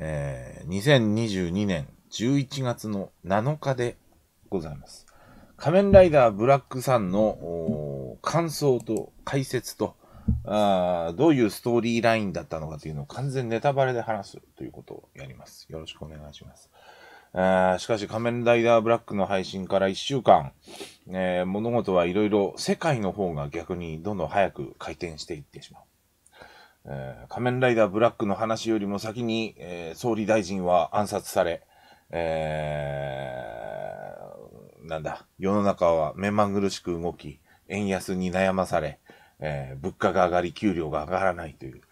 えー、2022年11月の7日でございます。仮面ライダーブラックさんの感想と解説とあ、どういうストーリーラインだったのかというのを完全ネタバレで話すということをやります。よろしくお願いします。しかし仮面ライダーブラックの配信から1週間、えー、物事はいろいろ世界の方が逆にどんどん早く回転していってしまう。えー、仮面ライダーブラックの話よりも先に、えー、総理大臣は暗殺され、えー、なんだ、世の中は目まぐるしく動き、円安に悩まされ、えー、物価が上がり、給料が上がらないという、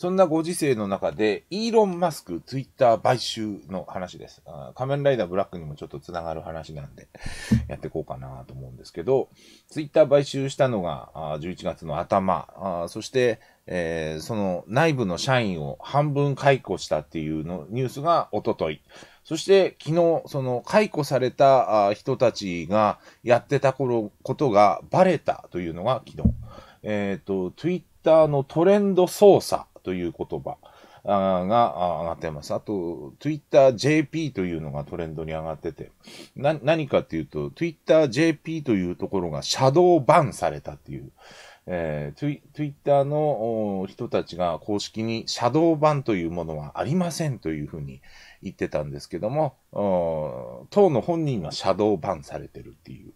そんなご時世の中で、イーロン・マスク、ツイッター買収の話です。仮面ライダーブラックにもちょっと繋がる話なんで、やっていこうかなと思うんですけど、ツイッター買収したのが11月の頭、そして、えー、その内部の社員を半分解雇したっていうのニュースがおととい。そして昨日、その解雇された人たちがやってた頃ことがバレたというのが昨日。えっ、ー、と、ツイッターのトレンド操作。という言葉が上がってます。あと、TwitterJP というのがトレンドに上がってて、な、何かっていうと、TwitterJP というところがシャドーバンされたっていう、えー、Twitter の人たちが公式にシャドーバンというものはありませんというふうに言ってたんですけども、党の本人がシャドーバンされてるっていう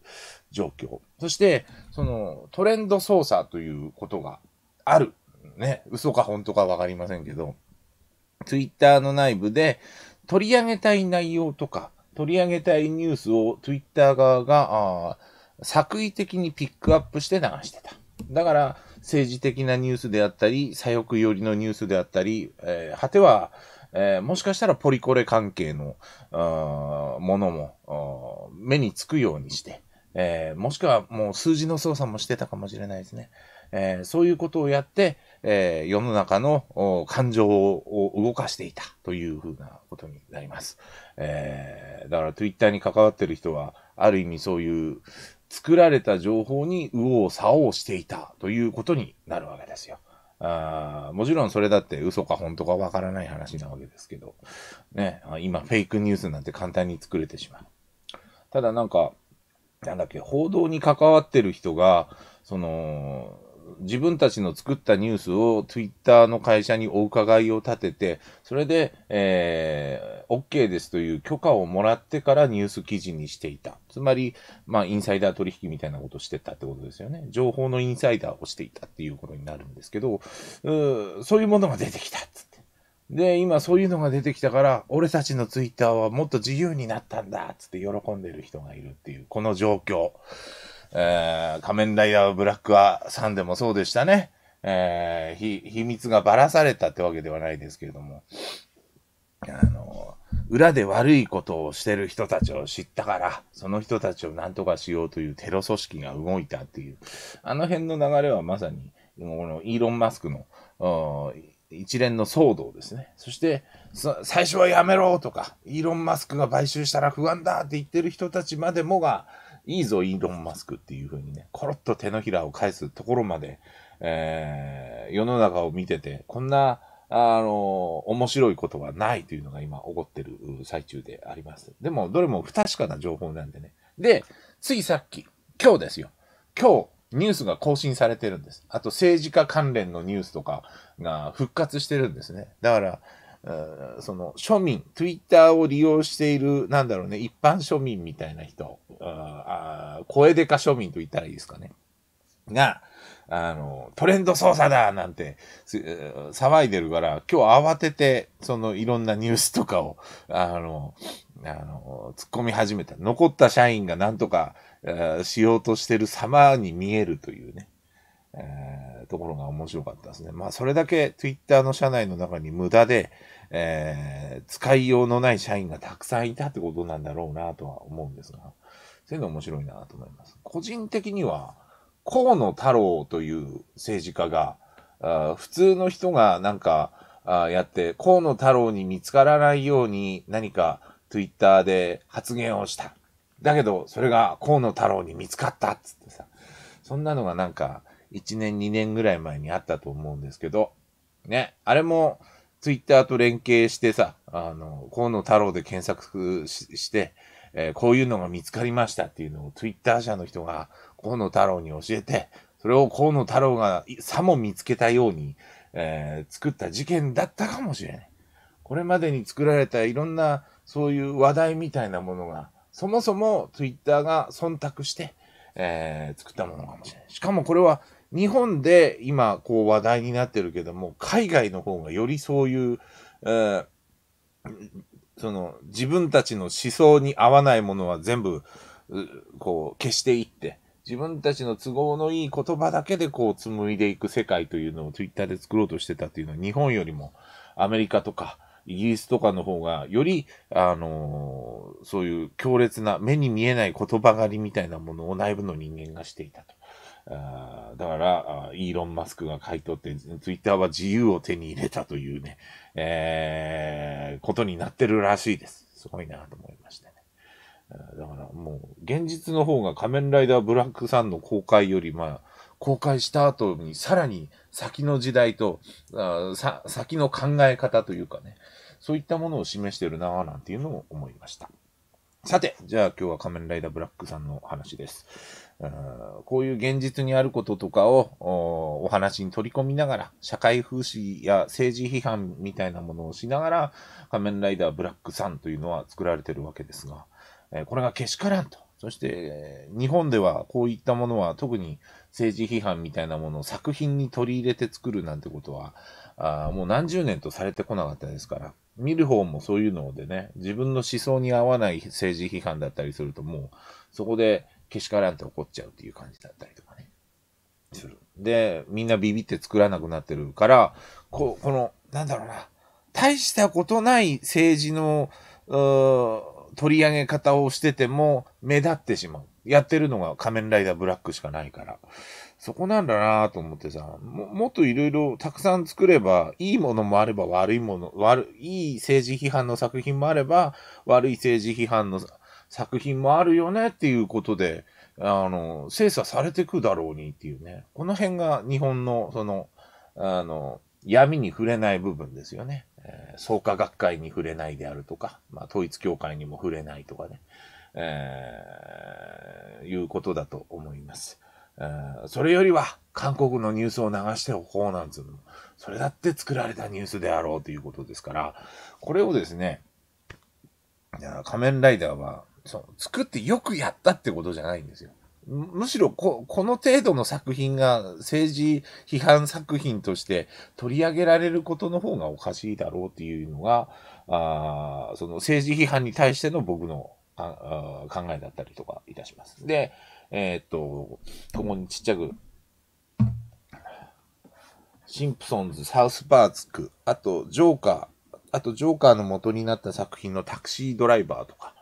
状況。そして、そのトレンド操作ということがあるね、嘘か本当かわかりませんけど、ツイッターの内部で取り上げたい内容とか、取り上げたいニュースをツイッター側が、作為的にピックアップして流してた。だから、政治的なニュースであったり、左翼寄りのニュースであったり、えー、果ては、えー、もしかしたらポリコレ関係のものも目につくようにして、えー、もしくはもう数字の操作もしてたかもしれないですね。えー、そういうことをやって、えー、世の中の感情を動かしていたというふうなことになります。えー、だから Twitter に関わってる人は、ある意味そういう作られた情報に右往左往していたということになるわけですよ。あもちろんそれだって嘘か本当かわからない話なわけですけど、ね、今フェイクニュースなんて簡単に作れてしまう。ただなんか、なんだっけ、報道に関わってる人が、その、自分たちの作ったニュースをツイッターの会社にお伺いを立てて、それで、えー、OK ですという許可をもらってからニュース記事にしていた。つまり、まあ、インサイダー取引みたいなことをしてたってことですよね。情報のインサイダーをしていたっていうことになるんですけど、うそういうものが出てきたっつって。で、今そういうのが出てきたから、俺たちのツイッターはもっと自由になったんだっつって喜んでる人がいるっていう、この状況。えー、仮面ライダーブラックはさんでもそうでしたね。えー、秘密がばらされたってわけではないですけれども、あの、裏で悪いことをしてる人たちを知ったから、その人たちを何とかしようというテロ組織が動いたっていう、あの辺の流れはまさに、このイーロン・マスクの、一連の騒動ですね。そして、最初はやめろとか、イーロン・マスクが買収したら不安だって言ってる人たちまでもが、いいぞ、イーロン・マスクっていうふうにね、コロッと手のひらを返すところまで、えー、世の中を見てて、こんな、あの、面白いことはないというのが今起こってる最中であります。でも、どれも不確かな情報なんでね。で、ついさっき、今日ですよ。今日、ニュースが更新されてるんです。あと、政治家関連のニュースとかが復活してるんですね。だから、その庶民、Twitter を利用している、なんだろうね、一般庶民みたいな人、声でか庶民と言ったらいいですかね。が、あの、トレンド操作だなんて、騒いでるから、今日慌てて、そのいろんなニュースとかを、あの、あの、突っ込み始めた。残った社員がなんとか、しようとしてる様に見えるというね。えー、ところが面白かったですね。まあ、それだけ Twitter の社内の中に無駄で、えー、使いようのない社員がたくさんいたってことなんだろうなとは思うんですが、そういうの面白いなと思います。個人的には、河野太郎という政治家が、あ普通の人がなんかあやって、河野太郎に見つからないように何か Twitter で発言をした。だけど、それが河野太郎に見つかったっつってさ、そんなのがなんか1年2年ぐらい前にあったと思うんですけど、ね、あれも、ツイッターと連携してさ、あの、河野太郎で検索して、えー、こういうのが見つかりましたっていうのをツイッター社の人が河野太郎に教えて、それを河野太郎がさも見つけたように、えー、作った事件だったかもしれない。これまでに作られたいろんなそういう話題みたいなものが、そもそもツイッターが忖度して、えー、作ったものかもしれない。しかもこれは日本で今、こう話題になってるけども、海外の方がよりそういう、えー、その、自分たちの思想に合わないものは全部、こう、消していって、自分たちの都合のいい言葉だけでこう紡いでいく世界というのをツイッターで作ろうとしてたというのは日本よりもアメリカとかイギリスとかの方がより、あのー、そういう強烈な目に見えない言葉狩りみたいなものを内部の人間がしていたと。あだからイーロン・マスクが買い取って、ツイッターは自由を手に入れたというね、えー、ことになってるらしいです。すごいなと思いましたね。だからもう、現実の方が仮面ライダーブラックさんの公開より、まあ、公開した後にさらに先の時代と、あさ先の考え方というかね、そういったものを示してるなぁなんていうのを思いました。さて、じゃあ今日は仮面ライダーブラックさんの話です。こういう現実にあることとかをお話に取り込みながら、社会風刺や政治批判みたいなものをしながら、仮面ライダーブラックサンというのは作られてるわけですが、えこれがけしからんと。そして、日本ではこういったものは特に政治批判みたいなものを作品に取り入れて作るなんてことは、あもう何十年とされてこなかったですから、見る方もそういうのでね、自分の思想に合わない政治批判だったりするともう、そこで、けしからんって怒っちゃうっていう感じだったりとかね。する。で、みんなビビって作らなくなってるから、ここの、なんだろうな、大したことない政治の、取り上げ方をしてても目立ってしまう。やってるのが仮面ライダーブラックしかないから。そこなんだなと思ってさ、ももっといろいろたくさん作れば、いいものもあれば悪いもの、悪い政治批判の作品もあれば、悪い政治批判の作品もあるよねっていうことで、あの、精査されてくだろうにっていうね。この辺が日本の、その、あの、闇に触れない部分ですよね。えー、創価学会に触れないであるとか、まあ、統一教会にも触れないとかね、えー、いうことだと思います。えー、それよりは、韓国のニュースを流しておこうなんつうのも、それだって作られたニュースであろうということですから、これをですね、仮面ライダーはそう、作ってよくやったってことじゃないんですよ。むしろこ、この程度の作品が政治批判作品として取り上げられることの方がおかしいだろうっていうのが、あその政治批判に対しての僕のああ考えだったりとかいたします。で、えー、っと、共にちっちゃく、シンプソンズ、サウスパーツク、あと、ジョーカー、あと、ジョーカーの元になった作品のタクシードライバーとか、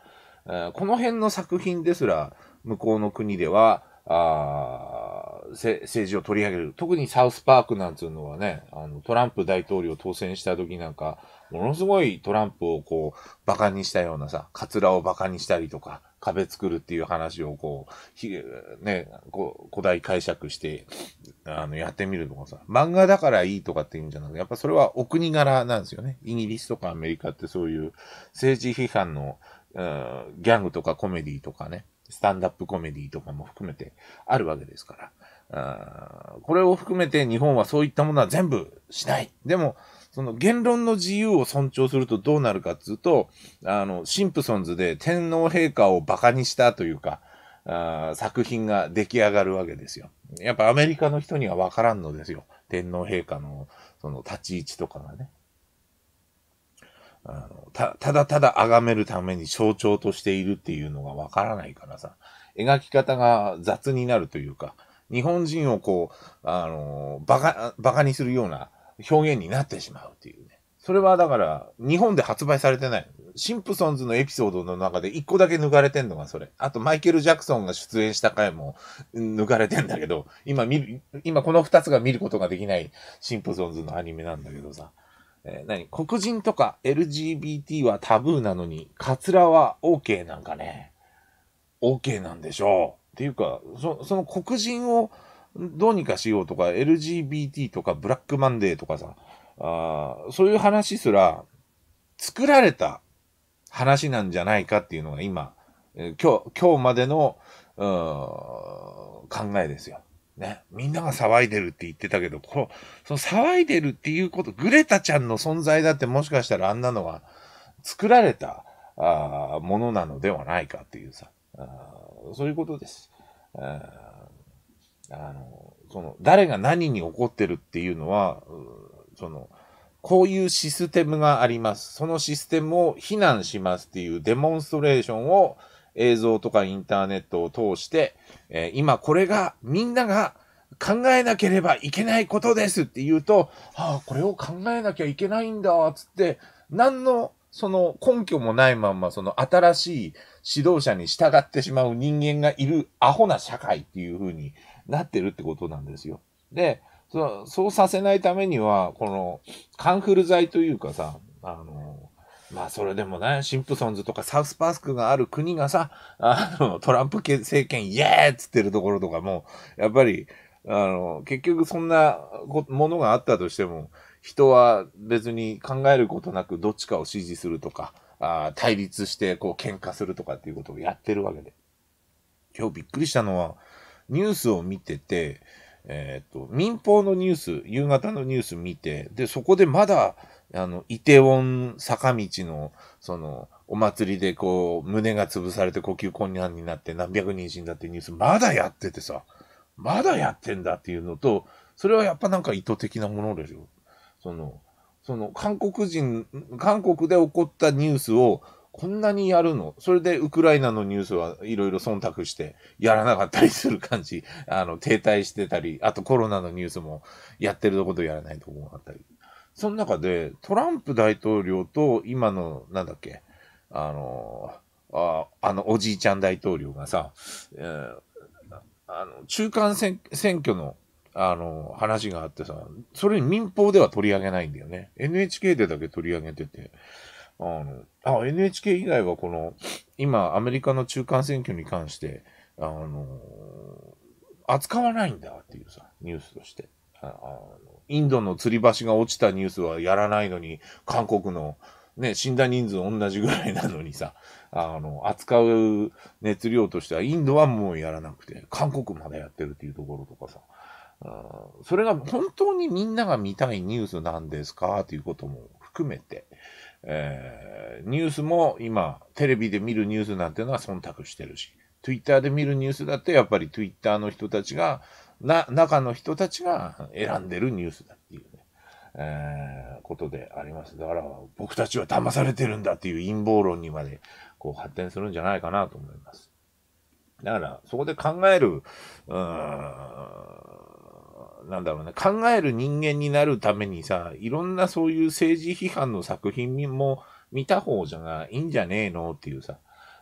この辺の作品ですら、向こうの国では、あ政治を取り上げる。特にサウスパークなんつうのはね、あの、トランプ大統領当選した時なんか、ものすごいトランプをこう、馬鹿にしたようなさ、カツラを馬鹿にしたりとか、壁作るっていう話をこう、ひね、こ古代解釈して、あの、やってみるとかさ、漫画だからいいとかっていうんじゃなくて、やっぱそれはお国柄なんですよね。イギリスとかアメリカってそういう政治批判のギャングとかコメディとかね、スタンダップコメディとかも含めてあるわけですから、これを含めて日本はそういったものは全部しない。でも、その言論の自由を尊重するとどうなるかっつうと、あの、シンプソンズで天皇陛下を馬鹿にしたというか、あ作品が出来上がるわけですよ。やっぱアメリカの人にはわからんのですよ。天皇陛下のその立ち位置とかがね。あのた、ただただ崇めるために象徴としているっていうのがわからないからさ、描き方が雑になるというか、日本人をこう、あの、バカ、バカにするような表現になってしまうっていうね。それはだから、日本で発売されてない。シンプソンズのエピソードの中で一個だけ抜かれてんのがそれ。あと、マイケル・ジャクソンが出演した回も抜かれてんだけど、今見る、今この二つが見ることができないシンプソンズのアニメなんだけどさ。えー、何黒人とか LGBT はタブーなのに、カツラは OK なんかね。OK なんでしょう。っていうか、そその黒人をどうにかしようとか、LGBT とかブラックマンデーとかさ、あそういう話すら作られた話なんじゃないかっていうのが今、え今日、今日までの、考えですよ。ね、みんなが騒いでるって言ってたけど、この、その騒いでるっていうこと、グレタちゃんの存在だってもしかしたらあんなのは作られたあものなのではないかっていうさ、あそういうことです。あの、その、誰が何に起こってるっていうのは、その、こういうシステムがあります。そのシステムを非難しますっていうデモンストレーションを、映像とかインターネットを通して、えー、今これがみんなが考えなければいけないことですって言うと、ああ、これを考えなきゃいけないんだ、つって、何のその根拠もないまんま、その新しい指導者に従ってしまう人間がいるアホな社会っていう風になってるってことなんですよ。で、そそうさせないためには、このカンフル剤というかさ、あの、まあそれでもね、シンプソンズとかサウスパスクがある国がさ、あの、トランプ政権イエーっつってるところとかも、やっぱり、あの、結局そんなものがあったとしても、人は別に考えることなくどっちかを支持するとか、あ対立してこう喧嘩するとかっていうことをやってるわけで。今日びっくりしたのは、ニュースを見てて、えっ、ー、と、民放のニュース、夕方のニュース見て、で、そこでまだ、あの、イテウォン坂道の、その、お祭りでこう、胸が潰されて呼吸困難になって何百人死んだってニュース、まだやっててさ、まだやってんだっていうのと、それはやっぱなんか意図的なものでしょ。その、その、韓国人、韓国で起こったニュースを、こんなにやるのそれでウクライナのニュースはいろいろ忖度してやらなかったりする感じ。あの、停滞してたり、あとコロナのニュースもやってるとことやらないとこがあったり。その中で、トランプ大統領と今の、なんだっけ、あの、ああの、おじいちゃん大統領がさ、えー、あの中間選挙の、あの、話があってさ、それ民放では取り上げないんだよね。NHK でだけ取り上げてて、あの、あ、NHK 以外はこの、今、アメリカの中間選挙に関して、あの、扱わないんだっていうさ、ニュースとして。ああのインドの吊り橋が落ちたニュースはやらないのに、韓国のね、死んだ人数同じぐらいなのにさ、あの、扱う熱量としては、インドはもうやらなくて、韓国までやってるっていうところとかさ、うん、それが本当にみんなが見たいニュースなんですかということも含めて、えー、ニュースも今、テレビで見るニュースなんていうのは忖度してるし、Twitter で見るニュースだってやっぱり Twitter の人たちが、な、中の人たちが選んでるニュースだっていうね、えー、ことであります。だから、僕たちは騙されてるんだっていう陰謀論にまで、こう発展するんじゃないかなと思います。だから、そこで考える、うーん、なんだろうね、考える人間になるためにさ、いろんなそういう政治批判の作品も見た方じゃがいいんじゃねえのっていうさ、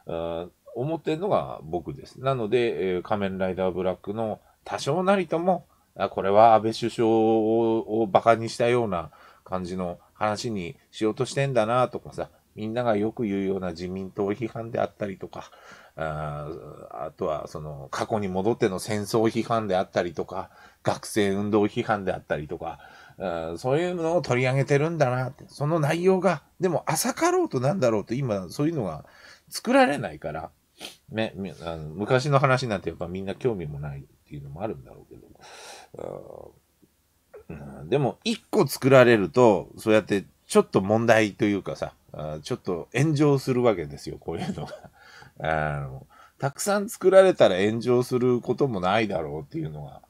うん思ってるのが僕です。なので、えー、仮面ライダーブラックの、多少なりとも、これは安倍首相を馬鹿にしたような感じの話にしようとしてんだなとかさ、みんながよく言うような自民党批判であったりとか、ああとはその過去に戻っての戦争批判であったりとか、学生運動批判であったりとか、そういうのを取り上げてるんだなって、その内容が、でも浅かろうとなんだろうと今そういうのが作られないから、ね、昔の話なんてやっぱみんな興味もないっていうのもあるんだろうけど、でも、一個作られると、そうやってちょっと問題というかさ、ちょっと炎上するわけですよ、こういうのが。あのたくさん作られたら炎上することもないだろうっていうのが。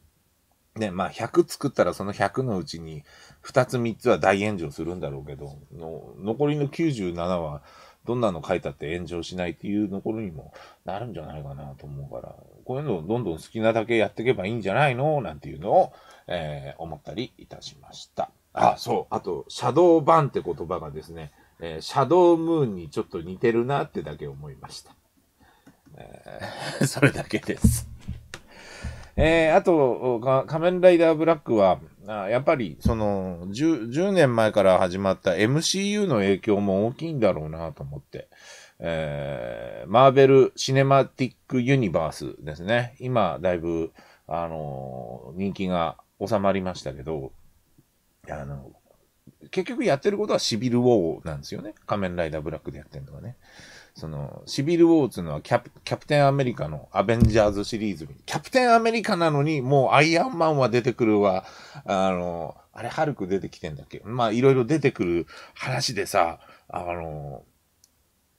ね、まあ100作ったらその100のうちに2つ3つは大炎上するんだろうけど、の残りの97はどんなの書いたって炎上しないっていうところにもなるんじゃないかなと思うから、こういうのをどんどん好きなだけやっていけばいいんじゃないのなんていうのを、えー、思ったりいたしました。あ、そう。あと、シャドウバンって言葉がですね、えー、シャドームーンにちょっと似てるなってだけ思いました。えー、それだけです。えー、あと、仮面ライダーブラックは、あやっぱり、その10、10年前から始まった MCU の影響も大きいんだろうなと思って。えー、マーベル・シネマティック・ユニバースですね。今、だいぶ、あのー、人気が収まりましたけど、あの、結局やってることはシビル・ウォーなんですよね。仮面ライダー・ブラックでやってるのはね。その、シビル・ウォーっていうのはキャプキャプテン・アメリカのアベンジャーズシリーズ。キャプテン・アメリカなのに、もうアイアンマンは出てくるわ。あの、あれ、ハルク出てきてんだっけまあ、いろいろ出てくる話でさ、あの、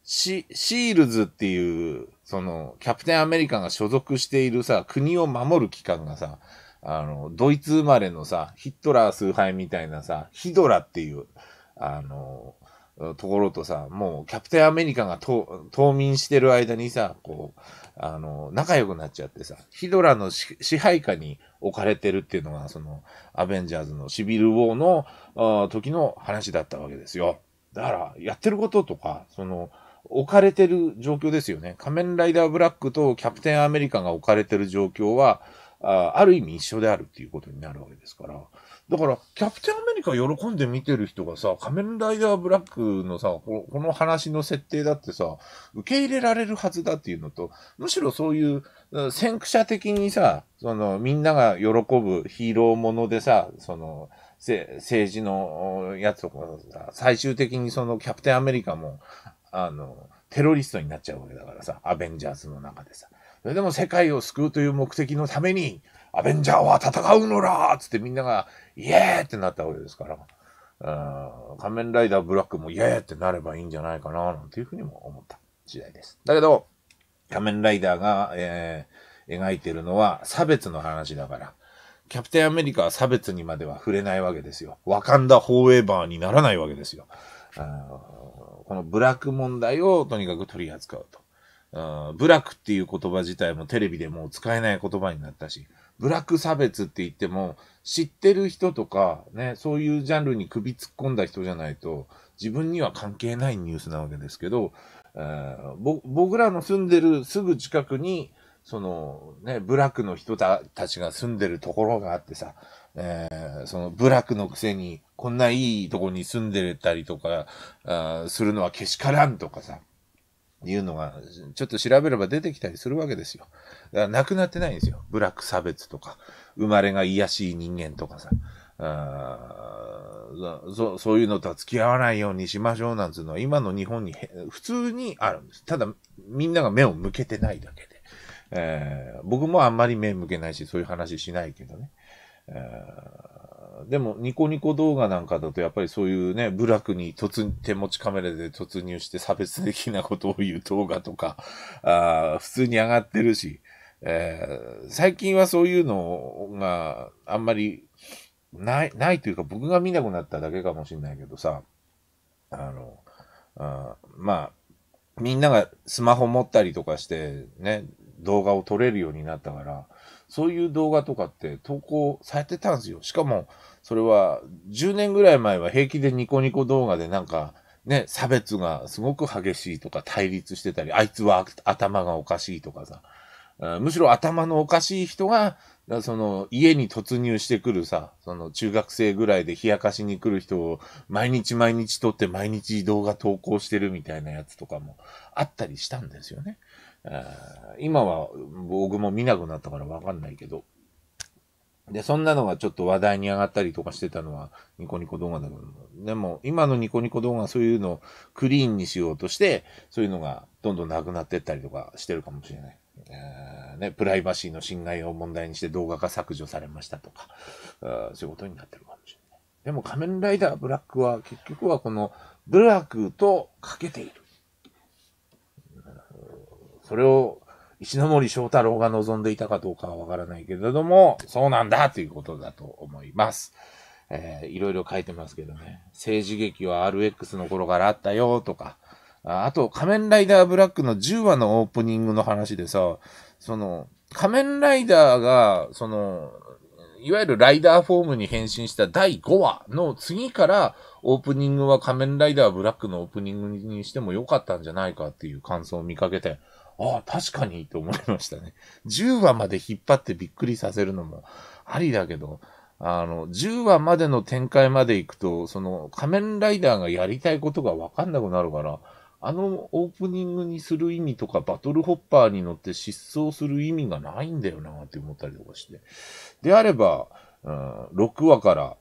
シ、シールズっていう、その、キャプテンアメリカが所属しているさ、国を守る機関がさ、あの、ドイツ生まれのさ、ヒットラー崇拝みたいなさ、ヒドラっていう、あの、ところとさ、もうキャプテンアメリカが冬眠してる間にさ、こう、あの、仲良くなっちゃってさ、ヒドラの支配下に置かれてるっていうのが、その、アベンジャーズのシビルウォーの時の話だったわけですよ。だから、やってることとか、その、置かれてる状況ですよね。仮面ライダーブラックとキャプテンアメリカが置かれてる状況は、あある意味一緒であるっていうことになるわけですから。だから、キャプテンアメリカ喜んで見てる人がさ、仮面ライダーブラックのさ、この話の設定だってさ、受け入れられるはずだっていうのと、むしろそういう先駆者的にさ、その、みんなが喜ぶヒーローものでさ、その、政治のやつとか、最終的にそのキャプテンアメリカもあの、テロリストになっちゃうわけだからさ、アベンジャーズの中でさ。それでも世界を救うという目的のために、アベンジャーは戦うのらーつってみんなが、イエーってなったわけですから、うん、仮面ライダーブラックもイエーってなればいいんじゃないかな、なんていうふうにも思った時代です。だけど、仮面ライダーが、えー、描いてるのは差別の話だから、キャプテンアメリカは差別にまでは触れないわけですよ。ワカンダ・ホーエバーにならないわけですよ。この部落問題をとにかく取り扱うと。うん、ックっていう言葉自体もテレビでもう使えない言葉になったし、ブラック差別って言っても、知ってる人とか、ね、そういうジャンルに首突っ込んだ人じゃないと、自分には関係ないニュースなわけですけど、えー、僕らの住んでるすぐ近くに、そのね、ックの人たちが住んでるところがあってさ、えー、その部落のくせに、こんないいとこに住んでたりとか、あするのはけしからんとかさ、いうのが、ちょっと調べれば出てきたりするわけですよ。だからなくなってないんですよ。部落差別とか、生まれが癒しい人間とかさ。あそそういうのとは付き合わないようにしましょうなんつうのは今の日本に普通にあるんです。ただみんなが目を向けてないだけで。えー、僕もあんまり目向けないしそういう話しないけどね。えー、でも、ニコニコ動画なんかだと、やっぱりそういうね、部落に突手持ちカメラで突入して差別的なことを言う動画とか、あ普通に上がってるし、えー、最近はそういうのがあんまりない、ないというか僕が見なくなっただけかもしれないけどさ、あの、あまあ、みんながスマホ持ったりとかしてね、動画を撮れるようになったから、そういう動画とかって投稿されてたんですよ。しかも、それは10年ぐらい前は平気でニコニコ動画でなんか、ね、差別がすごく激しいとか対立してたり、あいつは頭がおかしいとかさ、むしろ頭のおかしい人が、その家に突入してくるさ、その中学生ぐらいで冷やかしに来る人を毎日毎日撮って毎日動画投稿してるみたいなやつとかもあったりしたんですよね。今は僕も見なくなったからわかんないけど。で、そんなのがちょっと話題に上がったりとかしてたのはニコニコ動画だけども。でも、今のニコニコ動画はそういうのをクリーンにしようとして、そういうのがどんどんなくなってったりとかしてるかもしれない。えー、ね、プライバシーの侵害を問題にして動画が削除されましたとか、そういうことになってるかもしれない。でも仮面ライダーブラックは結局はこのブラックとかけている。それを石森章太郎が望んでいたかどうかはわからないけれども、そうなんだということだと思います。えー、いろいろ書いてますけどね。政治劇は RX の頃からあったよとか、あと、仮面ライダーブラックの10話のオープニングの話でさ、その、仮面ライダーが、その、いわゆるライダーフォームに変身した第5話の次からオープニングは仮面ライダーブラックのオープニングにしても良かったんじゃないかっていう感想を見かけて、ああ、確かにと思いましたね。10話まで引っ張ってびっくりさせるのもありだけど、あの、10話までの展開まで行くと、その、仮面ライダーがやりたいことがわかんなくなるから、あのオープニングにする意味とか、バトルホッパーに乗って失踪する意味がないんだよなって思ったりとかして。であれば、うん、6話から、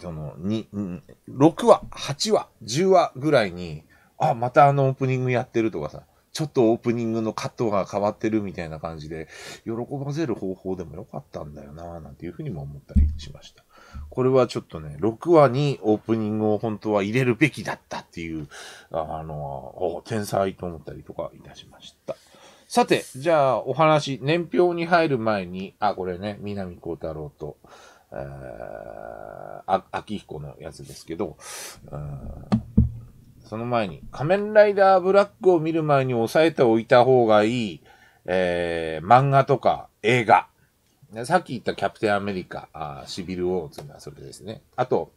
その、2、6話、8話、10話ぐらいに、あ、またあのオープニングやってるとかさ、ちょっとオープニングのカットが変わってるみたいな感じで、喜ばせる方法でもよかったんだよなぁ、なんていうふうにも思ったりしました。これはちょっとね、6話にオープニングを本当は入れるべきだったっていう、あの、天才と思ったりとかいたしました。さて、じゃあお話、年表に入る前に、あ、これね、南光太郎と、えー、あ、秋彦のやつですけど、その前に、仮面ライダーブラックを見る前に押さえておいた方がいい、えー、漫画とか映画。ね、さっき言ったキャプテンアメリカ、あシビルウォーズがそれですね。あと、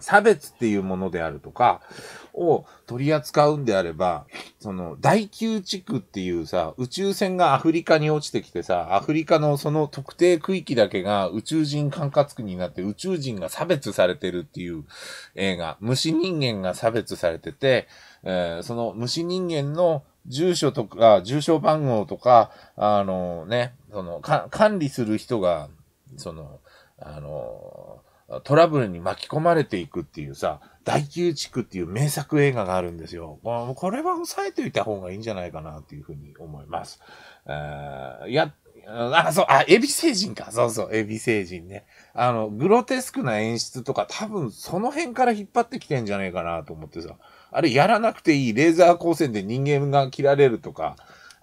差別っていうものであるとかを取り扱うんであれば、その、第9地区っていうさ、宇宙船がアフリカに落ちてきてさ、アフリカのその特定区域だけが宇宙人管轄区になって宇宙人が差別されてるっていう映画、虫人間が差別されてて、えー、その虫人間の住所とか、住所番号とか、あのね、その、管理する人が、その、あのトラブルに巻き込まれていくっていうさ、大宮地区っていう名作映画があるんですよ。これは押さえておいた方がいいんじゃないかなっていうふうに思います。いや、あ、そう、あ、エビ星人か。そうそう、エビ星人ね。あの、グロテスクな演出とか多分その辺から引っ張ってきてんじゃねえかなと思ってさ。あれやらなくていいレーザー光線で人間が切られるとか、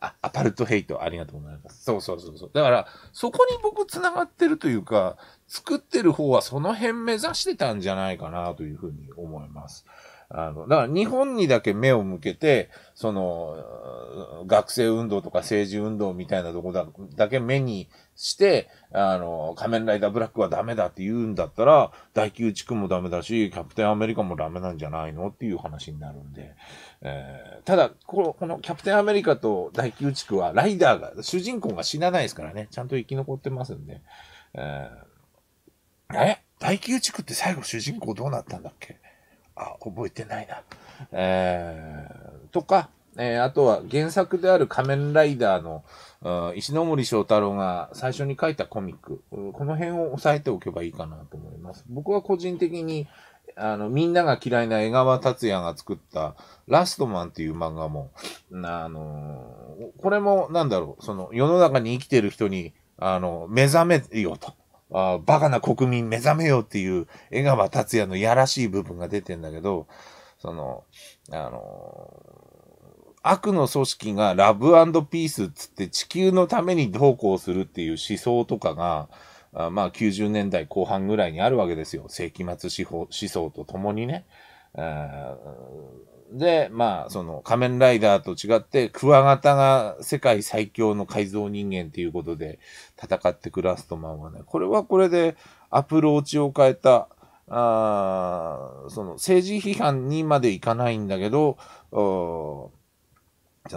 あ、アパルトヘイト、ありがとうございます。そうそうそうそう。だから、そこに僕繋がってるというか、作ってる方はその辺目指してたんじゃないかなというふうに思います。あの、だから日本にだけ目を向けて、その、学生運動とか政治運動みたいなとこだだけ目にして、あの、仮面ライダーブラックはダメだって言うんだったら、大宮地区もダメだし、キャプテンアメリカもダメなんじゃないのっていう話になるんで、えー、ただこ、このキャプテンアメリカと大宮地区はライダーが、主人公が死なないですからね、ちゃんと生き残ってますんで、えーえ大宮地区って最後主人公どうなったんだっけあ、覚えてないな。えー、とか、えー、あとは原作である仮面ライダーの、石森章太郎が最初に書いたコミック、この辺を押さえておけばいいかなと思います。僕は個人的に、あの、みんなが嫌いな江川達也が作ったラストマンっていう漫画も、あのこれもなんだろう、その世の中に生きてる人に、あの、目覚めよと。あバカな国民目覚めようっていう江川達也のやらしい部分が出てんだけど、その、あの悪の組織がラブピースっつって地球のためにどうこうするっていう思想とかが、あまあ90年代後半ぐらいにあるわけですよ。世紀末思想と共にね。で、まあ、その、仮面ライダーと違って、クワガタが世界最強の改造人間っていうことで戦ってくラストマンはね、これはこれでアプローチを変えた、あその、政治批判にまでいかないんだけど、そ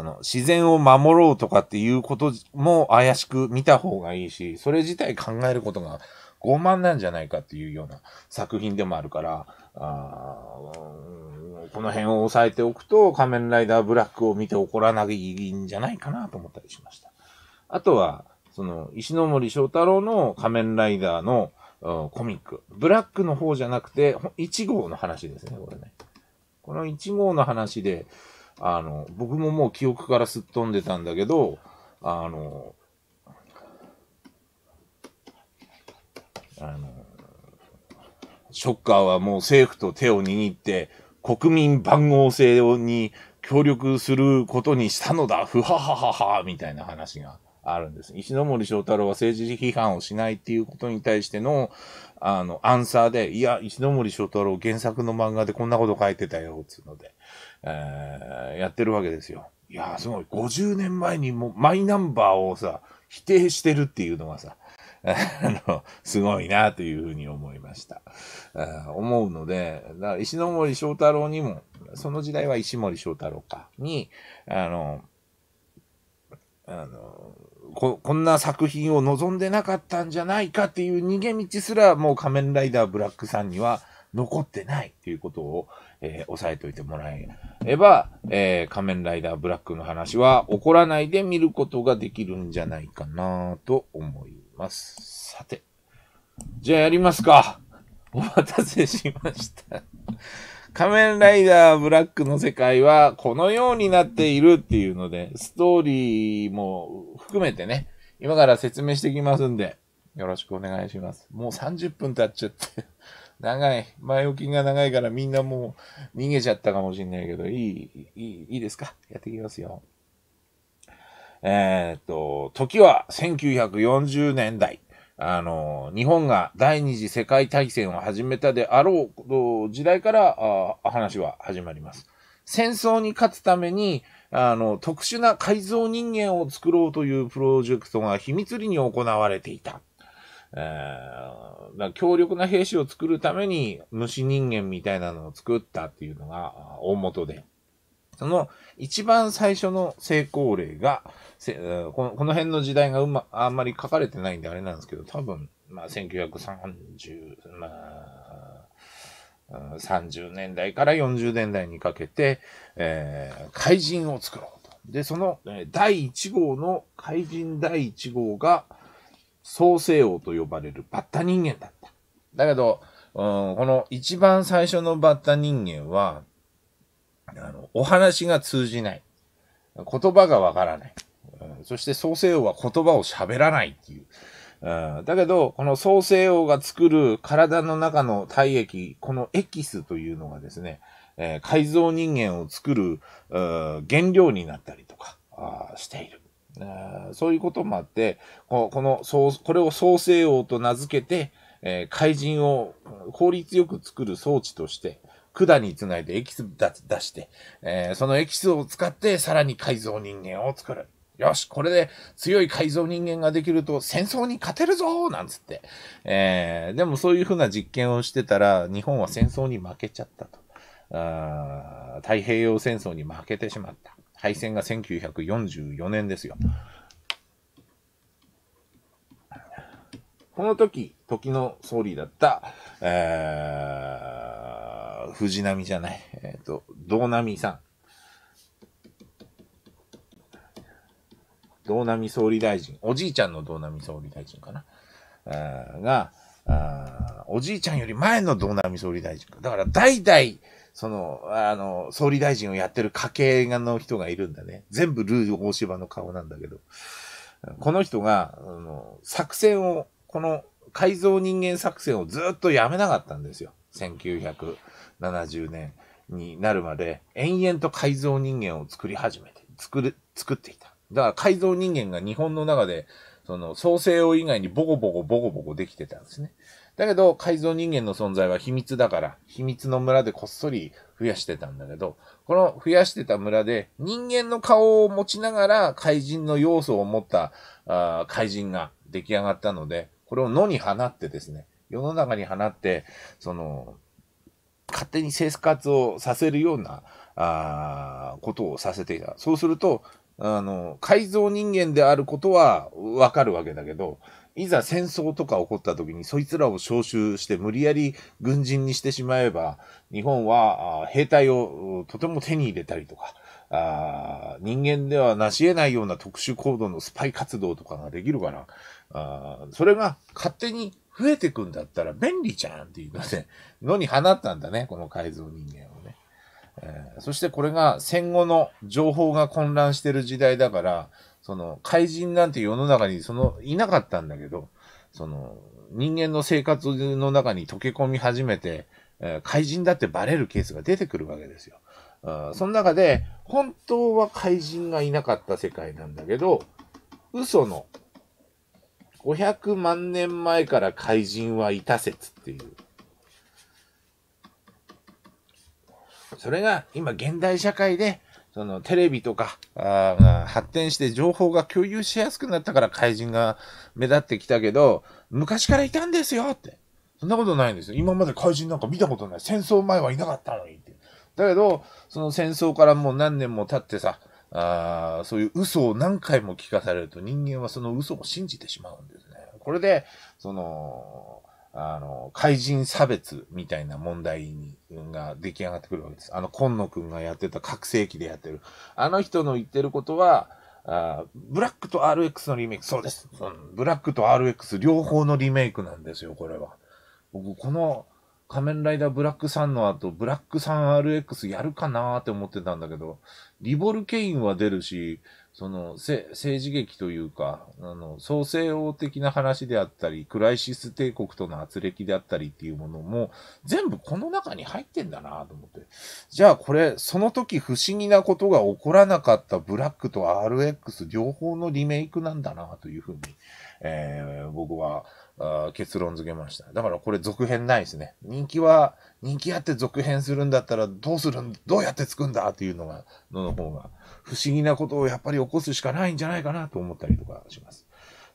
の、自然を守ろうとかっていうことも怪しく見た方がいいし、それ自体考えることが傲慢なんじゃないかっていうような作品でもあるから、あこの辺を押さえておくと、仮面ライダーブラックを見て怒らなきゃいんじゃないかなと思ったりしました。あとは、その、石森章太郎の仮面ライダーのコミック。ブラックの方じゃなくて、1号の話ですね、これね。この1号の話で、あの、僕ももう記憶からすっ飛んでたんだけど、あの、あの、ショッカーはもう政府と手を握って、国民番号制に協力することにしたのだ、ふはははは、みたいな話があるんです。石森章太郎は政治批判をしないっていうことに対しての、あの、アンサーで、いや、石森章太郎原作の漫画でこんなこと書いてたよ、つうので、えー、やってるわけですよ。いやすごい。50年前にもマイナンバーをさ、否定してるっていうのがさ、あの、すごいなというふうに思いました。あ思うので、だから石森章太郎にも、その時代は石森章太郎か、に、あの、あのこ、こんな作品を望んでなかったんじゃないかっていう逃げ道すらもう仮面ライダーブラックさんには残ってないっていうことを、えー、押さえておいてもらえれば、えー、仮面ライダーブラックの話は起こらないで見ることができるんじゃないかなと思います。さて。じゃあやりますか。お待たせしました。仮面ライダーブラックの世界はこのようになっているっていうので、ストーリーも含めてね、今から説明していきますんで、よろしくお願いします。もう30分経っちゃって、長い。前置きが長いからみんなもう逃げちゃったかもしんないけど、いい、いい、いいですかやっていきますよ。えー、っと、時は1940年代、あの、日本が第二次世界大戦を始めたであろう時代からあ話は始まります。戦争に勝つために、あの、特殊な改造人間を作ろうというプロジェクトが秘密裏に行われていた。えー、だ強力な兵士を作るために虫人間みたいなのを作ったっていうのが大元で。その一番最初の成功例が、この辺の時代がうま、あんまり書かれてないんであれなんですけど、多分、まあ、1930、まあ、30年代から40年代にかけて、えー、怪人を作ろうと。で、その、第1号の、怪人第1号が、創世王と呼ばれるバッタ人間だった。だけど、うん、この一番最初のバッタ人間は、あの、お話が通じない。言葉がわからない。そして創世王は言葉を喋らないっていう。うん、だけど、この創世王が作る体の中の体液、このエキスというのがですね、え改造人間を作る、原料になったりとかしている。そういうこともあって、このこれを創世王と名付けて、え怪人を効率よく作る装置として、管につないでエキス出して、えー、そのエキスを使ってさらに改造人間を作る。よし、これで強い改造人間ができると戦争に勝てるぞなんつって。えー、でもそういうふうな実験をしてたら、日本は戦争に負けちゃったと。あ太平洋戦争に負けてしまった。敗戦が1944年ですよ。この時、時の総理だった、えー藤波じゃない、えっ、ー、と、道波さん。道波総理大臣、おじいちゃんの道波総理大臣かな。あがあ、おじいちゃんより前の道波総理大臣か。だから代々、その、あの、総理大臣をやってる家系の人がいるんだね。全部ルー大芝の顔なんだけど。この人が、あの、作戦を、この改造人間作戦をずっとやめなかったんですよ。1900。70年になるまで、延々と改造人間を作り始めて、作る、作っていた。だから改造人間が日本の中で、その創世王以外にボコボコボコボコできてたんですね。だけど、改造人間の存在は秘密だから、秘密の村でこっそり増やしてたんだけど、この増やしてた村で人間の顔を持ちながら怪人の要素を持ったあ怪人が出来上がったので、これを野に放ってですね、世の中に放って、その、勝手に生活をさせるようなあことをさせていた。そうすると、あの、改造人間であることはわかるわけだけど、いざ戦争とか起こった時にそいつらを招集して無理やり軍人にしてしまえば、日本は兵隊をとても手に入れたりとか、あ人間では成し得ないような特殊行動のスパイ活動とかができるから、あそれが勝手に増えてくんだったら便利じゃんっていうので、の に放ったんだね、この改造人間をね。えー、そしてこれが戦後の情報が混乱してる時代だから、その怪人なんて世の中にそのいなかったんだけど、その人間の生活の中に溶け込み始めて、えー、怪人だってバレるケースが出てくるわけですよ。その中で、本当は怪人がいなかった世界なんだけど、嘘の500万年前から怪人はいた説っていう。それが今現代社会で、そのテレビとかあ発展して情報が共有しやすくなったから怪人が目立ってきたけど、昔からいたんですよって。そんなことないんですよ。今まで怪人なんか見たことない。戦争前はいなかったのにって。だけど、その戦争からもう何年も経ってさ、あそういう嘘を何回も聞かされると人間はその嘘を信じてしまうんですね。これで、その、あの、怪人差別みたいな問題に、が出来上がってくるわけです。あの、今野くんがやってた覚醒器でやってる。あの人の言ってることは、あブラックと RX のリメイク、そうです。ブラックと RX 両方のリメイクなんですよ、これは。僕、この仮面ライダーブラックさんの後、ブラックさん RX やるかなーって思ってたんだけど、リボルケインは出るし、その、政治劇というか、あの、創世王的な話であったり、クライシス帝国との圧力であったりっていうものも、全部この中に入ってんだなと思って。じゃあこれ、その時不思議なことが起こらなかったブラックと RX 両方のリメイクなんだなというふうに、えー、僕はあ結論付けました。だからこれ続編ないですね。人気は人気あって続編するんだったらどうするん、どうやってつくんだっていうのが、のの方が、不思議なことをやっぱり起こすしかないんじゃないかなと思ったりとかします。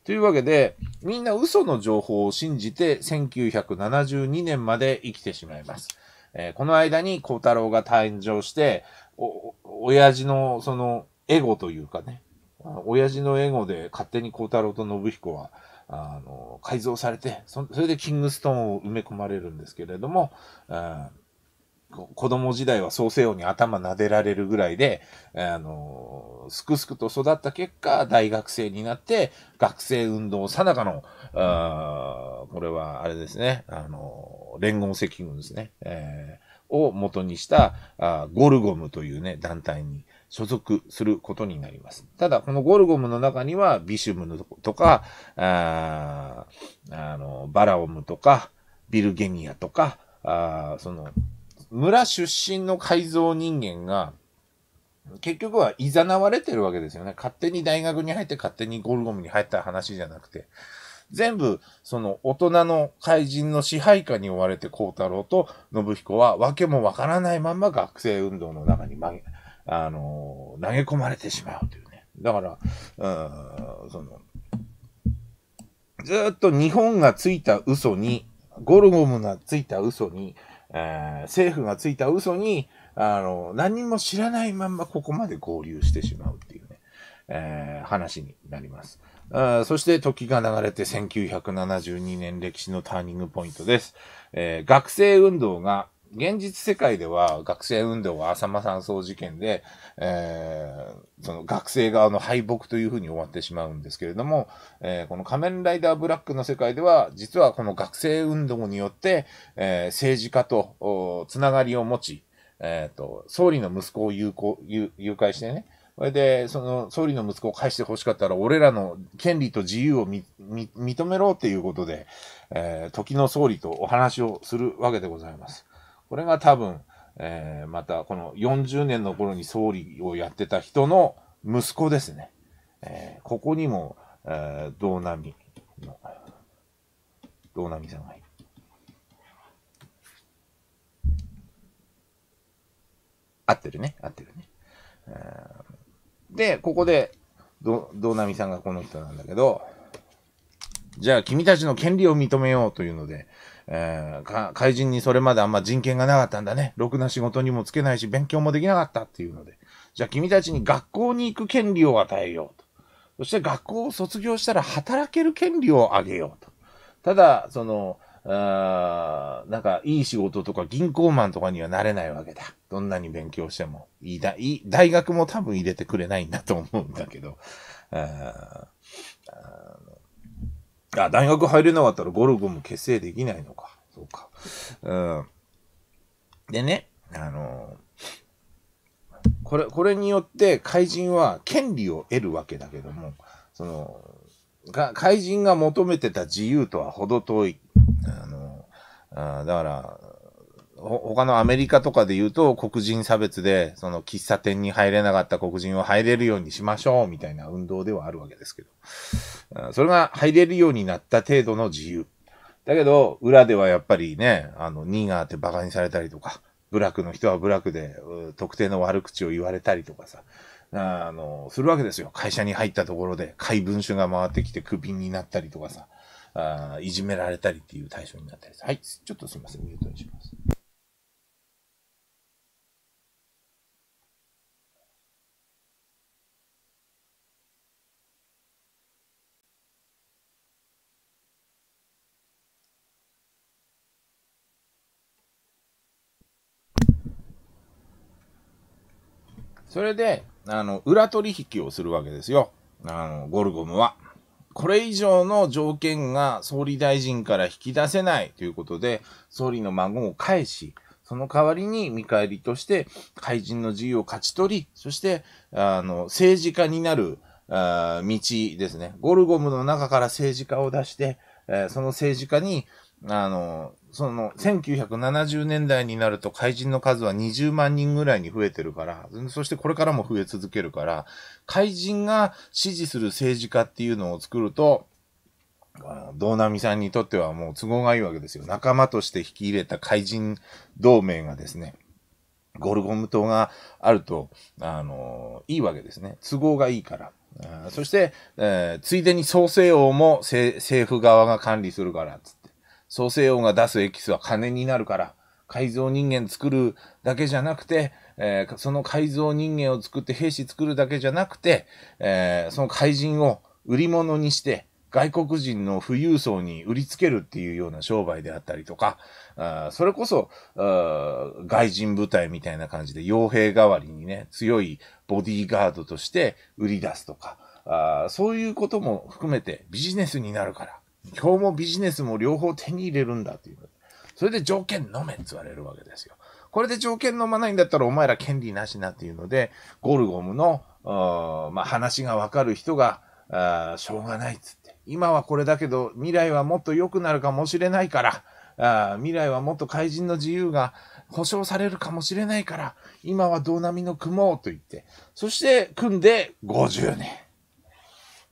というわけで、みんな嘘の情報を信じて1972年まで生きてしまいます。えー、この間に孝太郎が誕生して、お、親父のそのエゴというかね、親父のエゴで勝手に孝太郎と信彦はあの、改造されてそ、それでキングストーンを埋め込まれるんですけれども、うん子供時代は創世王に頭撫でられるぐらいで、あの、すくすくと育った結果、大学生になって、学生運動さなかの、あこれはあれですね、あの、連合赤軍ですね、えー、を元にしたあゴルゴムというね、団体に、所属することになります。ただ、このゴルゴムの中には、ビシュムとか、ああの、バラオムとか、ビルゲニアとか、あその、村出身の改造人間が、結局は誘われてるわけですよね。勝手に大学に入って勝手にゴルゴムに入った話じゃなくて。全部、その大人の怪人の支配下に追われて孝太郎と信彦は訳もわからないまま学生運動の中にあの、投げ込まれてしまうというね。だから、うん、その、ずっと日本がついた嘘に、ゴルゴムがついた嘘に、えー、政府がついた嘘に、あの、何も知らないまんまここまで合流してしまうっていうね、えー、話になります。あそして時が流れて1972年歴史のターニングポイントです。えー、学生運動が現実世界では学生運動は浅間山荘事件で、えー、その学生側の敗北というふうに終わってしまうんですけれども、えー、この仮面ライダーブラックの世界では、実はこの学生運動によって、えー、政治家とつながりを持ち、えっ、ー、と、総理の息子を誘誘誘拐してね、それで、その、総理の息子を返して欲しかったら、俺らの権利と自由をみ、み、認めろっていうことで、えー、時の総理とお話をするわけでございます。これが多分、えー、またこの40年の頃に総理をやってた人の息子ですね。えー、ここにも、えー、道南の、道南さんがいる。合ってるね、合ってるね。で、ここで、道南さんがこの人なんだけど、じゃあ君たちの権利を認めようというので、えー、怪人にそれまであんま人権がなかったんだね。ろくな仕事にもつけないし、勉強もできなかったっていうので。じゃあ君たちに学校に行く権利を与えようと。そして学校を卒業したら働ける権利をあげようと。ただ、その、あなんか、いい仕事とか銀行マンとかにはなれないわけだ。どんなに勉強しても。いい大学も多分入れてくれないんだと思うんだけど。ああ、大学入れなかったらゴルゴも結成できないのか。そうか。うん。でね、あのー、これ、これによって怪人は権利を得るわけだけども、その、が怪人が求めてた自由とは程遠い。あのー、あだから、他のアメリカとかで言うと黒人差別で、その喫茶店に入れなかった黒人を入れるようにしましょうみたいな運動ではあるわけですけど、それが入れるようになった程度の自由。だけど、裏ではやっぱりね、あの、ニーガーって馬鹿にされたりとか、部落の人は部落で特定の悪口を言われたりとかさ、あの、するわけですよ。会社に入ったところで、怪文書が回ってきてクビになったりとかさ、あいじめられたりっていう対象になったりはい、ちょっとすいません、ミュートにします。それで、あの、裏取引をするわけですよ。あの、ゴルゴムは。これ以上の条件が総理大臣から引き出せないということで、総理の孫を返し、その代わりに見返りとして怪人の自由を勝ち取り、そして、あの、政治家になる、あ道ですね。ゴルゴムの中から政治家を出して、えその政治家に、あの、その、1970年代になると怪人の数は20万人ぐらいに増えてるから、そしてこれからも増え続けるから、怪人が支持する政治家っていうのを作ると、道ミさんにとってはもう都合がいいわけですよ。仲間として引き入れた怪人同盟がですね、ゴルゴム島があると、あの、いいわけですね。都合がいいから。そして、えー、ついでに創世王も政府側が管理するから、つって。創世王が出すエキスは金になるから、改造人間作るだけじゃなくて、えー、その改造人間を作って兵士作るだけじゃなくて、えー、その怪人を売り物にして、外国人の富裕層に売りつけるっていうような商売であったりとか、あそれこそ外人部隊みたいな感じで傭兵代わりにね、強いボディーガードとして売り出すとか、あそういうことも含めてビジネスになるから、票もビジネスも両方手に入れるんだっていう。それで条件飲めって言われるわけですよ。これで条件飲まないんだったらお前ら権利なしなっていうので、ゴルゴムの、まあ、話がわかる人が、あしょうがないっつって。今はこれだけど、未来はもっと良くなるかもしれないから、あ未来はもっと怪人の自由が保障されるかもしれないから、今は道みの雲をと言って、そして組んで50年。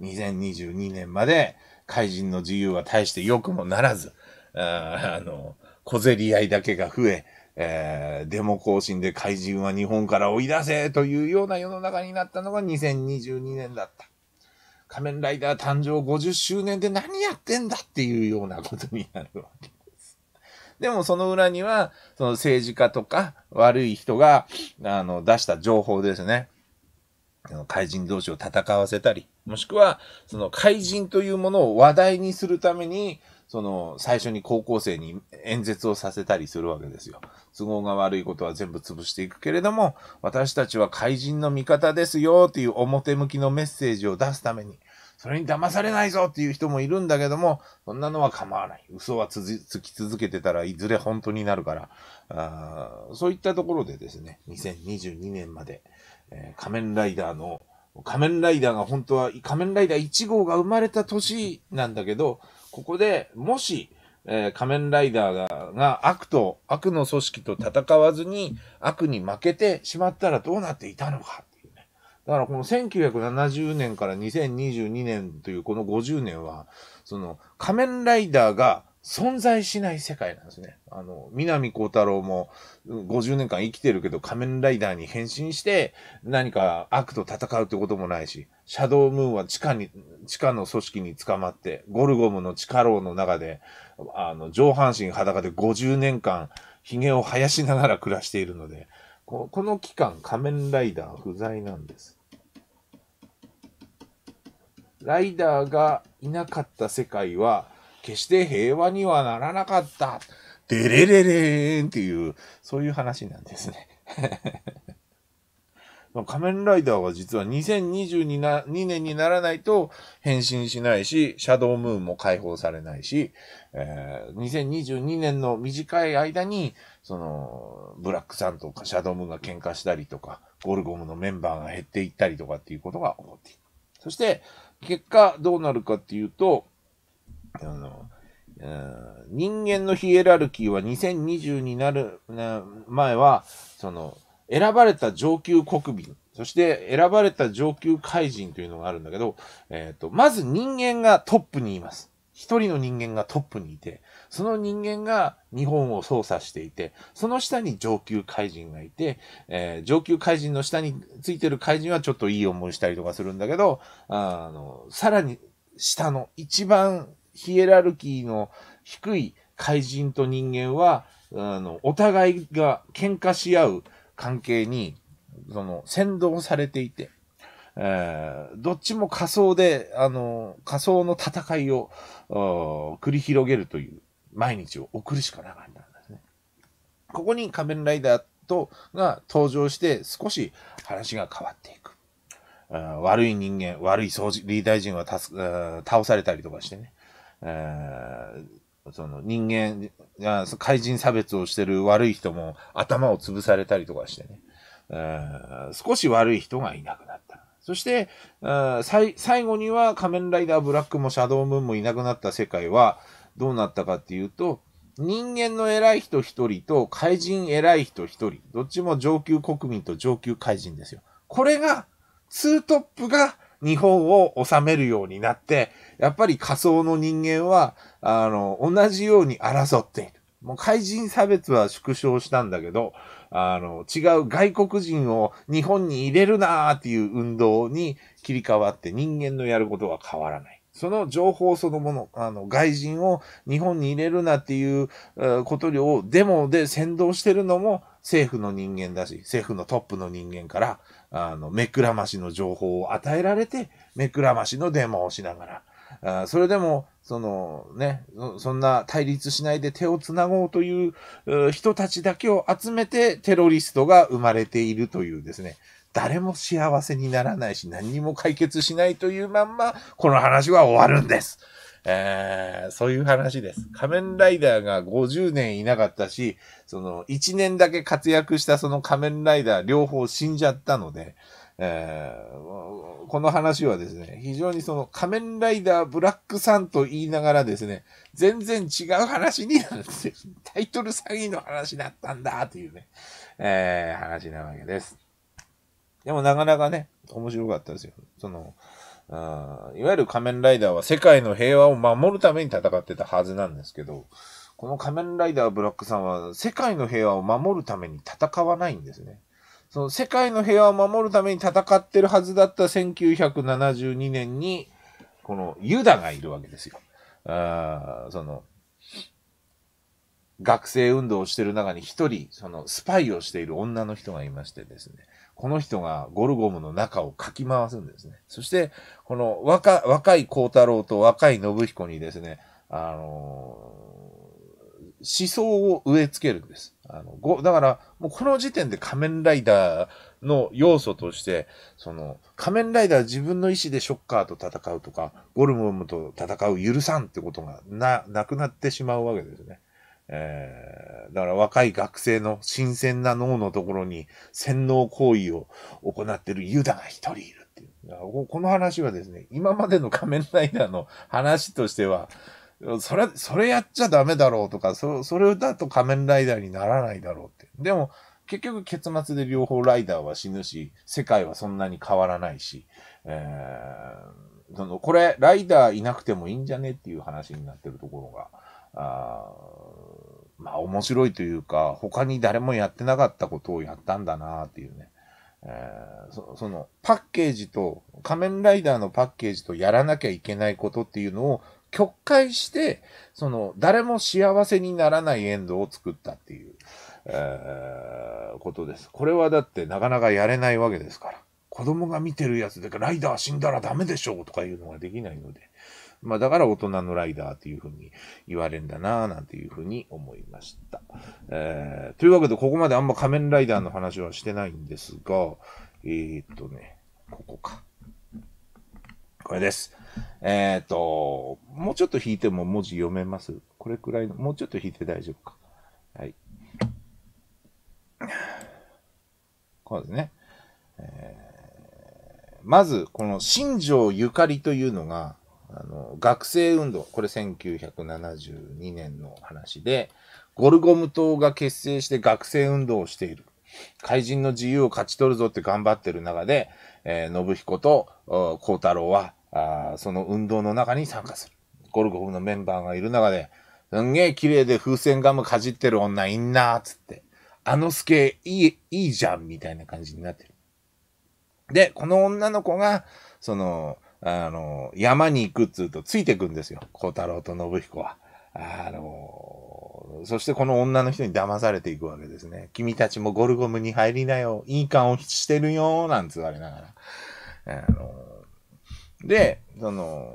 2022年まで、怪人の自由は大して良くもならず、あの、小競り合いだけが増え、えー、デモ行進で怪人は日本から追い出せというような世の中になったのが2022年だった。仮面ライダー誕生50周年で何やってんだっていうようなことになるわけです。でもその裏には、その政治家とか悪い人が、あの、出した情報ですね。怪人同士を戦わせたり、もしくは、その怪人というものを話題にするために、その、最初に高校生に演説をさせたりするわけですよ。都合が悪いことは全部潰していくけれども、私たちは怪人の味方ですよっていう表向きのメッセージを出すために、それに騙されないぞっていう人もいるんだけども、そんなのは構わない。嘘はつき続けてたらいずれ本当になるから、あそういったところでですね、2022年まで、えー、仮面ライダーの、仮面ライダーが本当は、仮面ライダー1号が生まれた年なんだけど、ここでもし、えー、仮面ライダーがが悪と、悪の組織と戦わずに悪に負けてしまったらどうなっていたのかっていうね。だからこの1970年から2022年というこの50年は、その仮面ライダーが存在しない世界なんですね。あの、南光太郎も50年間生きてるけど仮面ライダーに変身して何か悪と戦うってこともないし、シャドウムーンは地下に、地下の組織に捕まって、ゴルゴムの地下牢の中で、あの、上半身裸で50年間髭を生やしながら暮らしているので、ここの期間仮面ライダー不在なんです。ライダーがいなかった世界は、決して平和にはならなかった。デレレレーンっていう、そういう話なんですね。仮面ライダーは実は2022年にならないと変身しないし、シャドウムーンも解放されないし、えー、2022年の短い間に、その、ブラックさんとかシャドウムーンが喧嘩したりとか、ゴルゴムのメンバーが減っていったりとかっていうことが起こっている。そして、結果どうなるかっていうと、あの、人間のヒエラルキーは2020になる前は、その、選ばれた上級国民、そして選ばれた上級怪人というのがあるんだけど、えっ、ー、と、まず人間がトップにいます。一人の人間がトップにいて、その人間が日本を操作していて、その下に上級怪人がいて、えー、上級怪人の下についてる怪人はちょっといい思いしたりとかするんだけど、あの、さらに下の一番ヒエラルキーの低い怪人と人間は、あの、お互いが喧嘩し合う関係に、その、先導されていて、えー、どっちも仮想で、あの、仮想の戦いを、繰り広げるという毎日を送るしかなかったんですね。ここに仮面ライダーと、が登場して少し話が変わっていく。悪い人間、悪い除、理大臣は倒されたりとかしてね。えー、その人間が怪人差別をしてる悪い人も頭を潰されたりとかしてね、えー、少し悪い人がいなくなった。そして、えー、最後には仮面ライダーブラックもシャドウムーンもいなくなった世界はどうなったかっていうと、人間の偉い人一人と怪人偉い人一人、どっちも上級国民と上級怪人ですよ。これが、ツートップが日本を治めるようになって、やっぱり仮想の人間は、あの、同じように争っている。もう怪人差別は縮小したんだけど、あの、違う外国人を日本に入れるなーっていう運動に切り替わって人間のやることは変わらない。その情報そのもの、あの、外人を日本に入れるなっていうことをデモで先導してるのも政府の人間だし、政府のトップの人間から、あの、目くらましの情報を与えられて、目くらましのデモをしながら、あそれでも、そのね、そんな対立しないで手をつなごうという人たちだけを集めてテロリストが生まれているというですね、誰も幸せにならないし、何にも解決しないというまんま、この話は終わるんです。えー、そういう話です。仮面ライダーが50年いなかったし、その1年だけ活躍したその仮面ライダー両方死んじゃったので、えー、この話はですね、非常にその仮面ライダーブラックさんと言いながらですね、全然違う話になるんですよ。タイトル詐欺の話だったんだというね、えー、話なわけです。でもなかなかね、面白かったですよ。その、いわゆる仮面ライダーは世界の平和を守るために戦ってたはずなんですけど、この仮面ライダーブラックさんは世界の平和を守るために戦わないんですね。その世界の平和を守るために戦ってるはずだった1972年に、このユダがいるわけですよ。あその、学生運動をしてる中に一人、そのスパイをしている女の人がいましてですね。この人がゴルゴムの中をかき回すんですね。そして、この若、若い光太郎と若い信彦にですね、あの思想を植え付けるんです。あの、ご、だから、もうこの時点で仮面ライダーの要素として、その、仮面ライダー自分の意思でショッカーと戦うとか、ゴルゴムと戦う許さんってことがな、なくなってしまうわけですね。えー、だから若い学生の新鮮な脳のところに洗脳行為を行ってるユダが一人いるっていう。この話はですね、今までの仮面ライダーの話としては、それ、それやっちゃダメだろうとか、そ、それだと仮面ライダーにならないだろうって。でも、結局結末で両方ライダーは死ぬし、世界はそんなに変わらないし、えー、これ、ライダーいなくてもいいんじゃねっていう話になってるところが、あまあ面白いというか、他に誰もやってなかったことをやったんだなっていうね。えー、そそのパッケージと、仮面ライダーのパッケージとやらなきゃいけないことっていうのを曲解して、その誰も幸せにならないエンドを作ったっていう、えー、ことです。これはだってなかなかやれないわけですから。子供が見てるやつで、ライダー死んだらダメでしょうとかいうのができないので。まあだから大人のライダーというふうに言われるんだなぁなんていうふうに思いました。えー、というわけでここまであんま仮面ライダーの話はしてないんですが、えー、っとね、ここか。これです。えー、っと、もうちょっと引いても文字読めますこれくらいの、もうちょっと引いて大丈夫か。はい。こうですね。えー、まず、この新庄ゆかりというのが、あの、学生運動、これ1972年の話で、ゴルゴム党が結成して学生運動をしている。怪人の自由を勝ち取るぞって頑張ってる中で、えー、信彦と幸太郎はあ、その運動の中に参加する。ゴルゴムのメンバーがいる中で、すんげえ綺麗で風船ガムかじってる女いんなーつって、あのスケいい、いいじゃんみたいな感じになってる。で、この女の子が、その、あの、山に行くっつうとついてくんですよ。小太郎と信彦は。あの、そしてこの女の人に騙されていくわけですね。君たちもゴルゴムに入りなよ。いい顔してるよ。なんつわれながら。あの、で、その、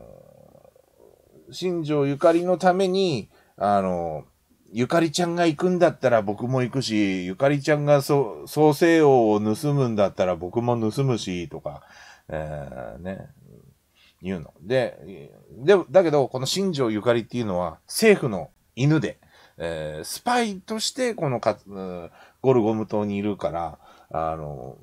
新庄ゆかりのために、あの、ゆかりちゃんが行くんだったら僕も行くし、ゆかりちゃんがそ創世王を盗むんだったら僕も盗むし、とか、えー、ね、言うの。で、で、だけど、この新庄ゆかりっていうのは、政府の犬で、えー、スパイとして、このか、ゴルゴム島にいるから、あの、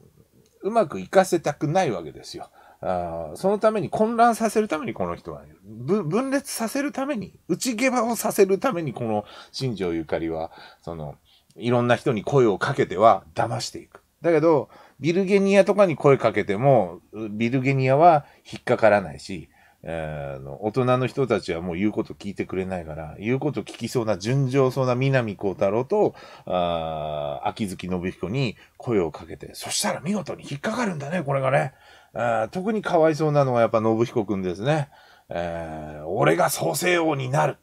うまくいかせたくないわけですよ。あそのために混乱させるためにこの人は、分裂させるために、内下馬をさせるためにこの新庄ゆかりは、その、いろんな人に声をかけては騙していく。だけど、ビルゲニアとかに声かけても、ビルゲニアは引っかからないし、えー、大人の人たちはもう言うこと聞いてくれないから、言うこと聞きそうな純情そうな南光太郎と、あ秋月信彦に声をかけて、そしたら見事に引っかかるんだね、これがね。あ特にかわいそうなのはやっぱ信彦くんですね。えー、俺が創世王になる。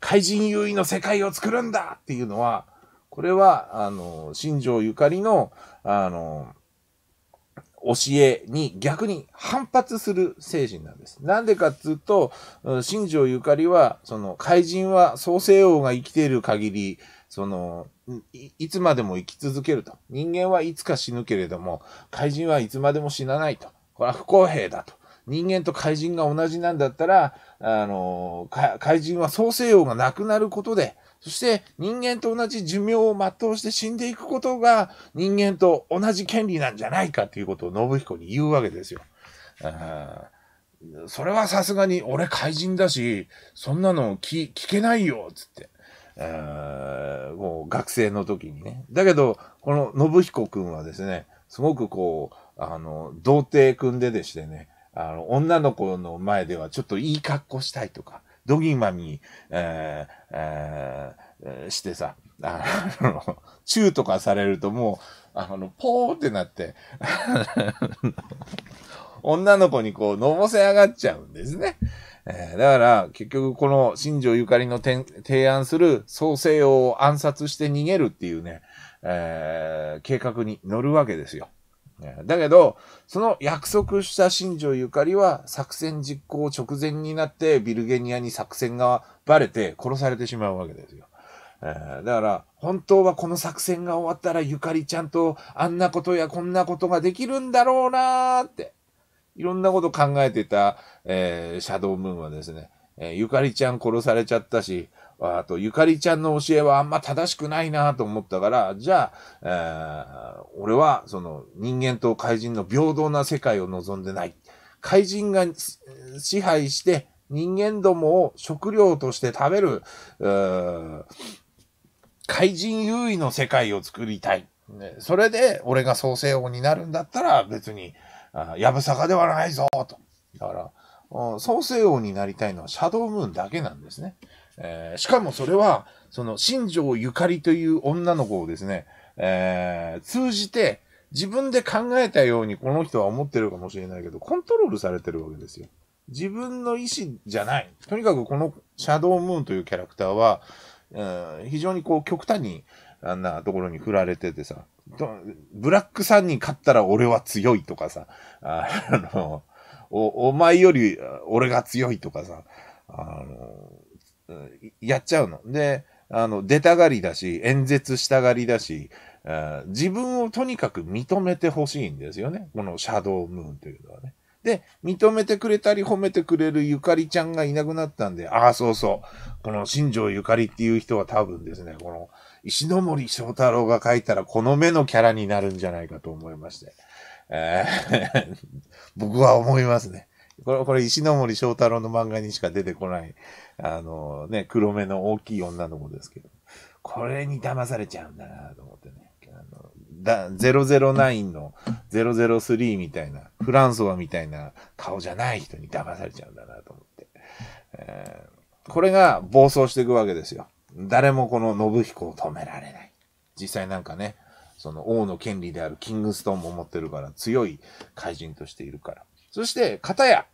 怪人優位の世界を作るんだっていうのは、これは、あの、新庄ゆかりの、あの、教えに逆に反発する精神なんです。なんでかっつうと、新庄ゆかりは、その、怪人は創世王が生きている限り、そのい、いつまでも生き続けると。人間はいつか死ぬけれども、怪人はいつまでも死なないと。これは不公平だと。人間と怪人が同じなんだったら、あの、怪人は創世王が亡くなることで、そして人間と同じ寿命を全うして死んでいくことが人間と同じ権利なんじゃないかということを信彦に言うわけですよ。それはさすがに俺怪人だし、そんなの聞聞けないよつって。もう学生の時にね。だけど、この信彦くんはですね、すごくこう、あの、童貞くんででしてね、あの、女の子の前ではちょっといい格好したいとか、ドギマミ、えー、えー、してさ、あの、チューとかされるともう、あの、ポーってなって女の子にこう、のぼせ上がっちゃうんですね。えー、だから、結局この新庄ゆかりの提案する創世王を暗殺して逃げるっていうね、えー、計画に乗るわけですよ。だけど、その約束した新庄ゆかりは作戦実行直前になってビルゲニアに作戦がバレて殺されてしまうわけですよ。えー、だから、本当はこの作戦が終わったらゆかりちゃんとあんなことやこんなことができるんだろうなーって、いろんなこと考えてた、えー、シャドウムーンはですね、えー、ゆかりちゃん殺されちゃったし、あと、ゆかりちゃんの教えはあんま正しくないなと思ったから、じゃあ、えー、俺は、その、人間と怪人の平等な世界を望んでない。怪人が支配して、人間どもを食料として食べる、怪人優位の世界を作りたい。それで、俺が創世王になるんだったら、別に、やぶさかではないぞ、と。だから、創世王になりたいのはシャドウムーンだけなんですね。えー、しかもそれは、その、新庄ゆかりという女の子をですね、えー、通じて、自分で考えたようにこの人は思ってるかもしれないけど、コントロールされてるわけですよ。自分の意思じゃない。とにかくこのシャドームーンというキャラクターは、うん、非常にこう極端にあんなところに振られててさ、ブラックさんに勝ったら俺は強いとかさ、あ の、おお前より俺が強いとかさ、あの、やっちゃうの。で、あの、出たがりだし、演説したがりだし、自分をとにかく認めてほしいんですよね。このシャドームーンというのはね。で、認めてくれたり褒めてくれるゆかりちゃんがいなくなったんで、ああ、そうそう。この新庄ゆかりっていう人は多分ですね、この石森章太郎が書いたらこの目のキャラになるんじゃないかと思いまして。えー 僕は思いますね。これ、これ石森章太郎の漫画にしか出てこない、あのね、黒目の大きい女の子ですけど、これに騙されちゃうんだなと思ってね。あのだ009の003みたいな、フランソワみたいな顔じゃない人に騙されちゃうんだなと思って。えー、これが暴走していくわけですよ。誰もこの信彦を止められない。実際なんかね、その王の権利であるキングストーンも持ってるから、強い怪人としているから。そして、片や、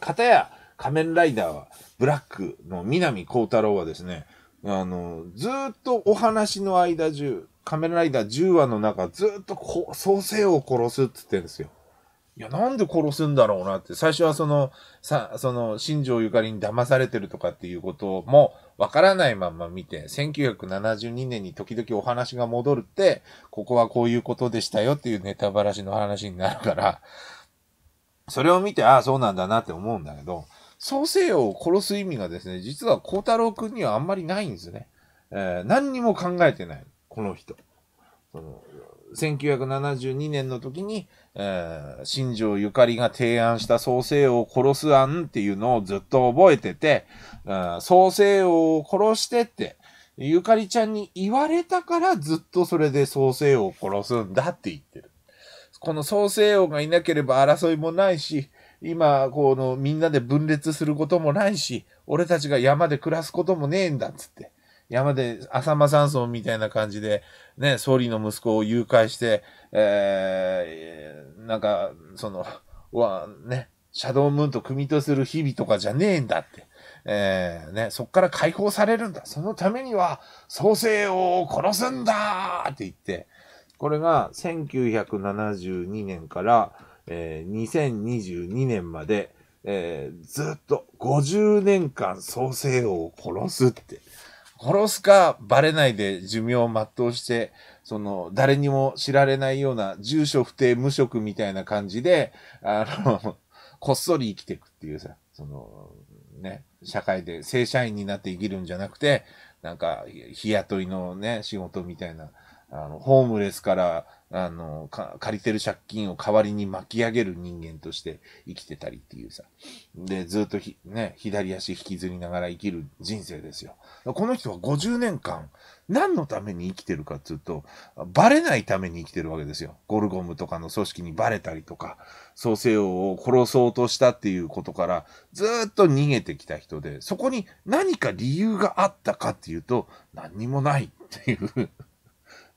片や、仮面ライダーは、ブラックの南光太郎はですね、あの、ずっとお話の間中、仮面ライダー10話の中、ずっとこ創世を殺すって言ってるんですよ。いや、なんで殺すんだろうなって、最初はその、さ、その、新庄ゆかりに騙されてるとかっていうこともわからないまま見て、1972年に時々お話が戻るって、ここはこういうことでしたよっていうネタばらしの話になるから、それを見て、ああ、そうなんだなって思うんだけど、創世王を殺す意味がですね、実は孝太郎くんにはあんまりないんですね。えー、何にも考えてない、この人。その1972年の時に、えー、新庄ゆかりが提案した創世王を殺す案っていうのをずっと覚えてて、ー、創世王を殺してって、ゆかりちゃんに言われたからずっとそれで創世王を殺すんだって言ってる。この創世王がいなければ争いもないし、今、この、みんなで分裂することもないし、俺たちが山で暮らすこともねえんだっつって。山で浅間山村みたいな感じで、ね、総理の息子を誘拐して、えー、なんか、その、わ、ね、シャドウムーンと組みとする日々とかじゃねえんだって。えー、ね、そっから解放されるんだ。そのためには、創世を殺すんだって言って、これが1972年から、えー、2022年まで、えー、ずっと50年間創世王を殺すって。殺すか、バレないで寿命を全うして、その、誰にも知られないような、住所不定無職みたいな感じで、あの、こっそり生きていくっていうさ、その、ね、社会で正社員になって生きるんじゃなくて、なんか、日雇いのね、仕事みたいな、あの、ホームレスからあの、借りてる借金を代わりに巻き上げる人間として生きてたりっていうさ。で、ずっとね、左足引きずりながら生きる人生ですよ。この人は50年間、何のために生きてるかっていうと、バレないために生きてるわけですよ。ゴルゴムとかの組織にバレたりとか、創世王を殺そうとしたっていうことから、ずっと逃げてきた人で、そこに何か理由があったかっていうと、何にもないっていう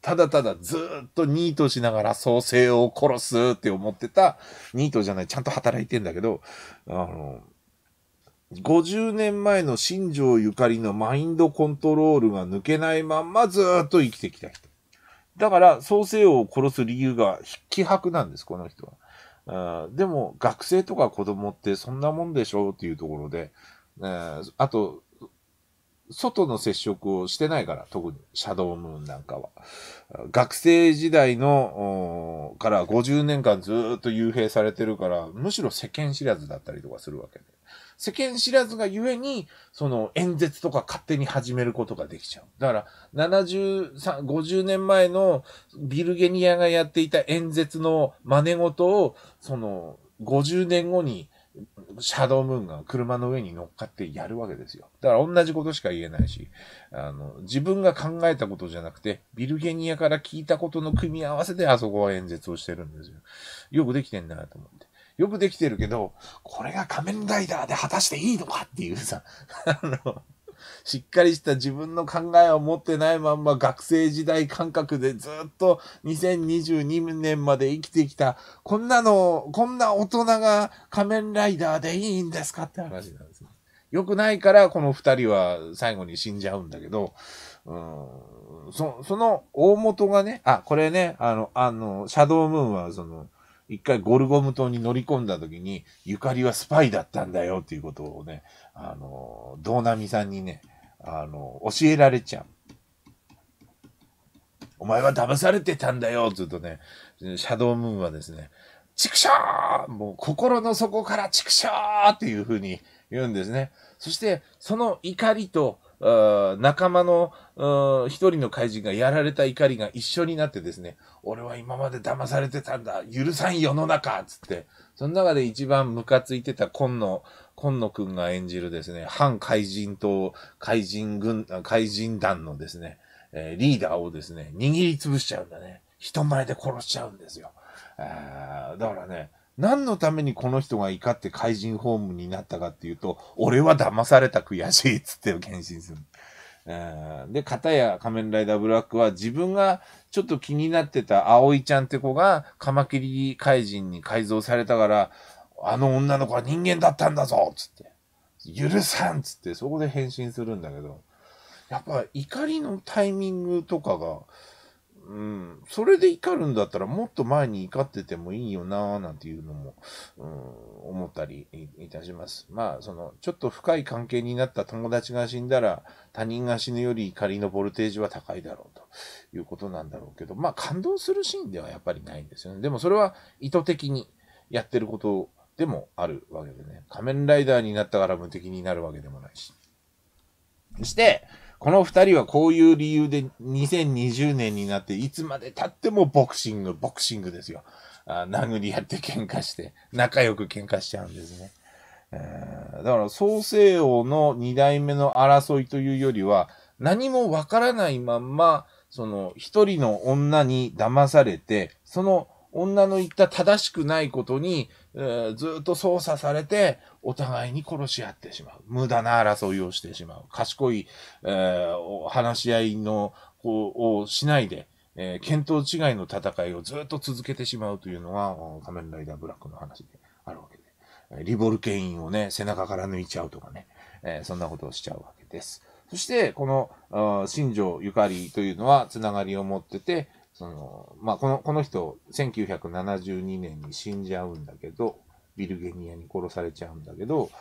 ただただずっとニートしながら創生を殺すって思ってた、ニートじゃない、ちゃんと働いてんだけど、あの、50年前の新庄ゆかりのマインドコントロールが抜けないまんまずっと生きてきた人。だから、創世を殺す理由が希薄なんです、この人は。でも、学生とか子供ってそんなもんでしょうっていうところで、あと、外の接触をしてないから、特にシャドウムーンなんかは。学生時代の、から50年間ずっと幽閉されてるから、むしろ世間知らずだったりとかするわけで。世間知らずがゆえに、その演説とか勝手に始めることができちゃう。だから、7 0 50年前のビルゲニアがやっていた演説の真似事を、その、50年後にシャドームーンが車の上に乗っかってやるわけですよ。だから同じことしか言えないし、あの、自分が考えたことじゃなくて、ビルゲニアから聞いたことの組み合わせであそこは演説をしてるんですよ。よくできてんなと思って。よくできてるけど、これが仮面ライダーで果たしていいのかっていうさ、あの、しっかりした自分の考えを持ってないまんま学生時代感覚でずっと2022年まで生きてきた、こんなの、こんな大人が仮面ライダーでいいんですかって話なんですね。良くないから、この二人は最後に死んじゃうんだけど、うん、そ、その大元がね、あ、これね、あの、あの、シャドウムーンは、その、一回ゴルゴム島に乗り込んだ時に、ゆかりはスパイだったんだよっていうことをね、あの、道波さんにね、あの、教えられちゃう。お前は騙されてたんだよ、ずっとね、シャドームーンはですね、畜生もう心の底から畜生っていうふうに言うんですね。そして、その怒りと、仲間の一人の怪人がやられた怒りが一緒になってですね、俺は今まで騙されてたんだ許さん世の中つって、その中で一番ムカついてた紺の今野くんが演じるですね、反怪人と怪人軍、怪人団のですね、えー、リーダーをですね、握りつぶしちゃうんだね。人前で殺しちゃうんですよ。あだからね、何のためにこの人が怒って怪人ホームになったかっていうと、俺は騙された悔しいっつって献身する。で、片や仮面ライダーブラックは自分がちょっと気になってた葵ちゃんって子がカマキリ怪人に改造されたから、あの女の子は人間だったんだぞつって、許さんつって、そこで返信するんだけど、やっぱ怒りのタイミングとかが、うん、それで怒るんだったらもっと前に怒っててもいいよなぁなんていうのも、うん、思ったりいたします。まあ、その、ちょっと深い関係になった友達が死んだら他人が死ぬより怒りのボルテージは高いだろうということなんだろうけど、まあ感動するシーンではやっぱりないんですよね。でもそれは意図的にやってることでもあるわけでね。仮面ライダーになったから無敵になるわけでもないし。そして、この二人はこういう理由で2020年になっていつまで経ってもボクシング、ボクシングですよ。あ殴り合って喧嘩して、仲良く喧嘩しちゃうんですね。えー、だから創世王の二代目の争いというよりは、何もわからないまんま、その一人の女に騙されて、その女の言った正しくないことに、えー、ずっと操作されて、お互いに殺し合ってしまう。無駄な争いをしてしまう。賢い、えー、話し合いの、こう、をしないで、えー、見当違いの戦いをずっと続けてしまうというのが、仮面ライダーブラックの話であるわけで。リボルケインをね、背中から抜いちゃうとかね、えー、そんなことをしちゃうわけです。そして、この、新庄ゆかりというのは、つながりを持ってて、その、まあ、この、この人、1972年に死んじゃうんだけど、ビルゲニアに殺されちゃうんだけど、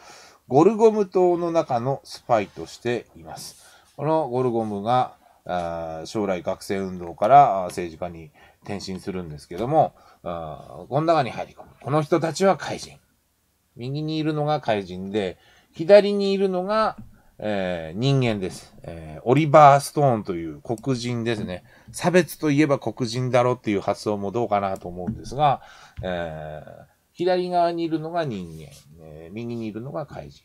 ゴルゴム島の中のスパイとしています。このゴルゴムが、あ将来学生運動から政治家に転身するんですけども、あこの中に入り込む。この人たちは怪人。右にいるのが怪人で、左にいるのがえー、人間です、えー。オリバー・ストーンという黒人ですね。差別といえば黒人だろっていう発想もどうかなと思うんですが、えー、左側にいるのが人間、えー、右にいるのが怪人。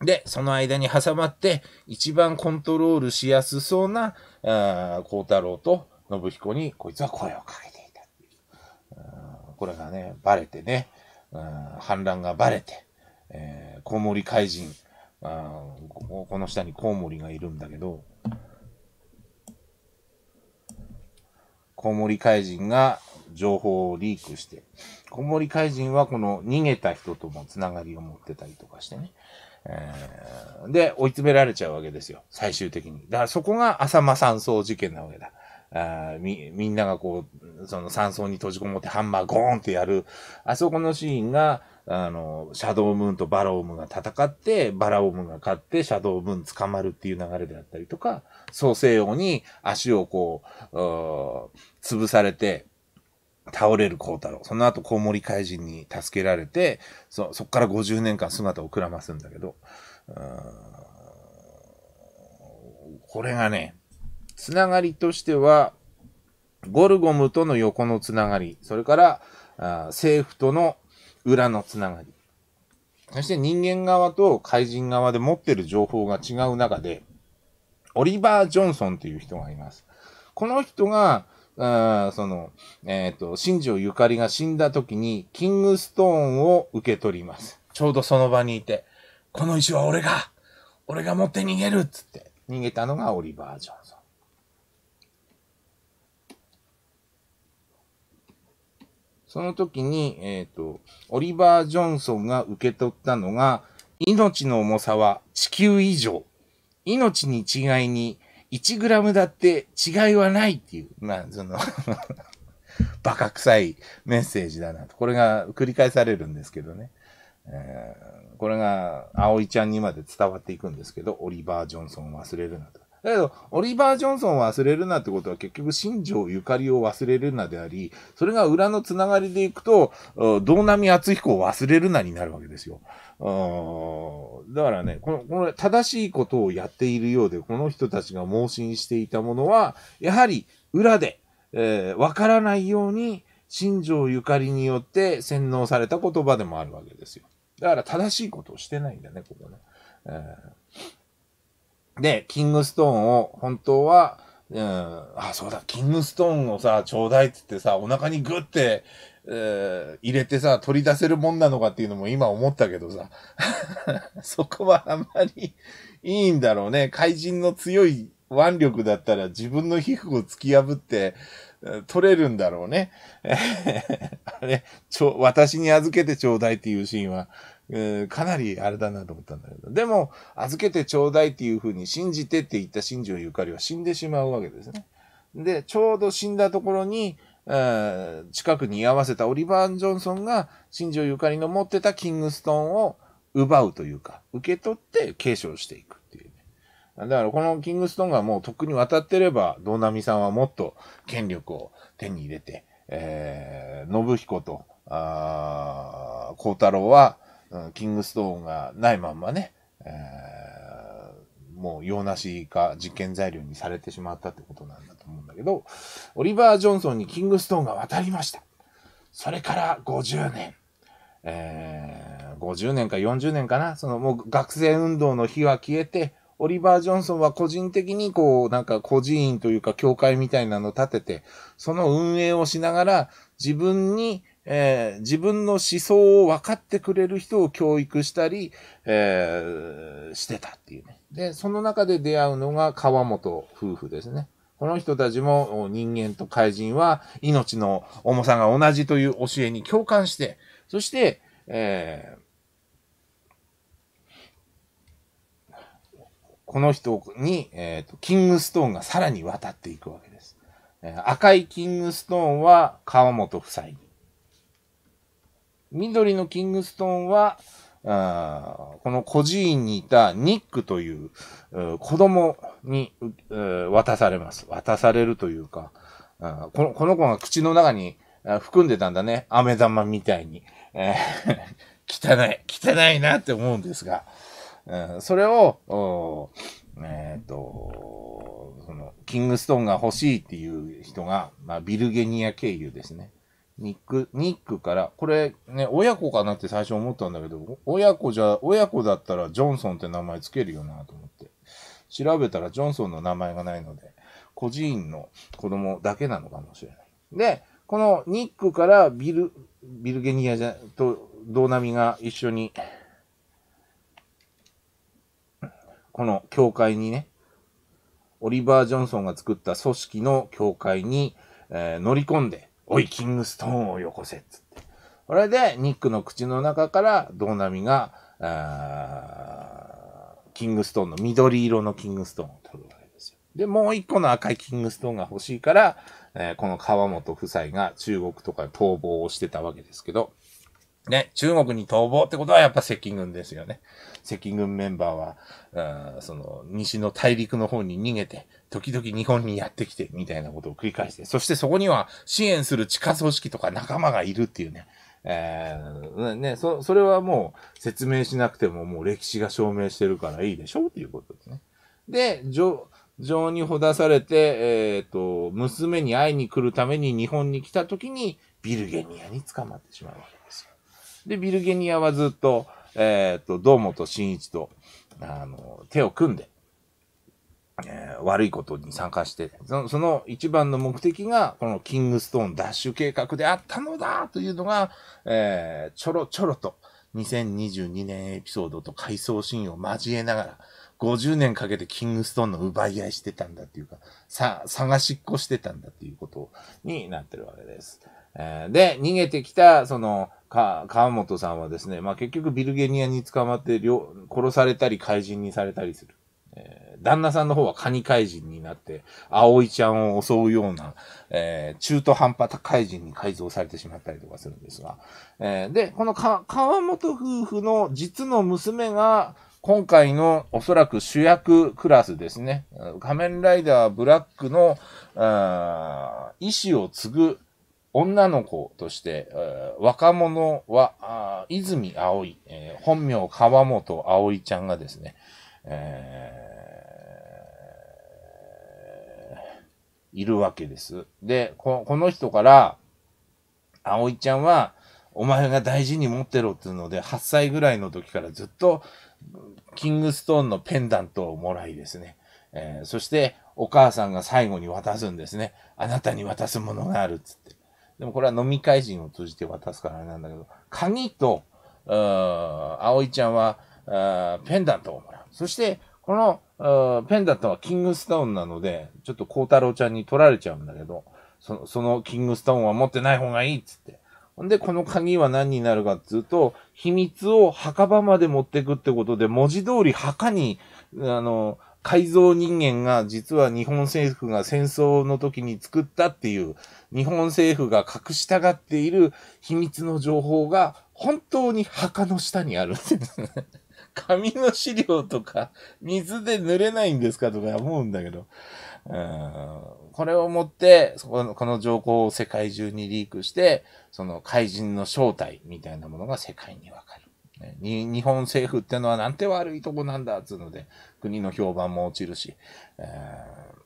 で、その間に挟まって、一番コントロールしやすそうな、孝太郎と信彦に、こいつは声をかけていたていう。これがね、バレてね、反乱がバレて、えー、コウモリ怪人、あこの下にコウモリがいるんだけど、コウモリ怪人が情報をリークして、コウモリ怪人はこの逃げた人ともつながりを持ってたりとかしてね。えー、で、追い詰められちゃうわけですよ。最終的に。だからそこが浅間山荘事件なわけだ。あみ、みんながこう、その山荘に閉じこもってハンマーゴーンってやる、あそこのシーンが、あの、シャドウムーンとバラオムが戦って、バラオムが勝って、シャドウムーン捕まるっていう流れであったりとか、創世王に足をこう、潰されて、倒れる光太郎。その後、コウモリ怪人に助けられて、そ、そっから50年間姿をくらますんだけど、これがね、つながりとしては、ゴルゴムとの横のつながり、それから、あ政府との裏のつながり。そして人間側と怪人側で持ってる情報が違う中で、オリバー・ジョンソンという人がいます。この人が、あその、えっ、ー、と、新庄ゆかりが死んだ時に、キングストーンを受け取ります。ちょうどその場にいて、この石は俺が、俺が持って逃げるっつって、逃げたのがオリバー・ジョンその時に、えっ、ー、と、オリバー・ジョンソンが受け取ったのが、命の重さは地球以上。命に違いに1グラムだって違いはないっていう、まあ、その バカ臭いメッセージだなと。これが繰り返されるんですけどね。えー、これが、葵ちゃんにまで伝わっていくんですけど、オリバー・ジョンソンを忘れるなと。だけど、オリバー・ジョンソンを忘れるなってことは結局、新庄ゆかりを忘れるなであり、それが裏のつながりでいくと、道波厚彦を忘れるなになるわけですよ。だからね、この、この正しいことをやっているようで、この人たちが盲信していたものは、やはり裏で、えー、わからないように、新庄ゆかりによって洗脳された言葉でもあるわけですよ。だから正しいことをしてないんだね、ここね。えーで、キングストーンを本当は、うん、あ、そうだ、キングストーンをさ、ちょうだいっつってさ、お腹にグって、えー、入れてさ、取り出せるもんなのかっていうのも今思ったけどさ、そこはあんまりいいんだろうね。怪人の強い腕力だったら自分の皮膚を突き破って、取れるんだろうね。あれ、ちょ、私に預けてちょうだいっていうシーンは、かなりあれだなと思ったんだけど。でも、預けてちょうだいっていうふうに信じてって言った新庄ゆかりは死んでしまうわけですね。で、ちょうど死んだところに、え近くに居合わせたオリバー・ジョンソンが新庄ゆかりの持ってたキングストーンを奪うというか、受け取って継承していくっていうね。だからこのキングストーンがもうとっくに渡ってれば、ナミさんはもっと権力を手に入れて、えー、信彦と、あー、孝太郎は、うん、キングストーンがないまんまね、えー、もう用なしか実験材料にされてしまったってことなんだと思うんだけど、オリバー・ジョンソンにキングストーンが渡りました。それから50年。えー、50年か40年かな、そのもう学生運動の火は消えて、オリバー・ジョンソンは個人的にこう、なんか個人員というか教会みたいなのを立てて、その運営をしながら自分に、えー、自分の思想を分かってくれる人を教育したり、えー、してたっていうね。で、その中で出会うのが川本夫婦ですね。この人たちも人間と怪人は命の重さが同じという教えに共感して、そして、えー、この人に、えーと、キングストーンがさらに渡っていくわけです。赤いキングストーンは川本夫妻に。緑のキングストーンは、あこの孤児院にいたニックという子供に渡されます。渡されるというか、このこの子が口の中に含んでたんだね。飴玉みたいに。汚い、汚いなって思うんですが、それを、えっ、ー、と、その、キングストーンが欲しいっていう人が、まあ、ビルゲニア経由ですね。ニック、ニックから、これね、親子かなって最初思ったんだけど、親子じゃ、親子だったらジョンソンって名前つけるよなと思って。調べたらジョンソンの名前がないので、孤児院の子供だけなのかもしれない。で、このニックからビル、ビルゲニアじゃとナミが一緒に、この教会にね、オリバー・ジョンソンが作った組織の教会に、えー、乗り込んで、おい、キングストーンをよこせっつって。これで、ニックの口の中から、ドーナミが、キングストーンの、緑色のキングストーンを取るわけですよ。で、もう一個の赤いキングストーンが欲しいから、えー、この川本夫妻が中国とか逃亡をしてたわけですけど、ね、中国に逃亡ってことはやっぱ赤軍ですよね。赤軍メンバーは、ーその、西の大陸の方に逃げて、時々日本にやってきて、みたいなことを繰り返して、そしてそこには支援する地下組織とか仲間がいるっていうね、えー、ね、そ、それはもう説明しなくてももう歴史が証明してるからいいでしょっていうことですね。で、情、情にほだされて、えっ、ー、と、娘に会いに来るために日本に来た時に、ビルゲニアに捕まってしまうわけですよ。で、ビルゲニアはずっと、えっ、ー、と、堂本真一と、あの、手を組んで、えー、悪いことに参加してそ、その一番の目的が、このキングストーンダッシュ計画であったのだというのが、えー、ちょろちょろと2022年エピソードと回想シーンを交えながら、50年かけてキングストーンの奪い合いしてたんだっていうか、さ、探しっこしてたんだっていうことになってるわけです。えー、で、逃げてきた、その、か、川本さんはですね、まあ、結局ビルゲニアに捕まって、殺されたり、怪人にされたりする。えー旦那さんの方はカニ怪人になって、葵ちゃんを襲うような、えー、中途半端な怪人に改造されてしまったりとかするんですが、えー、で、この川本夫婦の実の娘が、今回のおそらく主役クラスですね、仮面ライダーブラックの、意志を継ぐ女の子として、え若者は、泉葵、えー、本名川本葵ちゃんがですね、えーいるわけです。で、この人から、葵ちゃんは、お前が大事に持ってろっていうので、8歳ぐらいの時からずっと、キングストーンのペンダントをもらいですね。えー、そして、お母さんが最後に渡すんですね。あなたに渡すものがあるっつって。でもこれは飲み会人を通じて渡すからあれなんだけど、鍵と、葵ちゃんは、ペンダントをもらう。そして、このペンダントはキングストーンなので、ちょっと孝太郎ちゃんに取られちゃうんだけど、その、そのキングストーンは持ってない方がいいっつって。んで、この鍵は何になるかっつうと、秘密を墓場まで持ってくってことで、文字通り墓に、あの、改造人間が実は日本政府が戦争の時に作ったっていう、日本政府が隠したがっている秘密の情報が本当に墓の下にあるんです紙の資料とか、水で濡れないんですかとか思うんだけど。うんこれをもって、このこの情報を世界中にリークして、その怪人の正体みたいなものが世界にわかる、日本政府ってのはなんて悪いとこなんだ、つうので、国の評判も落ちるし、えー、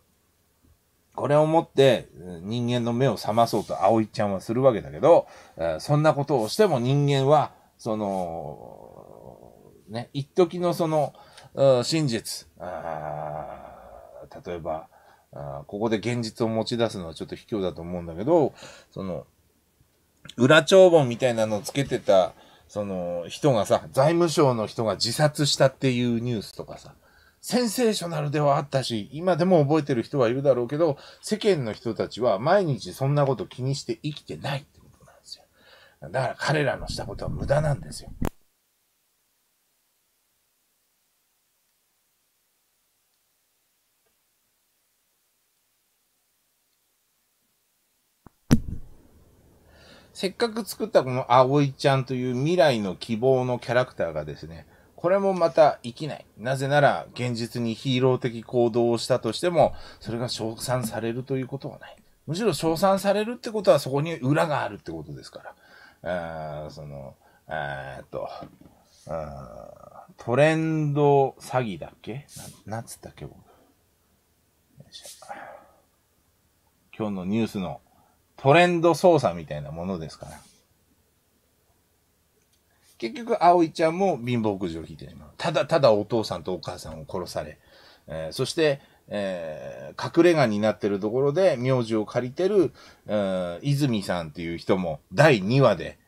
これをもって人間の目を覚まそうと葵ちゃんはするわけだけど、えー、そんなことをしても人間は、その、ね、一時のその、真実、例えばあ、ここで現実を持ち出すのはちょっと卑怯だと思うんだけど、その、裏帳簿みたいなのをつけてた、その人がさ、財務省の人が自殺したっていうニュースとかさ、センセーショナルではあったし、今でも覚えてる人はいるだろうけど、世間の人たちは毎日そんなこと気にして生きてないってことなんですよ。だから彼らのしたことは無駄なんですよ。せっかく作ったこの葵ちゃんという未来の希望のキャラクターがですね、これもまた生きない。なぜなら、現実にヒーロー的行動をしたとしても、それが称賛されるということはない。むしろ称賛されるってことは、そこに裏があるってことですから。あその、えっとトレンド詐欺だっけな、なんつったっけ、僕。今日のニュースのトレンド操作みたいなものですから。結局、葵ちゃんも貧乏くじを引いてしまう。ただただお父さんとお母さんを殺され、えー、そして、えー、隠れ家になってるところで名字を借りてる、えー、泉さんっていう人も第2話で、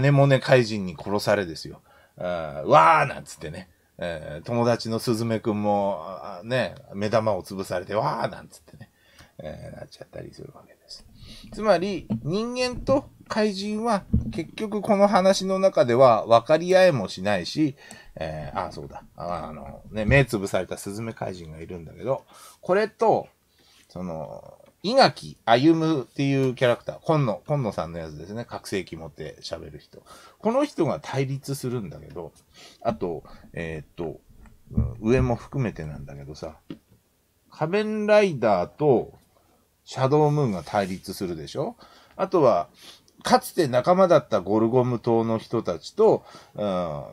姉もね。怪人に殺されですよ。ーわーなんつってね、えー、友達のすずめくんも、ね、目玉を潰されて、わーなんつってね、えー、なっちゃったりするわけつまり人間と怪人は結局この話の中では分かり合えもしないし、えー、あ、そうだ。あの、ね、目つぶされたスズメ怪人がいるんだけど、これと、その、伊垣歩っていうキャラクター、今野、今野さんのやつですね。覚醒器持って喋る人。この人が対立するんだけど、あと、えー、っと、うん、上も含めてなんだけどさ、仮面ライダーとシャドウムーンが対立するでしょあとは、かつて仲間だったゴルゴム島の人たちと、うん、あ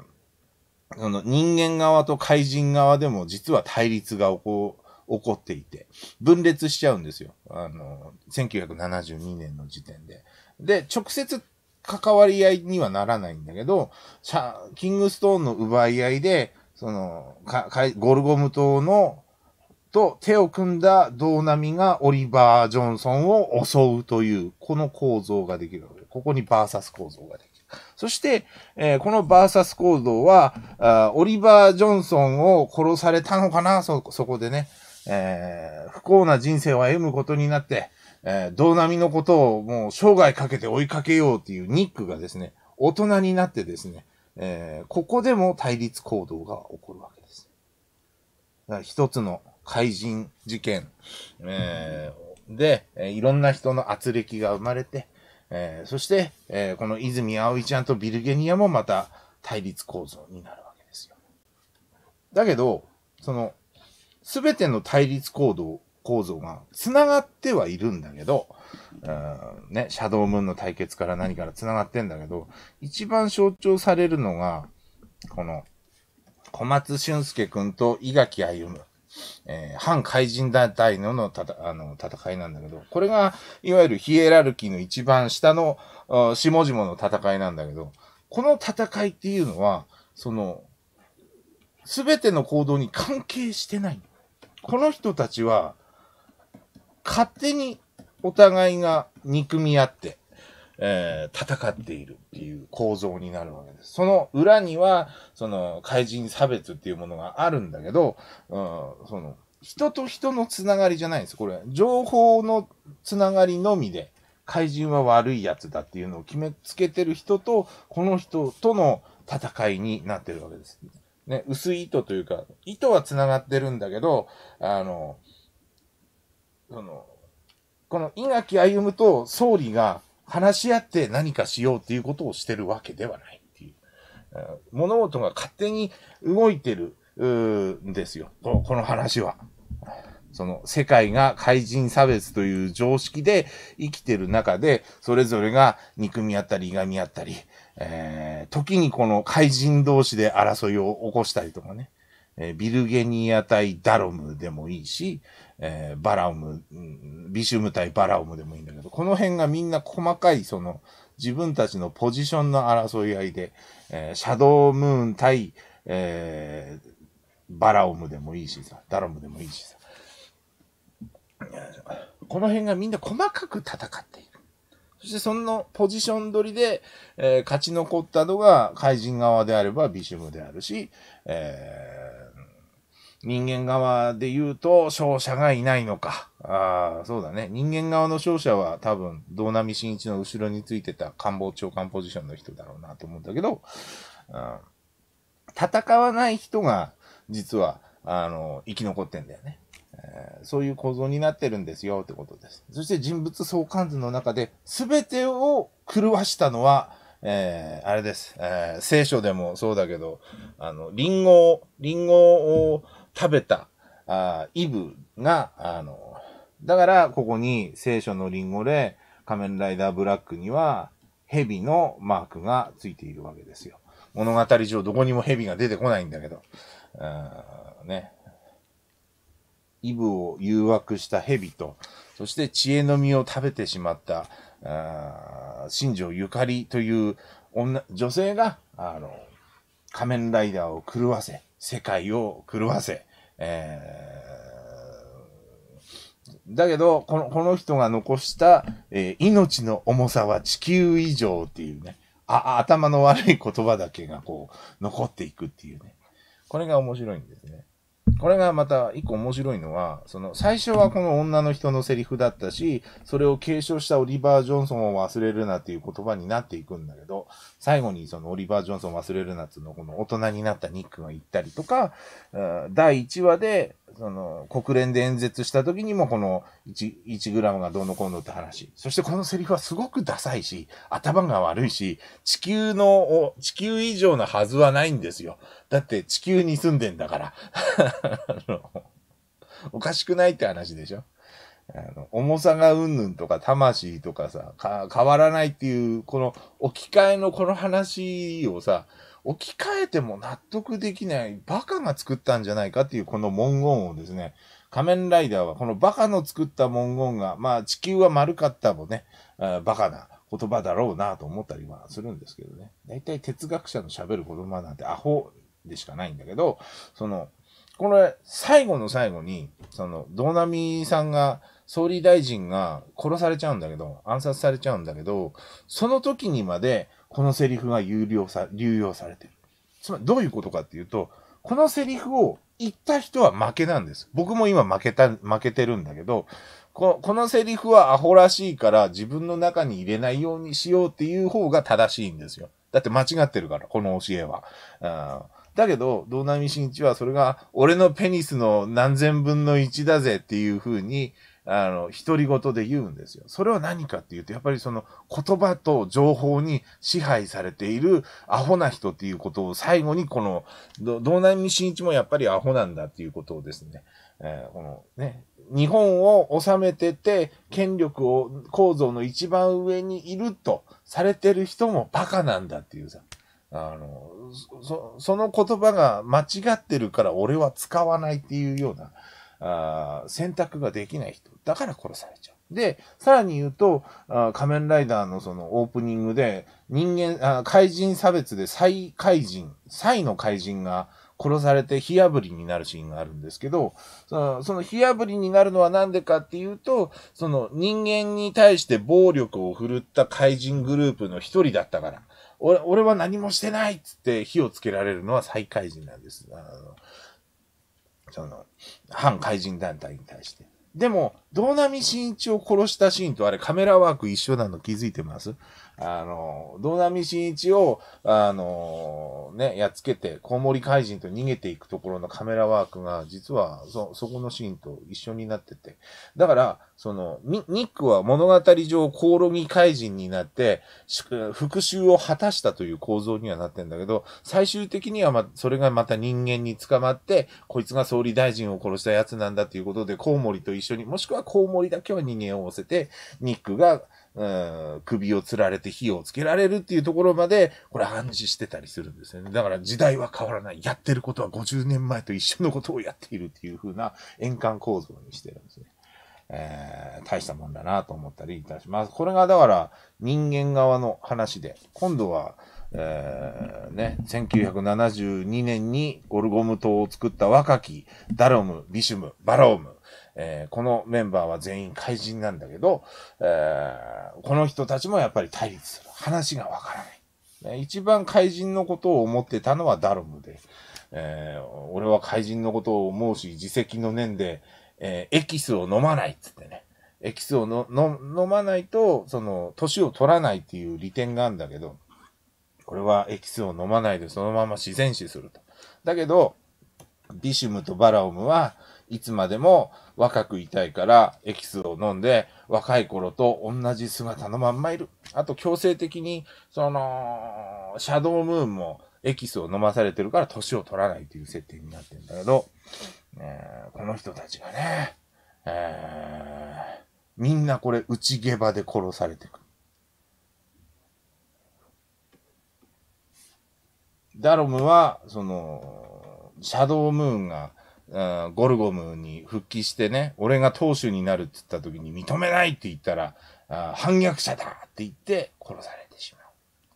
の人間側と怪人側でも実は対立が起こ、起こっていて、分裂しちゃうんですよ。あの、1972年の時点で。で、直接関わり合いにはならないんだけど、キングストーンの奪い合いで、その、ゴルゴム島のと手を組んだ銅波がオリバー・ジョンソンを襲うという、この構造ができるわけで、ここにバーサス構造ができる。そして、えー、このバーサス構造はあ、オリバー・ジョンソンを殺されたのかなそ、そこでね、えー、不幸な人生を歩むことになって、えー、道波のことをもう生涯かけて追いかけようっていうニックがですね、大人になってですね、えー、ここでも対立行動が起こるわけです。だから一つの怪人事件、えー、で、えいろんな人の圧力が生まれて、えー、そして、えー、この泉葵ちゃんとビルゲニアもまた対立構造になるわけですよ。だけど、その、すべての対立行動、構造が繋がってはいるんだけど、うん、ね、シャドウムーンの対決から何から繋がってんだけど、一番象徴されるのが、この、小松俊介くんと伊垣歩む。えー、反怪人団体ののたあの戦いなんだけど、これが、いわゆるヒエラルキーの一番下の、下々の戦いなんだけど、この戦いっていうのは、その、すべての行動に関係してない。この人たちは、勝手にお互いが憎み合って、えー、戦っているっていう構造になるわけです。その裏には、その、怪人差別っていうものがあるんだけど、うん、その、人と人のつながりじゃないんです。これ、情報のつながりのみで、怪人は悪いやつだっていうのを決めつけてる人と、この人との戦いになってるわけです。ね、薄い糸というか、糸は繋がってるんだけど、あの、その、この稲垣歩むと総理が話し合って何かしようっていうことをしてるわけではないっていう。物事が勝手に動いてるんですよ。この話は。その世界が怪人差別という常識で生きてる中で、それぞれが憎み合ったり、いがみ合ったり、えー、時にこの怪人同士で争いを起こしたりとかね、えー、ビルゲニア対ダロムでもいいし、えー、バラウム、ビシウム対バラウムでもいいんだけど、この辺がみんな細かい、その、自分たちのポジションの争い合いで、えー、シャドームーン対、えー、バラウムでもいいしさ、ダラムでもいいしさ。この辺がみんな細かく戦っている。そしてそのポジション取りで、えー、勝ち残ったのが怪人側であればビシュムであるし、え人間側で言うと勝者がいないのか。ああ、そうだね。人間側の勝者は多分、堂波真一の後ろについてた官房長官ポジションの人だろうなと思うんだけど、うん、戦わない人が実は、あの、生き残ってんだよね。えー、そういう構造になってるんですよってことです。そして人物相関図の中で全てを狂わしたのは、えー、あれです、えー、聖書でもそうだけど、あの、リンゴを、リンゴを、食べた、あイブが、あの、だからここに聖書のリンゴで仮面ライダーブラックには蛇のマークがついているわけですよ。物語上どこにも蛇が出てこないんだけど。うん、ね。イブを誘惑した蛇と、そして知恵の実を食べてしまった、あ新庄ゆかりという女、女性が、あの、仮面ライダーを狂わせ、世界を狂わせ、えー、だけど、この、この人が残した、えー、命の重さは地球以上っていうね、あ、頭の悪い言葉だけがこう、残っていくっていうね。これが面白いんですね。これがまた一個面白いのは、その最初はこの女の人のセリフだったし、それを継承したオリバー・ジョンソンを忘れるなっていう言葉になっていくんだけど、最後にそのオリバー・ジョンソン忘れるなつのこの大人になったニックが言ったりとか、第1話で、その国連で演説した時にもこの 1, 1グラムがどうのこうのって話。そしてこのセリフはすごくダサいし、頭が悪いし、地球の、地球以上のはずはないんですよ。だって地球に住んでんだから。おかしくないって話でしょ。あの重さがうんぬんとか魂とかさか、変わらないっていう、この置き換えのこの話をさ、置き換えても納得できないバカが作ったんじゃないかっていうこの文言をですね、仮面ライダーはこのバカの作った文言が、まあ地球は丸かったもね、あバカな言葉だろうなと思ったりはするんですけどね。大体哲学者の喋る言葉なんてアホでしかないんだけど、その、これ最後の最後に、その、道波さんが、総理大臣が殺されちゃうんだけど、暗殺されちゃうんだけど、その時にまでこのセリフが有料さ流用されてる。つまりどういうことかっていうと、このセリフを言った人は負けなんです。僕も今負けた、負けてるんだけど、ここのセリフはアホらしいから自分の中に入れないようにしようっていう方が正しいんですよ。だって間違ってるから、この教えは。だけど、道南真一はそれが俺のペニスの何千分の1だぜっていう風にあの、独り言で言うんですよ。それは何かっていうと、やっぱりその言葉と情報に支配されているアホな人っていうことを最後にこの、道南新一もやっぱりアホなんだっていうことをですね、えー、このね、日本を治めてて、権力を構造の一番上にいるとされてる人もバカなんだっていうさ、あの、そ、その言葉が間違ってるから俺は使わないっていうような、あ選択ができない人。だから殺されちゃう。で、さらに言うと、あ仮面ライダーのそのオープニングで、人間、あ怪人差別で再怪人、再の怪人が殺されて火炙りになるシーンがあるんですけど、そのその火炙りになるのは何でかっていうと、その人間に対して暴力を振るった怪人グループの一人だったから。俺、俺は何もしてないっつって火をつけられるのは最怪人なんです。あの、その、反怪人団体に対して。でも、堂波真一を殺したシーンとあれカメラワーク一緒なの気づいてますあの、道波新一を、あの、ね、やっつけて、コウモリ怪人と逃げていくところのカメラワークが、実は、そ、そこのシーンと一緒になってて。だから、その、ニックは物語上、コオロギ怪人になって、復讐を果たしたという構造にはなってんだけど、最終的には、ま、それがまた人間に捕まって、こいつが総理大臣を殺したやつなんだということで、コウモリと一緒に、もしくはコウモリだけは人間を押わせて、ニックが、うん、首を吊られて火をつけられるっていうところまで、これ暗示してたりするんですよね。だから時代は変わらない。やってることは50年前と一緒のことをやっているっていう風な円環構造にしてるんですね。えー、大したもんだなと思ったりいたします。これがだから人間側の話で、今度は、えー、ね、1972年にゴルゴム島を作った若きダロム、ビシュム、バローム、えー、このメンバーは全員怪人なんだけど、えー、この人たちもやっぱり対立する。話がわからない、一番怪人のことを思ってたのはダルムで、えー、俺は怪人のことを思うし、自責の念で、えエキスを飲まないっつってね。エキスをのの飲まないと、その、年を取らないっていう利点があるんだけど、これはエキスを飲まないでそのまま自然死すると。だけど、ビシュムとバラオムはいつまでも若くいたいからエキスを飲んで、若い頃と同じ姿のまんまいる。あと強制的に、その、シャドームーンもエキスを飲まされてるから年を取らないっていう設定になってるんだけど、えー、この人たちがね、えー、みんなこれ内下場で殺されてく。ダロムは、その、シャドームーンがゴルゴムに復帰してね、俺が当主になるって言った時に認めないって言ったら、あ反逆者だって言って殺されてしまう。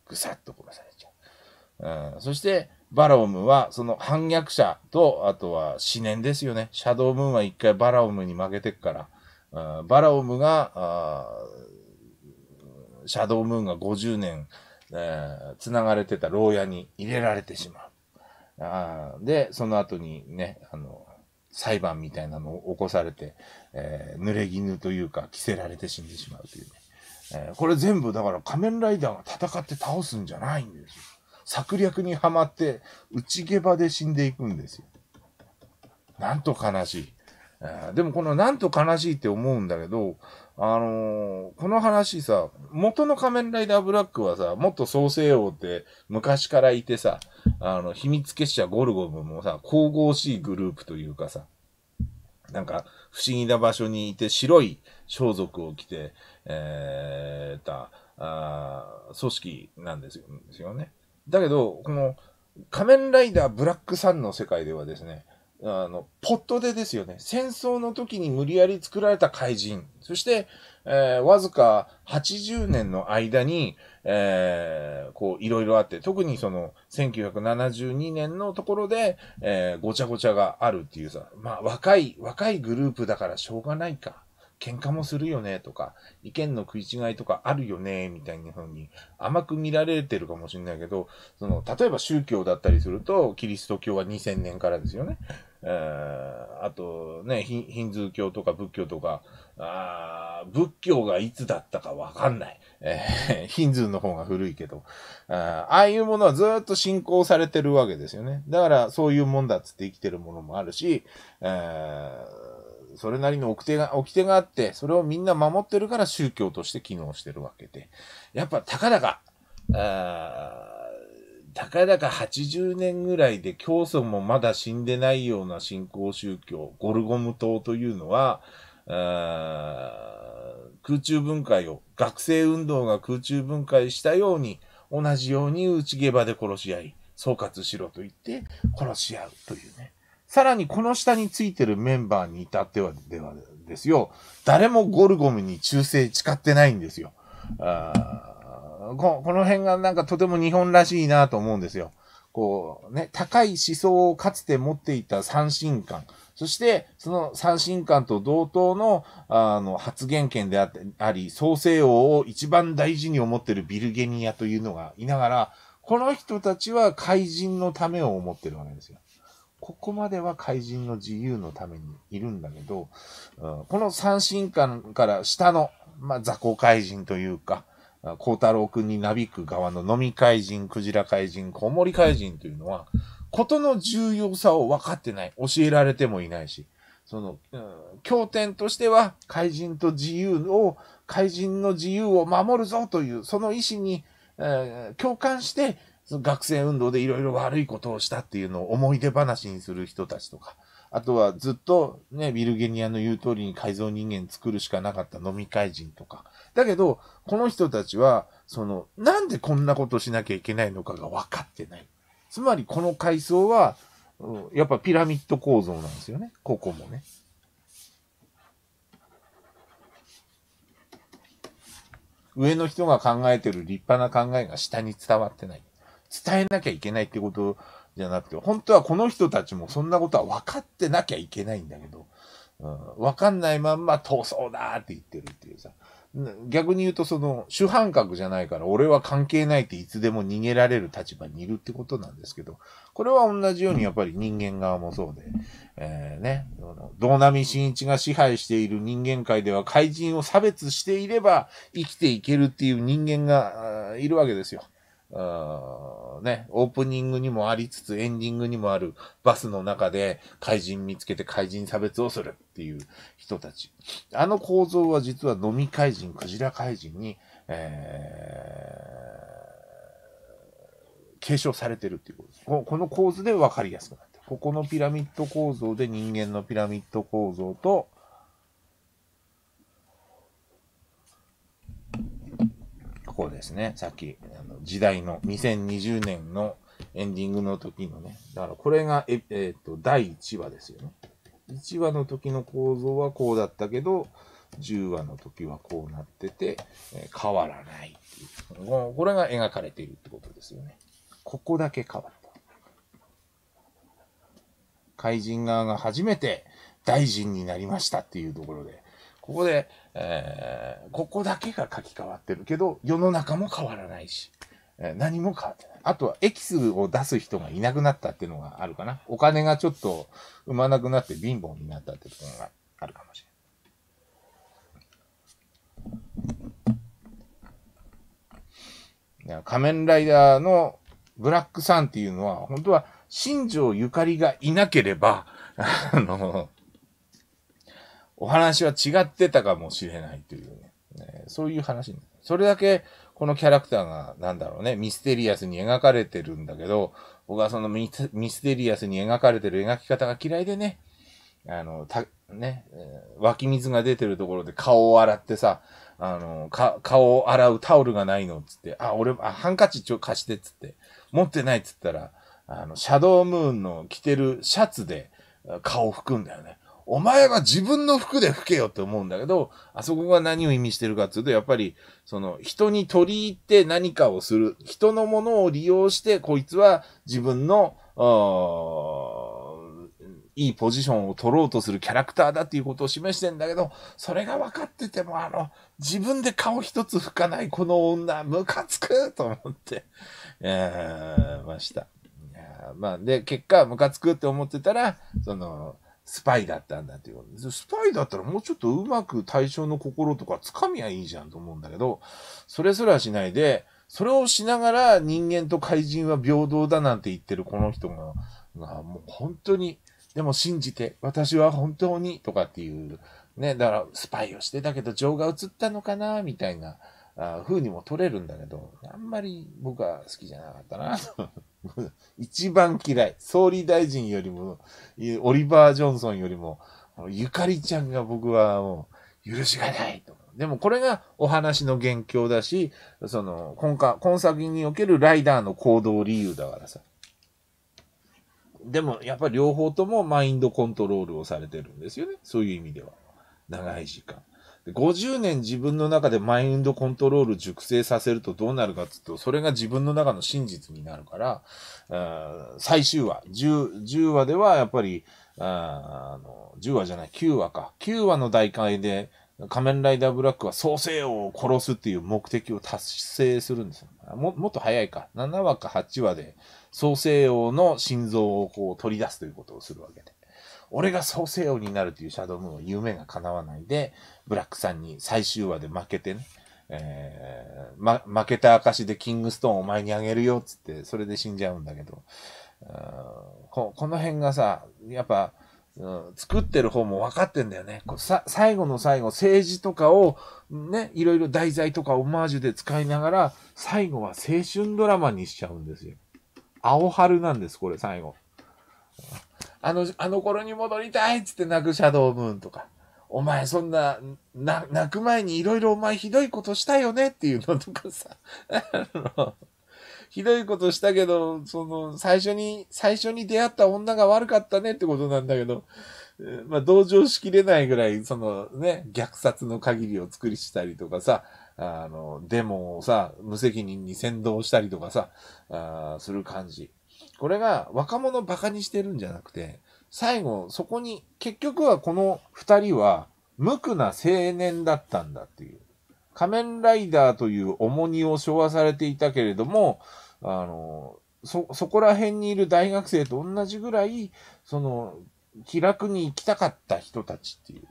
ぐさっと殺されちゃう。うん、そして、バラオムはその反逆者と、あとは思念ですよね。シャドウムーンは一回バラオムに負けてっから、バラオムが、シャドウムーンが50年、繋がれてた牢屋に入れられてしまう。で、その後にね、あの、裁判みたいなのを起こされて、えー、濡れ衣というか着せられて死んでしまうというね。えー、これ全部だから仮面ライダーが戦って倒すんじゃないんですよ。策略にはまって内毛場で死んでいくんですよ。なんと悲しい。えー、でもこのなんと悲しいって思うんだけど、あのー、この話さ、元の仮面ライダーブラックはさ、もっと創世王って昔からいてさ、あの、秘密結社ゴルゴムもさ、神々しいグループというかさ、なんか、不思議な場所にいて白い装束を着て、えー、た、あ組織なんですよですよね。だけど、この、仮面ライダーブラックさんの世界ではですね、あの、ポットでですよね。戦争の時に無理やり作られた怪人。そして、えー、わずか80年の間に、えー、こう、いろいろあって、特にその、1972年のところで、えー、ごちゃごちゃがあるっていうさ、まあ、若い、若いグループだからしょうがないか。喧嘩もするよね、とか、意見の食い違いとかあるよね、みたいな風に甘く見られてるかもしれないけど、その、例えば宗教だったりすると、キリスト教は2000年からですよね。えあとね、ヒンズー教とか仏教とか、あ仏教がいつだったかわかんない。え ヒンズーの方が古いけど、ああいうものはずっと信仰されてるわけですよね。だからそういうもんだっつって生きてるものもあるし、えー、それなりの掟が、掟があって、それをみんな守ってるから宗教として機能してるわけで。やっぱ、たかだか、たかだか80年ぐらいで教祖もまだ死んでないような信仰宗教、ゴルゴム島というのは、空中分解を、学生運動が空中分解したように、同じように内下場で殺し合い、総括しろと言って殺し合うというね。さらにこの下についてるメンバーに至ってはではですよ。誰もゴルゴムに忠誠誓ってないんですよ。あこの辺がなんかとても日本らしいなと思うんですよ。こうね、高い思想をかつて持っていた三神館、そして、その三神館と同等の、あの、発言権であってあり、創世王を一番大事に思ってるビルゲニアというのがいながら、この人たちは怪人のためを思ってるわけですよ。ここまでは怪人の自由のためにいるんだけど、うん、この三神館から下の、まあ、雑魚怪人というか、孝太郎くんになびく側の飲み怪人、クジラ怪人、コウモリ怪人というのは、ことの重要さを分かってない。教えられてもいないし、その、うん、経典としては、怪人と自由を、怪人の自由を守るぞという、その意志に、えー、共感して、その学生運動でいろいろ悪いことをしたっていうのを思い出話にする人たちとか、あとはずっとね、ビルゲニアの言う通りに改造人間作るしかなかった飲み会人とか、だけど、この人たちは、その、なんでこんなことしなきゃいけないのかが分かってない。つまりこの階層は、やっぱピラミッド構造なんですよね。ここもね。上の人が考えてる立派な考えが下に伝わってない。伝えなきゃいけないってことじゃなくて、本当はこの人たちもそんなことは分かってなきゃいけないんだけど、うん、分かんないまんま闘争だって言ってるっていうさ。逆に言うとその主犯格じゃないから俺は関係ないっていつでも逃げられる立場にいるってことなんですけど、これは同じようにやっぱり人間側もそうで、えー、ね、道波新一が支配している人間界では怪人を差別していれば生きていけるっていう人間がいるわけですよ。ね、オープニングにもありつつ、エンディングにもあるバスの中で怪人見つけて怪人差別をするっていう人たち。あの構造は実は飲み怪人、クジラ怪人に、えー、継承されてるっていうことです。この構図で分かりやすくなってここのピラミッド構造で人間のピラミッド構造と、うですね、さっき、あの時代の2020年のエンディングの時のね、だからこれがえ、えっ、ー、と、第1話ですよね。1話の時の構造はこうだったけど、10話の時はこうなってて、えー、変わらないっていうこ。これが描かれているってことですよね。ここだけ変わった。怪人側が初めて大臣になりましたっていうところで、ここで、えー、ここだけが書き換わってるけど、世の中も変わらないし、えー、何も変わってない。あとはエキスを出す人がいなくなったっていうのがあるかな。お金がちょっと生まなくなって貧乏になったっていうところがあるかもしれない。仮面ライダーのブラックさんっていうのは、本当は新庄ゆかりがいなければ、あの、お話は違ってたかもしれないというね、ねそういう話になる。それだけこのキャラクターが、なんだろうね、ミステリアスに描かれてるんだけど、僕はそのミステリアスに描かれてる描き方が嫌いでね、あの、た、ね、湧き水が出てるところで顔を洗ってさ、あの、か、顔を洗うタオルがないのっつって、あ、俺、あ、ハンカチちょ、貸してっつって、持ってないっつったら、あの、シャドームーンの着てるシャツで顔を拭くんだよね。お前は自分の服で吹けよって思うんだけど、あそこが何を意味してるかっていうと、やっぱり、その、人に取り入って何かをする。人のものを利用して、こいつは自分の、いいポジションを取ろうとするキャラクターだっていうことを示してんだけど、それが分かってても、あの、自分で顔一つ拭かないこの女、ムカつくと思って、えー、ました。まあ、で、結果、ムカつくって思ってたら、その、スパイだったんだっていうことで。スパイだったらもうちょっとうまく対象の心とか掴みはいいじゃんと思うんだけど、それすらしないで、それをしながら人間と怪人は平等だなんて言ってるこの人が、まあ、もう本当に、でも信じて、私は本当に、とかっていう、ね、だからスパイをしてたけど情が映ったのかな、みたいな。あ風にも取れるんだけど、あんまり僕は好きじゃなかったな 一番嫌い。総理大臣よりも、オリバー・ジョンソンよりも、ゆかりちゃんが僕はもう許しがないと。でもこれがお話の元凶だし、その、今回、今作におけるライダーの行動理由だからさ。でも、やっぱり両方ともマインドコントロールをされてるんですよね。そういう意味では。長い時間。50年自分の中でマインドコントロール熟成させるとどうなるかって言うと、それが自分の中の真実になるから、最終話、10, 10話ではやっぱり、あの10話じゃない、9話か。9話の大会で、仮面ライダーブラックは創世王を殺すっていう目的を達成するんですよ。も、もっと早いか。7話か8話で創世王の心臓をこう取り出すということをするわけで。俺が創世王になるというシャドウムーンの夢が叶わないで、ブラックさんに最終話で負けてね、えー、ま、負けた証でキングストーンお前にあげるよ、っつって、それで死んじゃうんだけど、ここの辺がさ、やっぱ、うん、作ってる方も分かってんだよね。こうさ最後の最後、政治とかをね、いろいろ題材とかオマージュで使いながら、最後は青春ドラマにしちゃうんですよ。青春なんです、これ、最後。あの、あの頃に戻りたいっつって泣くシャドームーンとか。お前そんな、な、泣く前にいろいろお前ひどいことしたよねっていうのとかさ。ひどいことしたけど、その、最初に、最初に出会った女が悪かったねってことなんだけど、まあ、同情しきれないぐらい、そのね、虐殺の限りを作りしたりとかさ、あの、デモをさ、無責任に扇動したりとかさ、あする感じ。これが若者バカにしてるんじゃなくて、最後、そこに、結局はこの二人は、無垢な青年だったんだっていう。仮面ライダーという重荷を昭和されていたけれども、あの、そ、そこら辺にいる大学生と同じぐらい、その、気楽に生きたかった人たちっていう。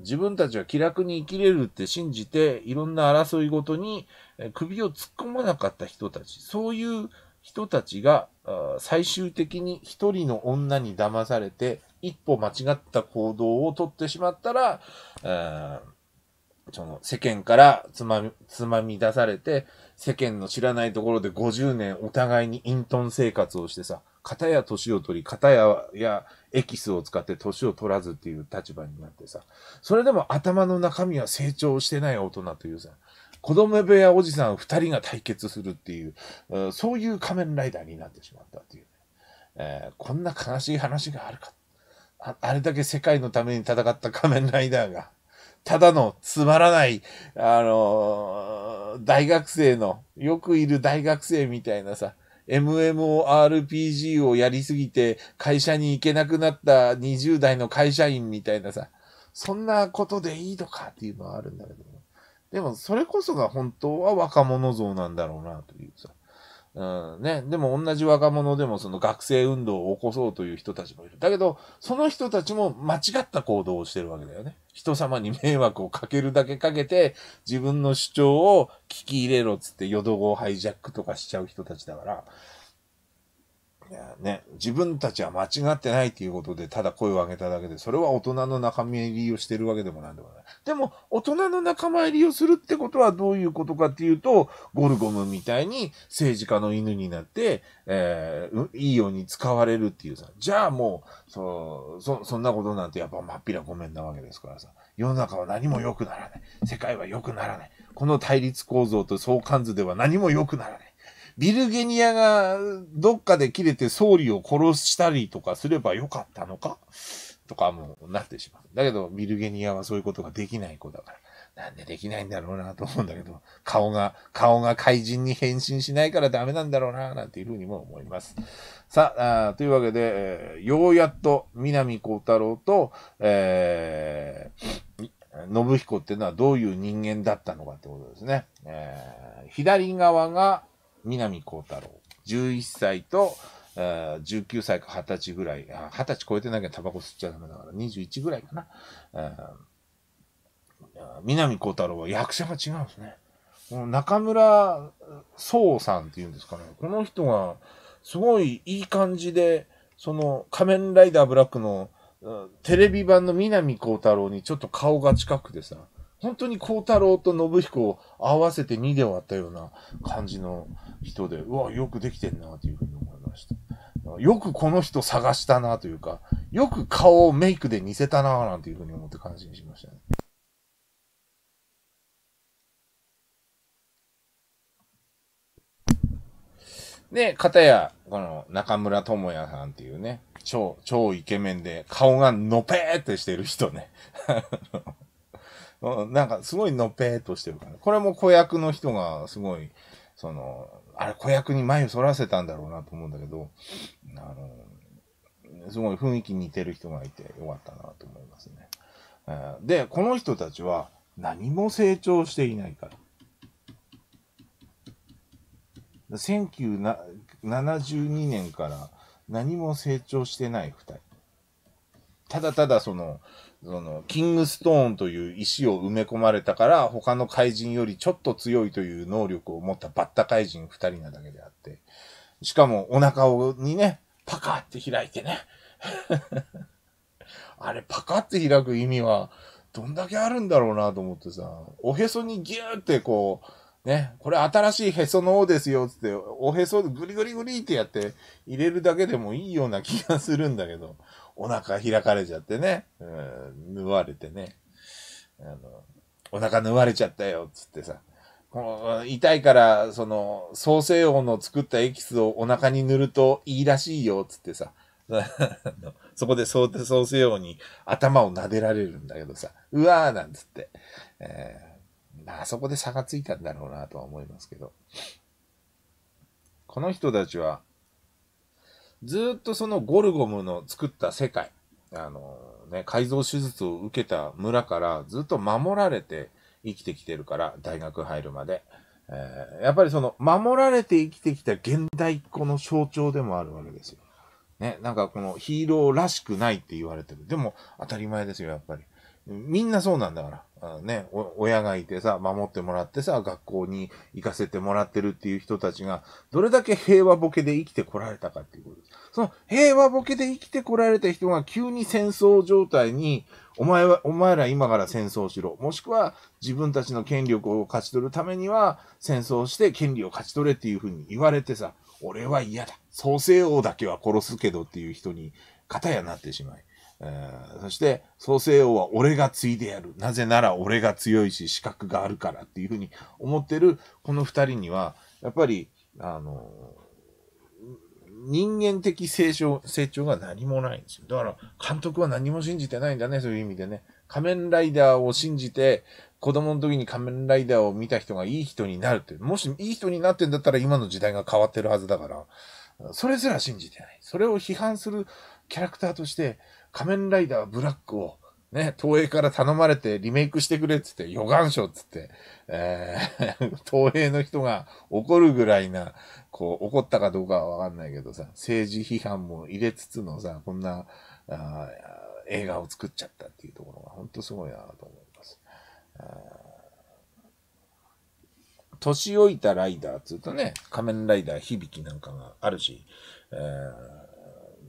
自分たちは気楽に生きれるって信じて、いろんな争いごとに首を突っ込まなかった人たち。そういう人たちが最終的に一人の女に騙されて一歩間違った行動をとってしまったら、その世間からつまみ、つまみ出されて、世間の知らないところで50年お互いに隠遁生活をしてさ、片や年を取り、片ややエキスを使って年を取らずっていう立場になってさ、それでも頭の中身は成長してない大人というさ、子供部屋おじさん2人が対決するっていう、そういう仮面ライダーになってしまったっていう、ね、えー、こんな悲しい話があるかあ。あれだけ世界のために戦った仮面ライダーが、ただのつまらない、あのー、大学生の、よくいる大学生みたいなさ、MMORPG をやりすぎて会社に行けなくなった20代の会社員みたいなさ、そんなことでいいのかっていうのはあるんだけど。でも、それこそが本当は若者像なんだろうな、というさ。うんね。でも同じ若者でもその学生運動を起こそうという人たちもいる。だけど、その人たちも間違った行動をしてるわけだよね。人様に迷惑をかけるだけかけて、自分の主張を聞き入れろっつって、淀号ハイジャックとかしちゃう人たちだから。ね、自分たちは間違ってないということで、ただ声を上げただけで、それは大人の仲間入りをしてるわけでもなんでもない。でも、大人の仲間入りをするってことはどういうことかっていうと、ゴルゴムみたいに政治家の犬になって、えー、いいように使われるっていうさ、じゃあもう、そう、そ、そんなことなんてやっぱまっぴらごめんなわけですからさ、世の中は何も良くならない。世界は良くならない。この対立構造と相関図では何も良くならない。ビルゲニアがどっかで切れて総理を殺したりとかすればよかったのかとかもなってしまう。だけど、ビルゲニアはそういうことができない子だから。なんでできないんだろうなと思うんだけど、顔が、顔が怪人に変身しないからダメなんだろうななんていうふうにも思います。さあ、あというわけで、えー、ようやっと南光太郎と、えー、信彦っていうのはどういう人間だったのかってことですね。えー、左側が南光太郎。11歳と、19歳か20歳ぐらい。20歳超えてなきゃタバコ吸っちゃダメだから、21ぐらいかな。南光太郎は役者が違うんですね。この中村壮さんっていうんですかね。この人が、すごいいい感じで、その、仮面ライダーブラックの、テレビ版の南光太郎にちょっと顔が近くてさ、本当に孝太郎と信彦を合わせて2で割ったような感じの人で、うわ、よくできてんな、というふうに思いました。よくこの人探したなというか、よく顔をメイクで似せたななんていうふうに思って感心しましたね。で、片や、この中村智也さんっていうね、超、超イケメンで、顔がのぺーってしてる人ね。うん、なんかすごいのっぺーっとしてるから、これも子役の人がすごい、その、あれ子役に眉反らせたんだろうなと思うんだけど、あの、すごい雰囲気に似てる人がいてよかったなと思いますね。えで、この人たちは何も成長していないから。1972年から何も成長してない2人。ただただその、その、キングストーンという石を埋め込まれたから、他の怪人よりちょっと強いという能力を持ったバッタ怪人二人なだけであって、しかもお腹をにね、パカって開いてね。あれ、パカって開く意味は、どんだけあるんだろうなと思ってさ、おへそにギューってこう、ね、これ新しいへその緒ですよ、つって、おへそでグリグリグリってやって入れるだけでもいいような気がするんだけど、お腹開かれちゃってね、うん、縫われてね、あの、お腹縫われちゃったよ、つってさ、痛いから、その、創生音の作ったエキスをお腹に塗るといいらしいよ、つってさ、そこで創生音に頭を撫でられるんだけどさ、うわーなんつって、えーまあそこで差がついたんだろうなとは思いますけど。この人たちは、ずっとそのゴルゴムの作った世界、あのね、改造手術を受けた村からずっと守られて生きてきてるから、大学入るまで。えー、やっぱりその守られて生きてきた現代っ子の象徴でもあるわけですよ。ね、なんかこのヒーローらしくないって言われてる。でも当たり前ですよ、やっぱり。みんなそうなんだから。あのね、親がいてさ、守ってもらってさ、学校に行かせてもらってるっていう人たちが、どれだけ平和ボケで生きてこられたかっていうことです。その平和ボケで生きてこられた人が急に戦争状態に、お前は、お前ら今から戦争しろ。もしくは自分たちの権力を勝ち取るためには、戦争して権利を勝ち取れっていうふうに言われてさ、俺は嫌だ。創世王だけは殺すけどっていう人に、片やなってしまい。えー、そして、創世王は俺が継いでやる。なぜなら俺が強いし資格があるからっていうふうに思ってるこの二人には、やっぱり、あの人間的成長、成長が何もないんですよ。だから、監督は何も信じてないんだね、そういう意味でね。仮面ライダーを信じて、子供の時に仮面ライダーを見た人がいい人になるって、もしいい人になってんだったら今の時代が変わってるはずだから、それすら信じてない。それを批判するキャラクターとして、仮面ライダーブラックを、ね、東映から頼まれてリメイクしてくれっつって、予願書っつって、えー、東映の人が怒るぐらいな、こう、怒ったかどうかはわかんないけどさ、政治批判も入れつつのさ、こんな、あ映画を作っちゃったっていうところが、本当すごいなと思います。年老いたライダーっつうとね、仮面ライダー響きなんかがあるし、えー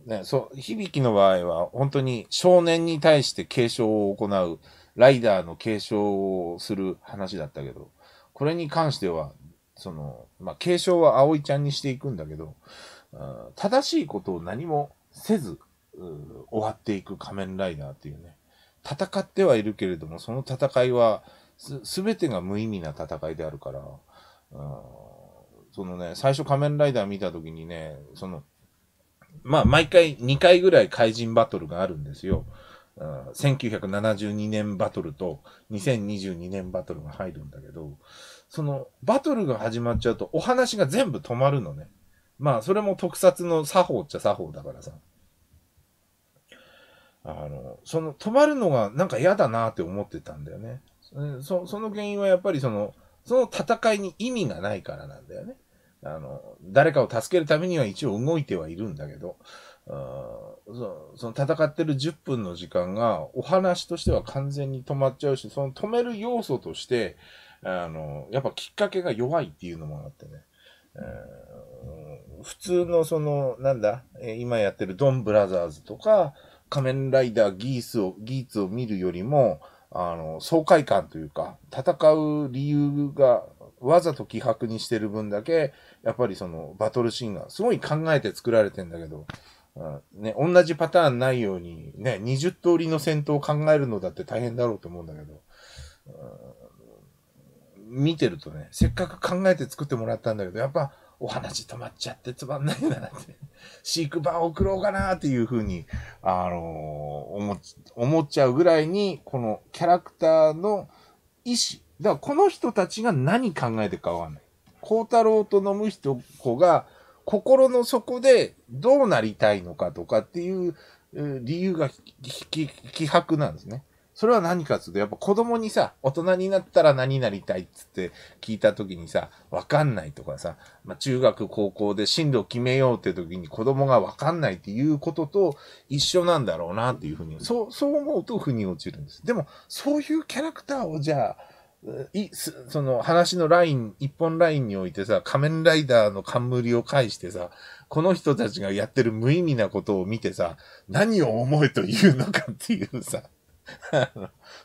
ね、そう、響きの場合は、本当に少年に対して継承を行う、ライダーの継承をする話だったけど、これに関しては、その、まあ、継承は葵ちゃんにしていくんだけど、正しいことを何もせず、終わっていく仮面ライダーっていうね。戦ってはいるけれども、その戦いは、すべてが無意味な戦いであるから、そのね、最初仮面ライダー見た時にね、その、まあ、毎回2回ぐらい怪人バトルがあるんですよ。1972年バトルと2022年バトルが入るんだけど、そのバトルが始まっちゃうとお話が全部止まるのね。まあ、それも特撮の作法っちゃ作法だからさ。あの、その止まるのがなんか嫌だなって思ってたんだよね。そその原因はやっぱりその、その戦いに意味がないからなんだよね。あの、誰かを助けるためには一応動いてはいるんだけど、その戦ってる10分の時間がお話としては完全に止まっちゃうし、その止める要素として、あの、やっぱきっかけが弱いっていうのもあってね。うん、普通のその、なんだ、今やってるドンブラザーズとか、仮面ライダーギースを、ギーツを見るよりも、あの、爽快感というか、戦う理由がわざと気迫にしてる分だけ、やっぱりそのバトルシーンがすごい考えて作られてんだけど、うん、ね、同じパターンないように、ね、20通りの戦闘を考えるのだって大変だろうと思うんだけど、うん、見てるとね、せっかく考えて作ってもらったんだけど、やっぱお話止まっちゃってつまんないんだなって、飼育場を送ろうかなっていうふうに、あのー、思っ、思っちゃうぐらいに、このキャラクターの意思、だからこの人たちが何考えてるかわかんない。孝太郎と飲む人子が心の底でどうなりたいのかとかっていう理由が希薄なんですね。それは何かっていうと、やっぱ子供にさ、大人になったら何なりたいっつって聞いた時にさ、わかんないとかさ、まあ、中学、高校で進路を決めようって時に子供がわかんないっていうことと一緒なんだろうなっていうふうに、そう、そう思うと腑に落ちるんです。でも、そういうキャラクターをじゃあ、いその話のライン、一本ラインにおいてさ、仮面ライダーの冠を介してさ、この人たちがやってる無意味なことを見てさ、何を思えというのかっていうさ、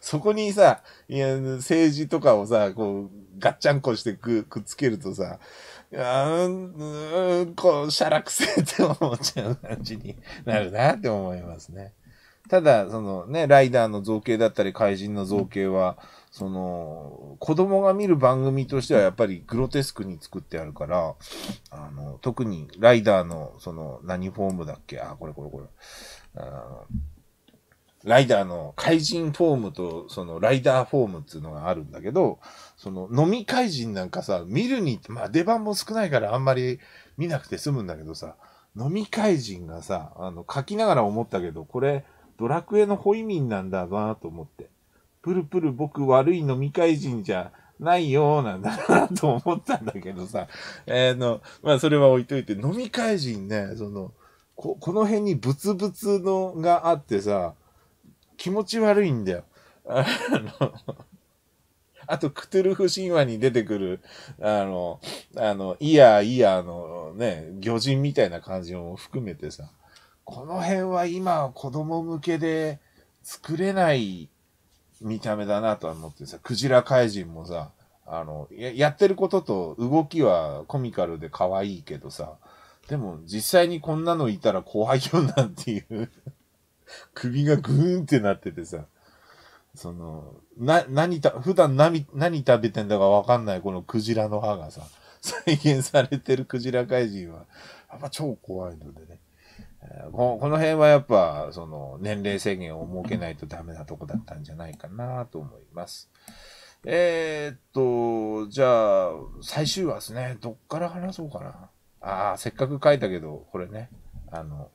そこにさ、いや政治とかをさ、こう、ガッチャンコしてくくっつけるとさ、うん、こう、しゃらくせえって思っちゃう感じに なるなって思いますね。ただ、そのね、ライダーの造形だったり、怪人の造形は、うんその、子供が見る番組としてはやっぱりグロテスクに作ってあるから、あの、特にライダーの、その、何フォームだっけあ、これこれこれ。あライダーの怪人フォームと、そのライダーフォームっていうのがあるんだけど、その飲み怪人なんかさ、見るに、まあ出番も少ないからあんまり見なくて済むんだけどさ、飲み怪人がさ、あの、書きながら思ったけど、これ、ドラクエのホイミンなんだなと思って。プルプル僕悪い飲み会人じゃないようなんだなと思ったんだけどさ、えー、の、まあそれは置いといて、飲み会人ね、その、こ、この辺にブツブツのがあってさ、気持ち悪いんだよ。あの あと、クトゥルフ神話に出てくる、あの、あの、イヤーイヤーのね、魚人みたいな感じも含めてさ、この辺は今子供向けで作れない見た目だなとは思ってさ、クジラ怪人もさ、あの、ややってることと動きはコミカルで可愛いけどさ、でも実際にこんなのいたら怖いよなんていう首がグーンってなっててさ、その、な、何た、普段何、何食べてんだかわかんないこのクジラの歯がさ、再現されてるクジラ怪人は、やっぱ超怖いのでね。この辺はやっぱ、その、年齢制限を設けないとダメなとこだったんじゃないかなと思います。えー、っと、じゃあ、最終話ですね。どっから話そうかな。ああ、せっかく書いたけど、これね、あの、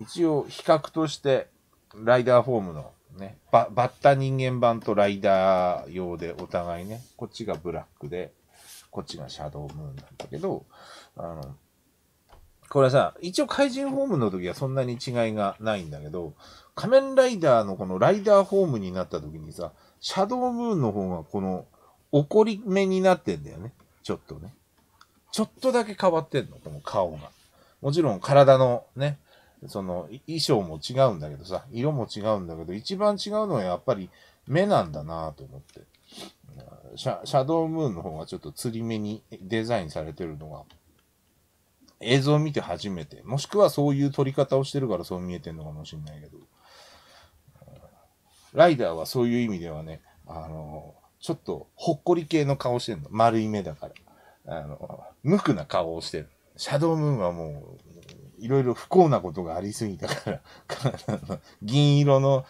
一応比較として、ライダーフォームのね、ババッタ人間版とライダー用でお互いね、こっちがブラックで、こっちがシャドウムーンなんだけど、あの、これさ、一応怪人ホームの時はそんなに違いがないんだけど、仮面ライダーのこのライダーホームになった時にさ、シャドームーンの方がこの怒り目になってんだよね。ちょっとね。ちょっとだけ変わってんの、この顔が。もちろん体のね、その衣装も違うんだけどさ、色も違うんだけど、一番違うのはやっぱり目なんだなと思って。シャシャドームーンの方がちょっと釣り目にデザインされてるのが映像を見て初めて、もしくはそういう撮り方をしてるからそう見えてるのかもしれないけど、ライダーはそういう意味ではね、あの、ちょっとほっこり系の顔してるの。丸い目だから。あの、無垢な顔をしてる。シャドウムーンはもう、いろいろ不幸なことがありすぎたから 銀色の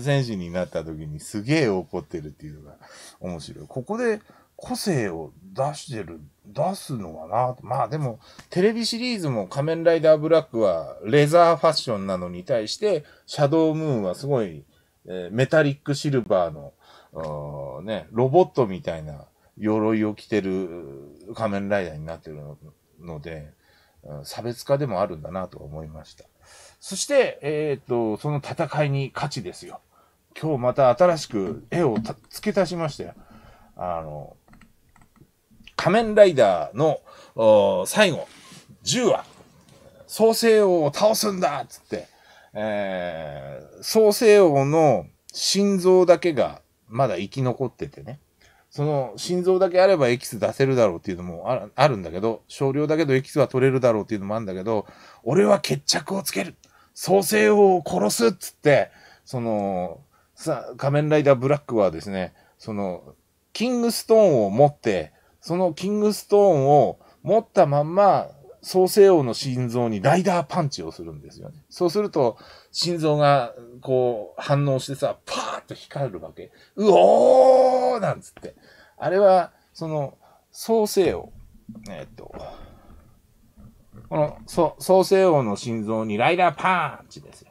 選手になった時にすげえ怒ってるっていうのが面白い。ここで、個性を出してる、出すのはな、まあでも、テレビシリーズも仮面ライダーブラックはレザーファッションなのに対して、シャドームーンはすごい、えー、メタリックシルバーの、ーね、ロボットみたいな鎧を着てる仮面ライダーになってるので、差別化でもあるんだなと思いました。そして、えっ、と、その戦いに価値ですよ。今日また新しく絵を付け足しましたよ。あの、仮面ライダーのー最後、10話、創世王を倒すんだっつって、えー、創世王の心臓だけがまだ生き残っててね。その心臓だけあればエキス出せるだろうっていうのもあるんだけど、少量だけどエキスは取れるだろうっていうのもあるんだけど、俺は決着をつける創世王を殺すっつって、その、さ、仮面ライダーブラックはですね、その、キングストーンを持って、そのキングストーンを持ったまんま、創世王の心臓にライダーパンチをするんですよね。そうすると、心臓が、こう、反応してさ、パーッと光るわけ。うおーなんつって。あれは、その、創世王。えっと、この、そ、創世王の心臓にライダーパンチですよ。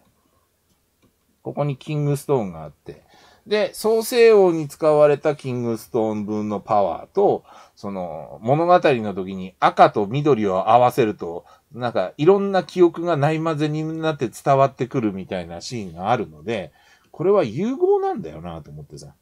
ここにキングストーンがあって、で、創世王に使われたキングストーン分のパワーと、その、物語の時に赤と緑を合わせると、なんか、いろんな記憶がない混ぜになって伝わってくるみたいなシーンがあるので、これは融合なんだよなと思ってさ。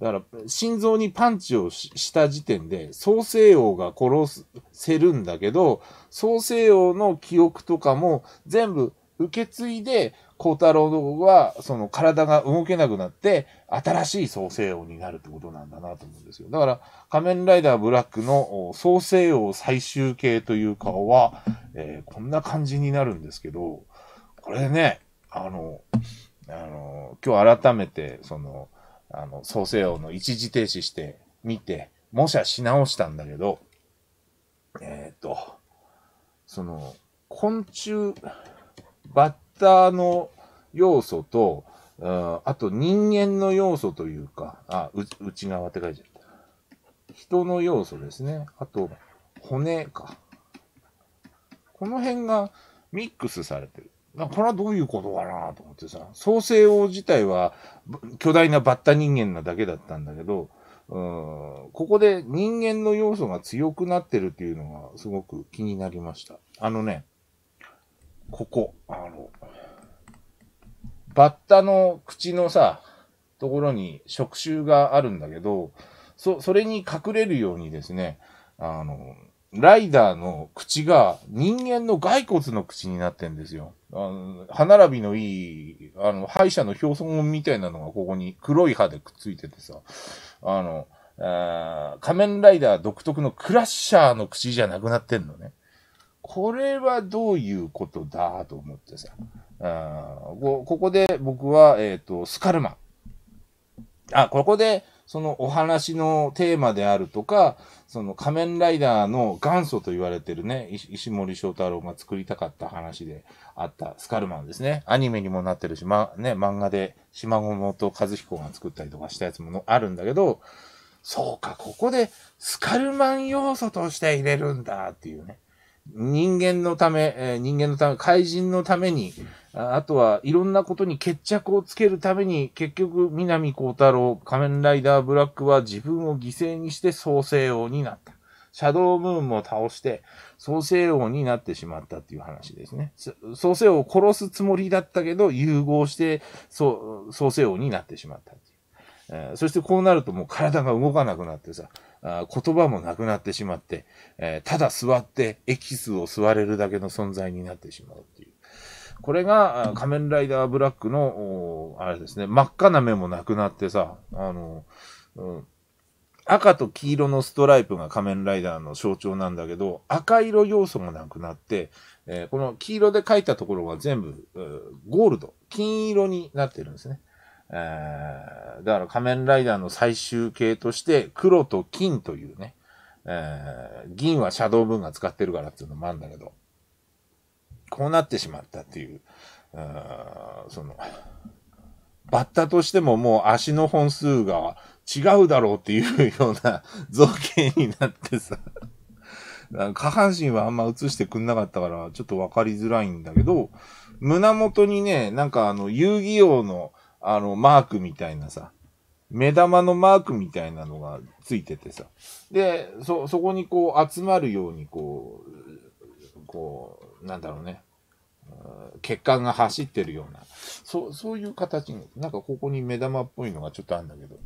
だから、心臓にパンチをした時点で、創世王が殺せるんだけど、創世王の記憶とかも全部受け継いで、孝太郎は、その体が動けなくなって、新しい創世王になるってことなんだなと思うんですよ。だから、仮面ライダーブラックの創世王最終形という顔は、えー、こんな感じになるんですけど、これね、あの、あの、今日改めて、その、あの、創世王の一時停止して見て、模写し直したんだけど、えっ、ー、と、その、昆虫、バッターの要素と、うん、あと人間の要素というか、あ、内側って書いてある。人の要素ですね。あと、骨か。この辺がミックスされてる。これはどういうことかなと思ってさ、創世王自体は巨大なバッタ人間なだけだったんだけど、うんここで人間の要素が強くなってるっていうのがすごく気になりました。あのね、ここ、あの、バッタの口のさ、ところに触手があるんだけど、そ、それに隠れるようにですね、あの、ライダーの口が人間の骸骨の口になってんですよ。あの歯並びのいい、あの、歯医者の表層みたいなのがここに黒い歯でくっついててさ、あの、あ仮面ライダー独特のクラッシャーの口じゃなくなってんのね。これはどういうことだと思ってさ。ここで僕は、えっ、ー、と、スカルマン。あ、ここで、そのお話のテーマであるとか、その仮面ライダーの元祖と言われてるね、石森章太郎が作りたかった話であったスカルマンですね。アニメにもなってるし、ま、ね、漫画で島本和彦が作ったりとかしたやつもあるんだけど、そうか、ここでスカルマン要素として入れるんだっていうね。人間のため、えー、人間のため、怪人のために、あとはいろんなことに決着をつけるために、結局、南光太郎、仮面ライダーブラックは自分を犠牲にして創世王になった。シャドウムーンも倒して、創世王になってしまったっていう話ですね。創世王を殺すつもりだったけど、融合して、創世王になってしまったっていう、えー、そしてこうなるともう体が動かなくなってさ、あ言葉もなくなってしまって、えー、ただ座ってエキスを吸われるだけの存在になってしまうっていう。これが仮面ライダーブラックの、あれですね、真っ赤な目もなくなってさ、あの、うん、赤と黄色のストライプが仮面ライダーの象徴なんだけど、赤色要素もなくなって、えー、この黄色で描いたところは全部、ゴールド、金色になってるんですね。えー、だから仮面ライダーの最終形として黒と金というね、えー、銀はシャドウ分が使ってるからっていうのもあるんだけど、こうなってしまったっていう、うその、バッタとしてももう足の本数が違うだろうっていうような 造形になってさ、下半身はあんま映してくんなかったからちょっとわかりづらいんだけど、胸元にね、なんかあの遊戯王のあの、マークみたいなさ、目玉のマークみたいなのがついててさ。で、そ、そこにこう集まるようにこう、こう、なんだろうね。血管が走ってるような。そう、そういう形に、なんかここに目玉っぽいのがちょっとあるんだけど。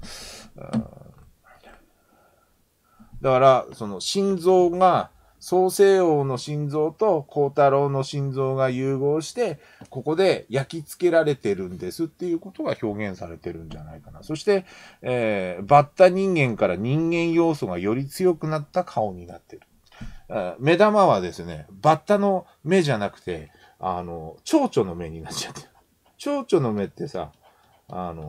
だから、その心臓が、創世王の心臓と幸太郎の心臓が融合して、ここで焼き付けられてるんですっていうことが表現されてるんじゃないかな。そして、えー、バッタ人間から人間要素がより強くなった顔になってる。目玉はですね、バッタの目じゃなくて、あの、蝶々の目になっちゃってる。蝶々の目ってさ、あの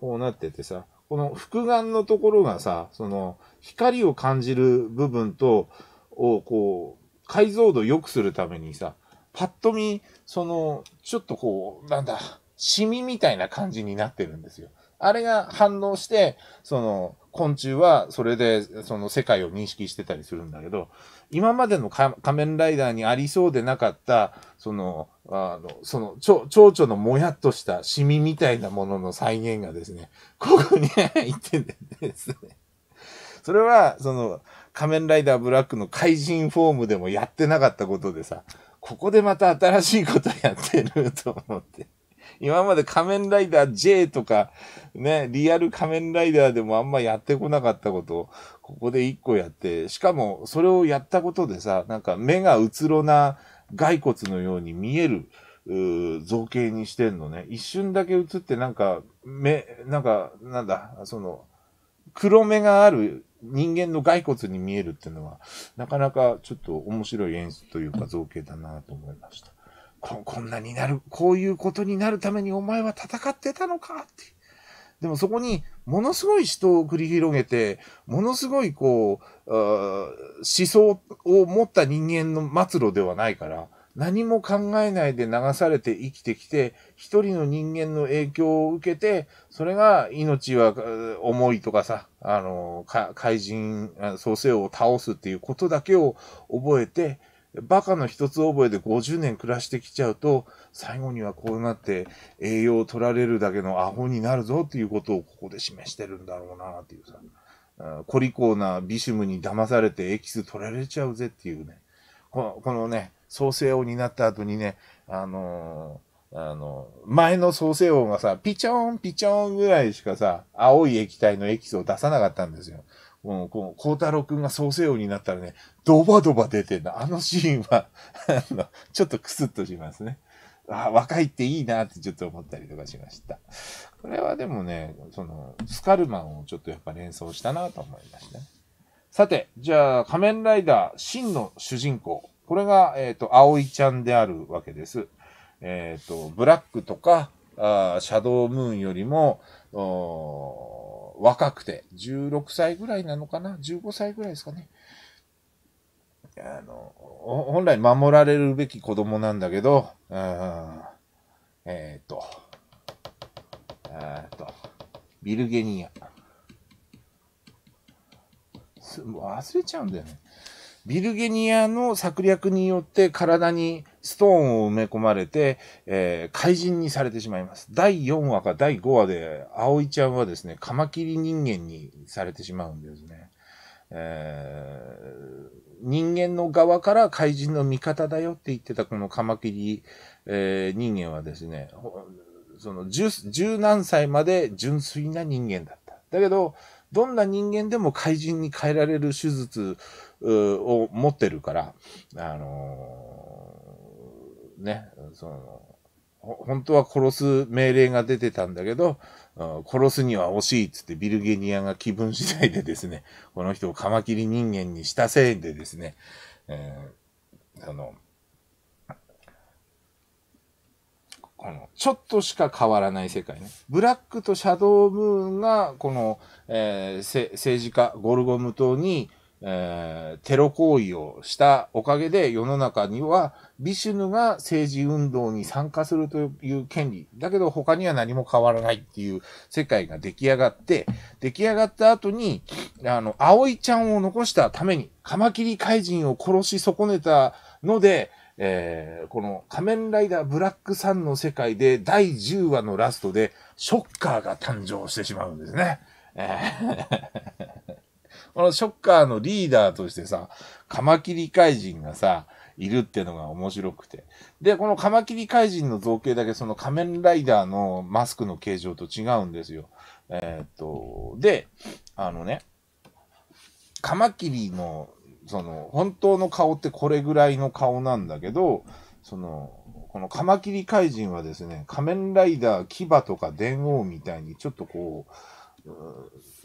こうなっててさ、この複眼のところがさ、その、光を感じる部分と、をこう、解像度良くするためにさ、パッと見、その、ちょっとこう、なんだ、シミみたいな感じになってるんですよ。あれが反応して、その、昆虫はそれでその世界を認識してたりするんだけど、今までの仮面ライダーにありそうでなかった、その、あの、その、蝶々のもやっとしたシミみたいなものの再現がですね、ここに入ってですね。それは、その、仮面ライダーブラックの怪人フォームでもやってなかったことでさ、ここでまた新しいことやってると思って。今まで仮面ライダー J とか、ね、リアル仮面ライダーでもあんまやってこなかったことを、ここで一個やって、しかもそれをやったことでさ、なんか目がうつろな骸骨のように見える、造形にしてんのね。一瞬だけ映ってなんか、目、なんか、なんだ、その、黒目がある人間の骸骨に見えるっていうのは、なかなかちょっと面白い演出というか造形だなと思いました。こ、こんなになる、こういうことになるためにお前は戦ってたのかって。でもそこに、ものすごい人を繰り広げて、ものすごいこう、思想を持った人間の末路ではないから、何も考えないで流されて生きてきて、一人の人間の影響を受けて、それが命は重いとかさ、あの、怪人、創世を倒すっていうことだけを覚えて、バカの一つ覚えで50年暮らしてきちゃうと、最後にはこうなって栄養を取られるだけのアホになるぞっていうことをここで示してるんだろうなっていうさ。コリコーなビシュムに騙されてエキス取られちゃうぜっていうね。このね、創世王になった後にね、あのー、あの前の創世王がさ、ピチョンピチョンぐらいしかさ、青い液体のエキスを出さなかったんですよ。もう、こう、光太郎くんが創世王になったらね、ドバドバ出てるの。あのシーンは あの、ちょっとクスッとしますね。あ若いっていいなってちょっと思ったりとかしました。これはでもね、その、スカルマンをちょっとやっぱ連想したなと思いました、ね。さて、じゃあ、仮面ライダー、真の主人公。これが、えっ、ー、と、葵ちゃんであるわけです。えっ、ー、と、ブラックとか、あシャドームーンよりも、若くて、16歳ぐらいなのかな ?15 歳ぐらいですかね。あの、本来守られるべき子供なんだけど、うん、えっ、ー、と、えっと、ビルゲニア。忘れちゃうんだよね。ビルゲニアの策略によって体にストーンを埋め込まれて、えー、怪人にされてしまいます。第4話か第5話で、葵ちゃんはですね、カマキリ人間にされてしまうんですね。えー人間の側から怪人の味方だよって言ってたこのカマキリ、えー、人間はですね、その十、十何歳まで純粋な人間だった。だけど、どんな人間でも怪人に変えられる手術を持ってるから、あのー、ね、その、本当は殺す命令が出てたんだけど、殺すには惜しいっつってビルゲニアが気分次第でですね、この人をカマキリ人間にしたせいでですね、えー、あの、この、ちょっとしか変わらない世界ね。ブラックとシャドウムーンが、この、えー、政治家、ゴルゴム島に、えー、テロ行為をしたおかげで世の中にはビシュヌが政治運動に参加するという権利、だけど他には何も変わらないっていう世界が出来上がって、出来上がった後に、あの、葵ちゃんを残したために、カマキリ怪人を殺し損ねたので、えー、この仮面ライダーブラックさんの世界で第10話のラストでショッカーが誕生してしまうんですね。えーこのショッカーのリーダーとしてさ、カマキリ怪人がさ、いるってのが面白くて。で、このカマキリ怪人の造形だけその仮面ライダーのマスクの形状と違うんですよ。えー、っと、で、あのね、カマキリの、その、本当の顔ってこれぐらいの顔なんだけど、その、このカマキリ怪人はですね、仮面ライダー、牙とか電王みたいにちょっとこう、う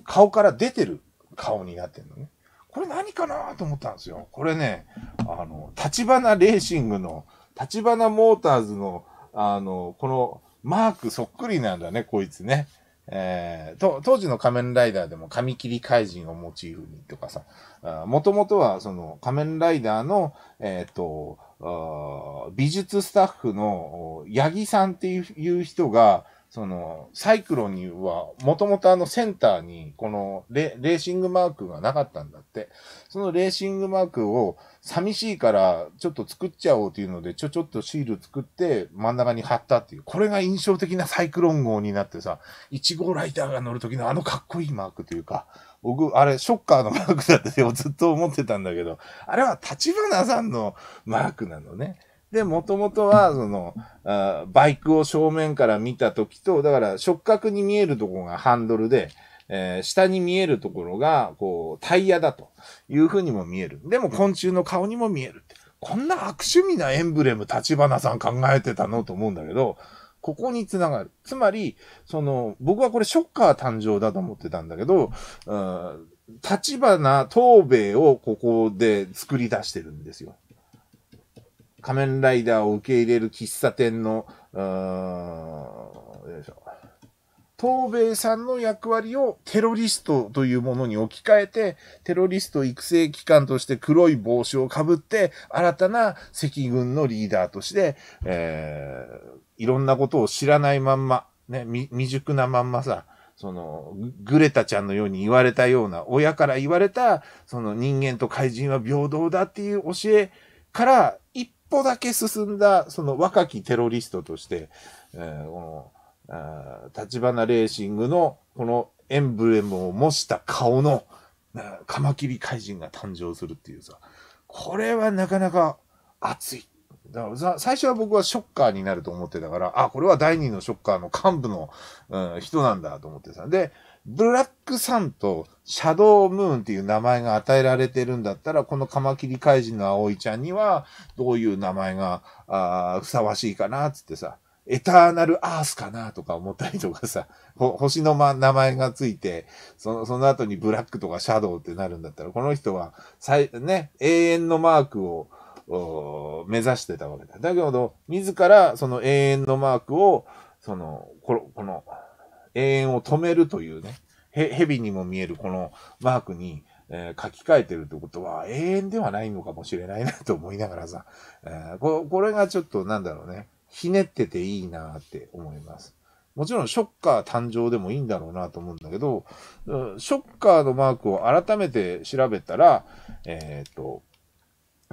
顔から出てる顔になってるのね。これ何かなと思ったんですよ。これね、あの、立花レーシングの、立花モーターズの、あの、このマークそっくりなんだね、こいつね。えー、と当時の仮面ライダーでも髪切り怪人をモチーフにとかさ、もともとはその仮面ライダーの、えっ、ー、と、美術スタッフの八木さんっていう人が、その、サイクロンには、もともとあのセンターに、このレレーシングマークがなかったんだって。そのレーシングマークを、寂しいから、ちょっと作っちゃおうというので、ちょちょっとシール作って、真ん中に貼ったっていう。これが印象的なサイクロン号になってさ、1号ライターが乗る時のあのかっこいいマークというか、僕、あれ、ショッカーのマークだってずっと思ってたんだけど、あれは立花さんのマークなのね。で、もともとは、そのバイクを正面から見た時と、だから触覚に見えるところがハンドルで、えー、下に見えるところが、こう、タイヤだというふうにも見える。でも昆虫の顔にも見える。こんな悪趣味なエンブレム、立花さん考えてたのと思うんだけど、ここにつながる。つまり、その、僕はこれショッカー誕生だと思ってたんだけど、立花、東米をここで作り出してるんですよ。仮面ライダーを受け入れる喫茶店の、よいしょ。東米さんの役割をテロリストというものに置き換えて、テロリスト育成機関として黒い帽子をかぶって、新たな赤軍のリーダーとして、えー、いろんなことを知らないまんま、ね、未熟なまんまさ、その、グレタちゃんのように言われたような、親から言われた、その人間と怪人は平等だっていう教えから、歩だけ進んだ、その若きテロリストとして、えー、この、立花レーシングの、このエンブレムを模した顔の、カマキリ怪人が誕生するっていうさ、これはなかなか熱い。だから最初は僕はショッカーになると思ってたから、あ、これは第二のショッカーの幹部の、うん、人なんだと思ってた。で、ブラックサンとシャドームーンっていう名前が与えられてるんだったら、このカマキリ怪人の葵ちゃんには、どういう名前が、あふさわしいかな、つってさ、エターナルアースかな、とか思ったりとかさ、星の、ま、名前がついて、その、その後にブラックとかシャドウってなるんだったら、この人は、最、ね、永遠のマークを、目指してたわけだ。だけど、自らその永遠のマークを、その、この、この永遠を止めるというね、蛇にも見えるこのマークに、えー、書き換えてるってことは永遠ではないのかもしれないなと思いながらさ、えー、ここれがちょっとなんだろうね、ひねってていいなって思います。もちろんショッカー誕生でもいいんだろうなと思うんだけど、ショッカーのマークを改めて調べたら、えっ、と、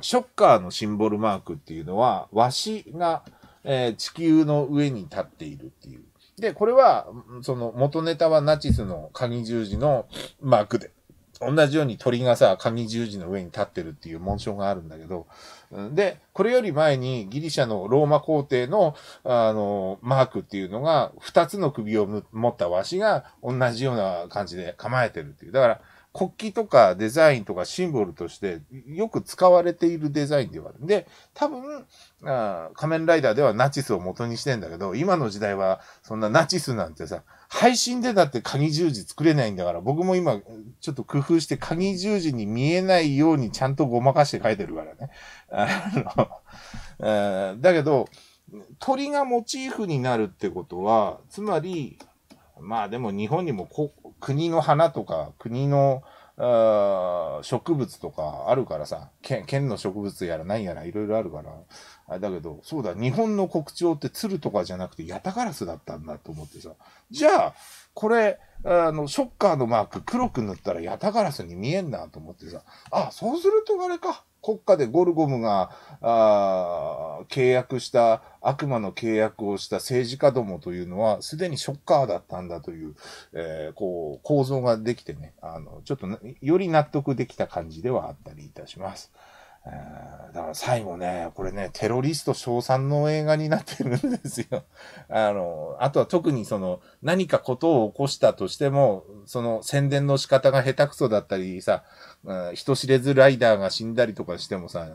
ショッカーのシンボルマークっていうのは、わしが、えー、地球の上に立っているっていうで、これは、その元ネタはナチスの鍵十字のマークで、同じように鳥がさ、鍵十字の上に立ってるっていう紋章があるんだけど、で、これより前にギリシャのローマ皇帝の、あの、マークっていうのが、二つの首を持ったわしが同じような感じで構えてるっていう。だから、国旗とかデザインとかシンボルとしてよく使われているデザインではある。んで、多分、仮面ライダーではナチスを元にしてんだけど、今の時代はそんなナチスなんてさ、配信でだって鍵十字作れないんだから、僕も今ちょっと工夫して鍵十字に見えないようにちゃんとごまかして書いてるからね。だけど、鳥がモチーフになるってことは、つまり、まあでも日本にも国の花とか国の植物とかあるからさ、県の植物やら何やらいろいろあるから、あだけど、そうだ、日本の国鳥って鶴とかじゃなくて、ヤタガラスだったんだと思ってさ。じゃあ、これ、あの、ショッカーのマーク黒く塗ったらヤタガラスに見えんなと思ってさ。あ、そうするとあれか。国家でゴルゴムが、あ契約した、悪魔の契約をした政治家どもというのは、すでにショッカーだったんだという、えー、こう、構造ができてね、あの、ちょっと、より納得できた感じではあったりいたします。だから最後ね、これね、テロリスト称賛の映画になってるんですよ。あの、あとは特にその、何かことを起こしたとしても、その宣伝の仕方が下手くそだったりさ、人知れずライダーが死んだりとかしてもさ、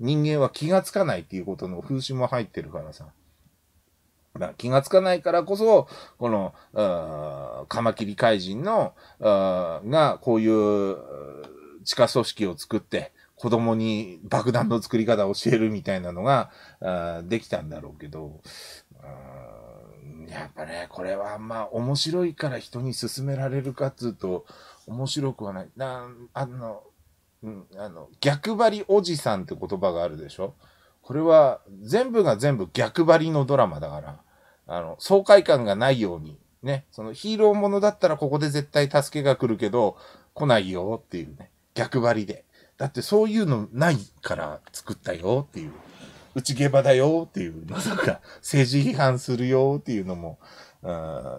人間は気がつかないっていうことの風刺も入ってるからさ。ま気がつかないからこそ、この、カマキリ怪人の、がこういう地下組織を作って、子供に爆弾の作り方を教えるみたいなのが、あできたんだろうけど、やっぱね、これはまあ面白いから人に勧められるかっつうと、面白くはない。なあの、うん、あの、逆張りおじさんって言葉があるでしょこれは全部が全部逆張りのドラマだから、あの、爽快感がないように、ね、そのヒーローものだったらここで絶対助けが来るけど、来ないよっていうね、逆張りで。だってそういうのないから作ったよっていう。うち下馬だよっていう。まさか政治批判するよっていうのも、う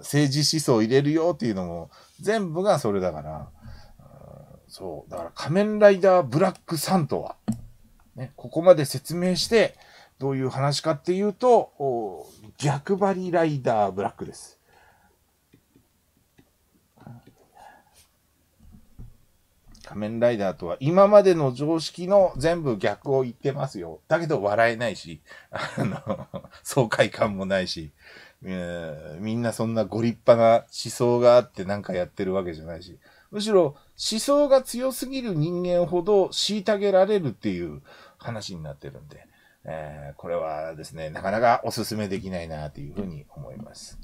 政治思想入れるよっていうのも、全部がそれだから、そう。だから仮面ライダーブラックさんとは、ね、ここまで説明して、どういう話かっていうと、逆張りライダーブラックです。仮面ライダーとは今までの常識の全部逆を言ってますよ。だけど笑えないし、あの、爽快感もないし、えー、みんなそんなご立派な思想があってなんかやってるわけじゃないし、むしろ思想が強すぎる人間ほど虐げられるっていう話になってるんで、えー、これはですね、なかなかお勧めできないなというふうに思います。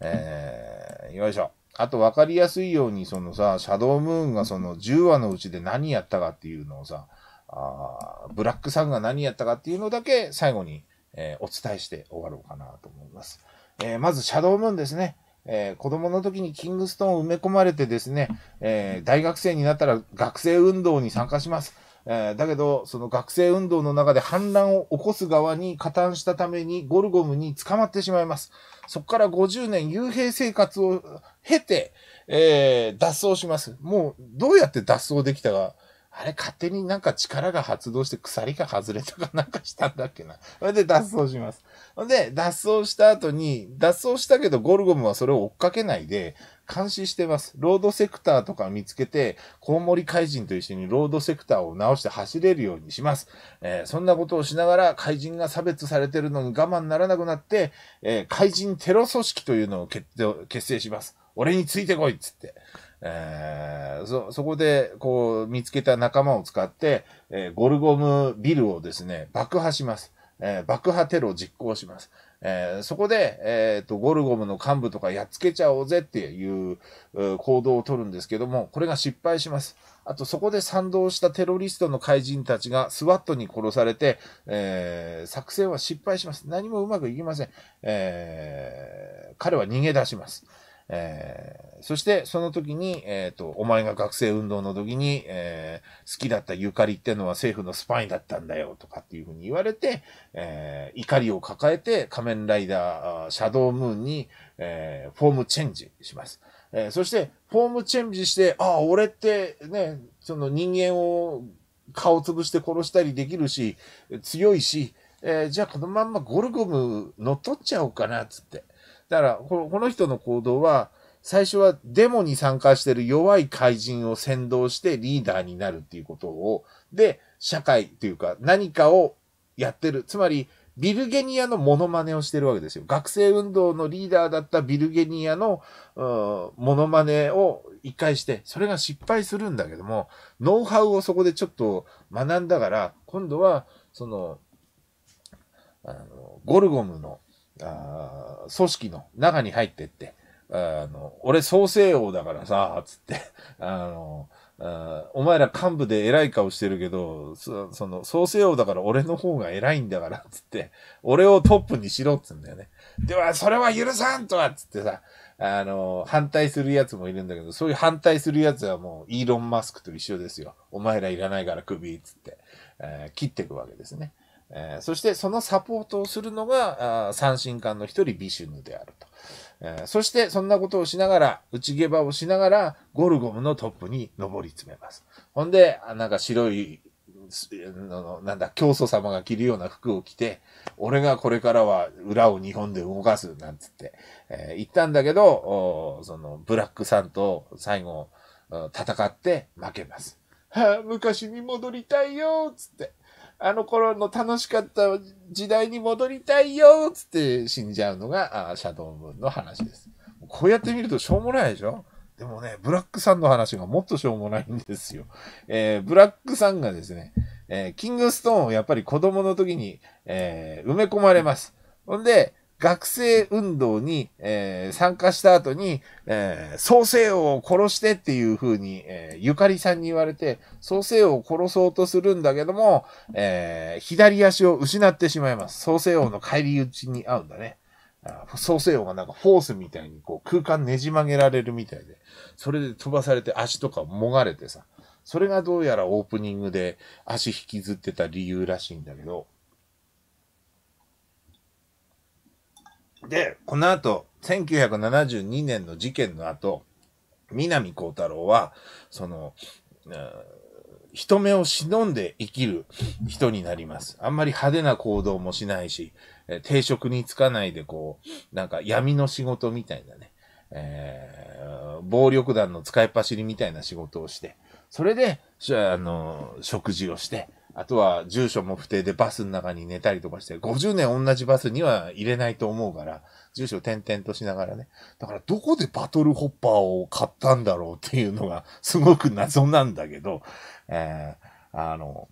えー、よいしょ。あと分かりやすいように、そのさ、シャドームーンがその10話のうちで何やったかっていうのをさ、あブラックサンが何やったかっていうのだけ最後に、えー、お伝えして終わろうかなと思います。えー、まず、シャドームーンですね。えー、子供の時にキングストーンを埋め込まれてですね、えー、大学生になったら学生運動に参加します。えー、だけど、その学生運動の中で反乱を起こす側に加担したためにゴルゴムに捕まってしまいます。そこから50年幽閉生活を経て、えー、脱走します。もう、どうやって脱走できたか、あれ勝手になんか力が発動して鎖が外れたかなんかしたんだっけな。それで脱走します。で、脱走した後に、脱走したけどゴルゴムはそれを追っかけないで、監視してます。ロードセクターとか見つけて、コウモリ怪人と一緒にロードセクターを直して走れるようにします。えー、そんなことをしながら怪人が差別されてるのに我慢ならなくなって、えー、怪人テロ組織というのを結成します。俺についてこいっつって。えー、そ、そこで、こう、見つけた仲間を使って、えー、ゴルゴムビルをですね、爆破します。えー、爆破テロを実行します。えー、そこで、えーと、ゴルゴムの幹部とかやっつけちゃおうぜっていう行動をとるんですけども、これが失敗します。あと、そこで賛同したテロリストの怪人たちがスワットに殺されて、えー、作戦は失敗します。何もうまくいきません。えー、彼は逃げ出します。えー、そしてその時に、えっ、ー、と、お前が学生運動の時に、えー、好きだったゆかりってのは政府のスパイだったんだよとかっていうふうに言われて、え怒りを抱えて仮面ライダー、シャドームーンに、えフォームチェンジします。えそして、フォームチェンジして、ああ、俺ってね、その人間を顔潰して殺したりできるし、強いし、えじゃあこのまんまゴルゴム乗っ取っちゃおうかな、つって。だからこ、この人の行動は、最初はデモに参加している弱い怪人を先導してリーダーになるっていうことを、で、社会というか何かをやってる。つまり、ビルゲニアのモノマネをしてるわけですよ。学生運動のリーダーだったビルゲニアの、モノマネを一回して、それが失敗するんだけども、ノウハウをそこでちょっと学んだから、今度は、その、あの、ゴルゴムのあ組織の中に入ってって、あの、俺創世王だからさ、つって、あの、あお前ら幹部で偉い顔してるけど、その、創世王だから俺の方が偉いんだから、つって、俺をトップにしろっつうんだよね。では、それは許さんとは、つってさ、あの、反対する奴もいるんだけど、そういう反対する奴はもう、イーロン・マスクと一緒ですよ。お前らいらないから首、つって、えー、切っていくわけですね。えー、そしてそのサポートをするのが、三神官の一人ビシュヌであると。えー、そしてそんなことをしながら、内下馬をしながら、ゴルゴムのトップに上り詰めます。ほんで、なんか白い、なんだ、教祖様が着るような服を着て、俺がこれからは裏を日本で動かす、なんつって、えー、言ったんだけど、その、ブラックさんと最後、戦って負けます。はあ、昔に戻りたいよ、つって。あの頃の楽しかった時代に戻りたいよつって死んじゃうのが、あシャドウムーンの話です。こうやって見るとしょうもないでしょでもね、ブラックさんの話がもっとしょうもないんですよ。えー、ブラックさんがですね、えー、キングストーンをやっぱり子供の時に、えー、埋め込まれます。ほんで、学生運動に、えー、参加した後に、えー、創世王を殺してっていう風に、えー、ゆかりさんに言われて、創世王を殺そうとするんだけども、えー、左足を失ってしまいます。創世王の返り討ちに合うんだね。創世王がなんかフォースみたいにこう空間ねじ曲げられるみたいで、それで飛ばされて足とかもがれてさ、それがどうやらオープニングで足引きずってた理由らしいんだけど、で、この後、1972年の事件の後、南光太郎は、その、人目を忍んで生きる人になります。あんまり派手な行動もしないし、定職に就かないでこう、なんか闇の仕事みたいなね、えー、暴力団の使い走りみたいな仕事をして、それで、あの、食事をして、あとは住所も不定でバスの中に寝たりとかして、50年同じバスには入れないと思うから、住所転々としながらね。だからどこでバトルホッパーを買ったんだろうっていうのがすごく謎なんだけど、えー、あの、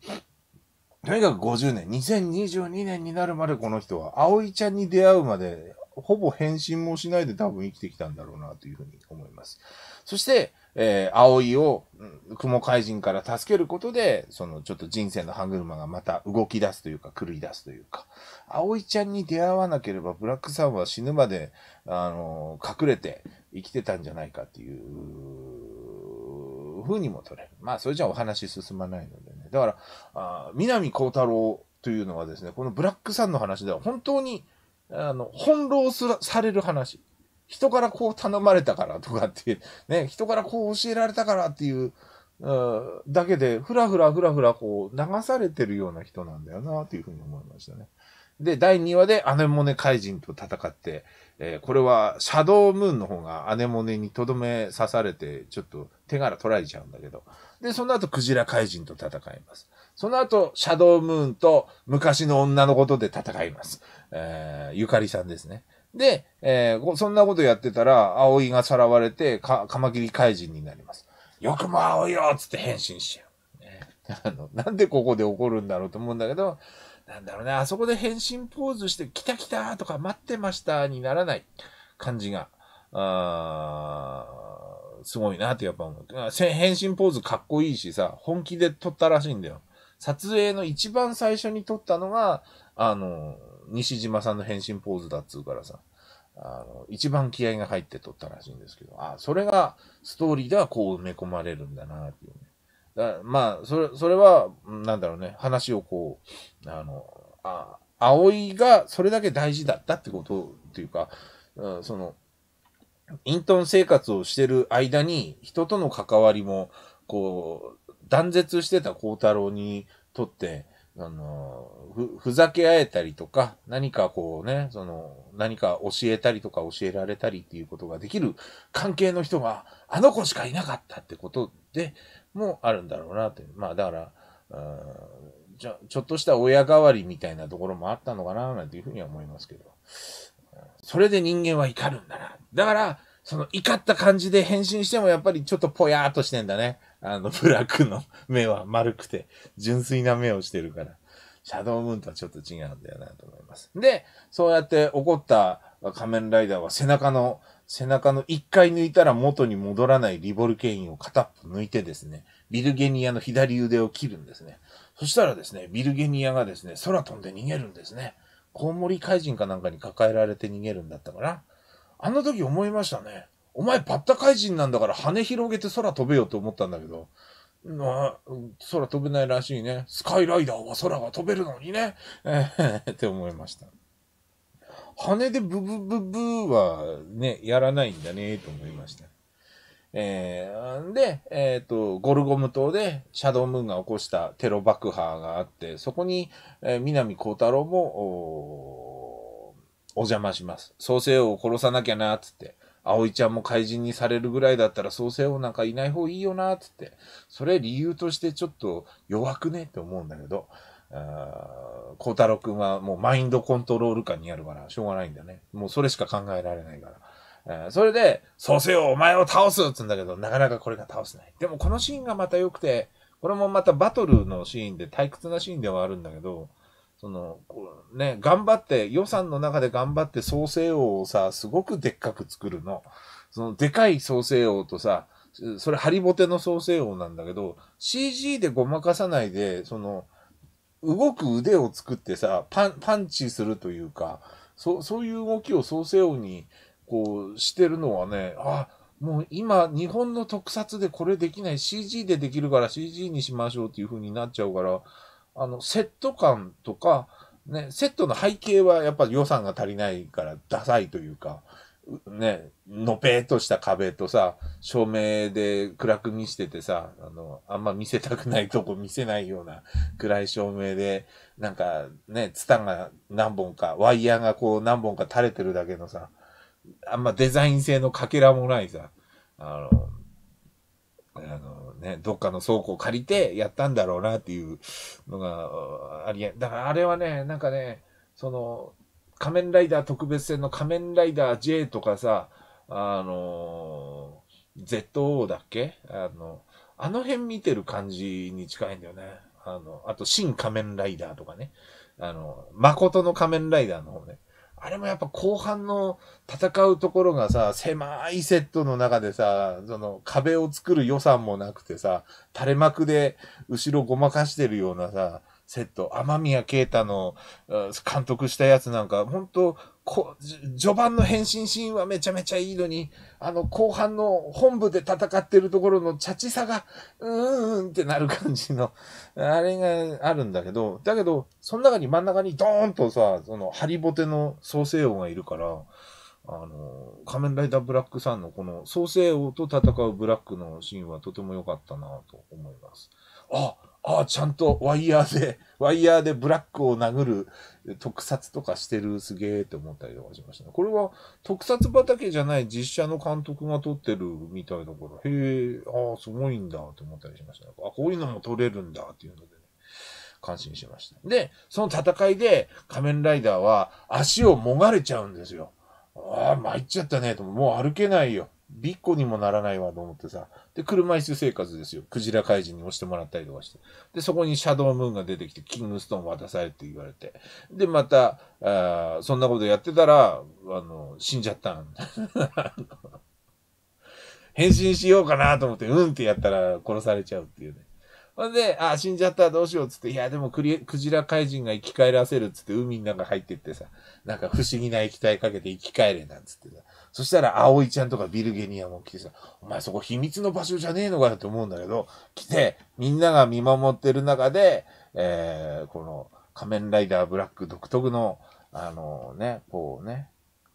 とにかく50年、2022年になるまでこの人は、葵ちゃんに出会うまで、ほぼ返信もしないで多分生きてきたんだろうなというふうに思います。そして、えー、葵を、雲海人から助けることで、そのちょっと人生の歯車がまた動き出すというか、狂い出すというか、葵ちゃんに出会わなければ、ブラックサンは死ぬまで、あの、隠れて生きてたんじゃないかっていう、風にも取れる。まあ、それじゃお話進まないのでね。だから、あ南光太郎というのはですね、このブラックさんの話では本当に、あの、翻弄すされる話。人からこう頼まれたからとかっていう、ね、人からこう教えられたからっていう、うだけで、ふらふらふらふらこう流されてるような人なんだよな、というふうに思いましたね。で、第2話でアネモネ怪人と戦って、えー、これはシャドウムーンの方がアネモネにとどめ刺されて、ちょっと手柄取られちゃうんだけど、で、その後クジラ怪人と戦います。その後、シャドウムーンと昔の女のことで戦います。えー、ゆかりさんですね。で、えー、そんなことやってたら、葵がさらわれて、か、カマキリ怪人になります。よくも葵よつって変身しちゃう。あの、なんでここで怒るんだろうと思うんだけど、なんだろうね、あそこで変身ポーズして、来た来たとか待ってましたにならない感じが、あー、すごいなってやっぱ思う。変身ポーズかっこいいしさ、本気で撮ったらしいんだよ。撮影の一番最初に撮ったのが、あの、西島さんの変身ポーズだっつうからさ、あの、一番気合が入って撮ったらしいんですけど、あ、それがストーリーではこう埋め込まれるんだなっていうね。だまあ、それ、それは、なんだろうね、話をこう、あの、あ、葵がそれだけ大事だったってことっていうか、うん、その、隠遁生活をしてる間に、人との関わりも、こう、断絶してた光太郎にとって、あの、ふ、ふざけ合えたりとか、何かこうね、その、何か教えたりとか教えられたりっていうことができる関係の人が、あの子しかいなかったってことでもあるんだろうなって。まあだから、ちょ、ちょっとした親代わりみたいなところもあったのかな、なんていうふうには思いますけど。それで人間は怒るんだな。だから、その怒った感じで返信してもやっぱりちょっとぽやーっとしてんだね。あの、ブラックの目は丸くて、純粋な目をしてるから、シャドウムーンとはちょっと違うんだよなと思います。で、そうやって怒った仮面ライダーは背中の、背中の一回抜いたら元に戻らないリボルケインを片っぽ抜いてですね、ビルゲニアの左腕を切るんですね。そしたらですね、ビルゲニアがですね、空飛んで逃げるんですね。コウモリ怪人かなんかに抱えられて逃げるんだったかな。あの時思いましたね。お前バッタ怪人なんだから羽広げて空飛べよと思ったんだけど、まあ、空飛べないらしいね。スカイライダーは空が飛べるのにね。って思いました。羽でブブブブーはね、やらないんだね、と思いました。えー、で、えっ、ー、と、ゴルゴム島でシャドウムーンが起こしたテロ爆破があって、そこに、えー、南光太郎も、お邪魔します。創世王を殺さなきゃな、つって。葵ちゃんも怪人にされるぐらいだったらそうせよなんかいない方いいよな、つって。それ理由としてちょっと弱くねって思うんだけど、孝太郎くんはもうマインドコントロール下にあるから、しょうがないんだね。もうそれしか考えられないから。それで、そうせよ、お前を倒すっつうんだけど、なかなかこれが倒せない。でもこのシーンがまた良くて、これもまたバトルのシーンで退屈なシーンではあるんだけど、その、ね、頑張って、予算の中で頑張って創生王をさ、すごくでっかく作るの。その、でかい創生王とさ、それ、ハリボテの創生王なんだけど、CG でごまかさないで、その、動く腕を作ってさ、パン、パンチするというか、そ、そういう動きを創生王に、こう、してるのはね、あ、もう今、日本の特撮でこれできない、CG でできるから CG にしましょうっていう風になっちゃうから、あの、セット感とか、ね、セットの背景はやっぱ予算が足りないからダサいというか、ね、のぺーとした壁とさ、照明で暗く見しててさ、あの、あんま見せたくないとこ見せないような暗い照明で、なんかね、ツタが何本か、ワイヤーがこう何本か垂れてるだけのさ、あんまデザイン性のかけらもないさ、あの、あの、ね、どっかの倉庫を借りてやったんだろうなっていうのがありえ、だからあれはね、なんかね、その、仮面ライダー特別戦の仮面ライダー J とかさ、あのー、ZO だっけあの、あの辺見てる感じに近いんだよね。あの、あと、新仮面ライダーとかね。あの、誠の仮面ライダーの方ね。あれもやっぱ後半の戦うところがさ、狭いセットの中でさ、その壁を作る予算もなくてさ、垂れ幕で後ろごまかしてるようなさ、セット。天宮啓太の監督したやつなんか、本当こ序盤の変身シーンはめちゃめちゃいいのに、あの、後半の本部で戦ってるところのチャチさが、うーんってなる感じの、あれがあるんだけど、だけど、その中に真ん中にドーンとさ、その、ハリボテの創世王がいるから、あの、仮面ライダーブラックさんのこの創世王と戦うブラックのシーンはとても良かったなと思います。あ、あ、ちゃんとワイヤーで、ワイヤーでブラックを殴る、特撮とかしてるすげえって思ったりとかしましたね。これは特撮畑じゃない実写の監督が撮ってるみたいだから、へえ、ああ、すごいんだって思ったりしました、ね。あ、こういうのも撮れるんだっていうのでね、感心しました。で、その戦いで仮面ライダーは足をもがれちゃうんですよ。ああ、参っちゃったねと、もう歩けないよ。ビッコにもならないわと思ってさ、で、車椅子生活ですよ。クジラ怪人に押してもらったりとかして。で、そこにシャドウムーンが出てきて、キングストーン渡されって言われて。で、また、あそんなことやってたら、あの、死んじゃったん。変身しようかなと思って、うんってやったら殺されちゃうっていうね。ほんで、あ、死んじゃったどうしようっつって、いや、でもクリクジラ怪人が生き返らせるっつって、海の中入ってってさ、なんか不思議な液体かけて生き返れなんつってさ、そしたら、葵ちゃんとかビルゲニアも来てさ、お前そこ秘密の場所じゃねえのかよって思うんだけど、来て、みんなが見守ってる中で、えー、この、仮面ライダーブラック独特の、あのね、こうね、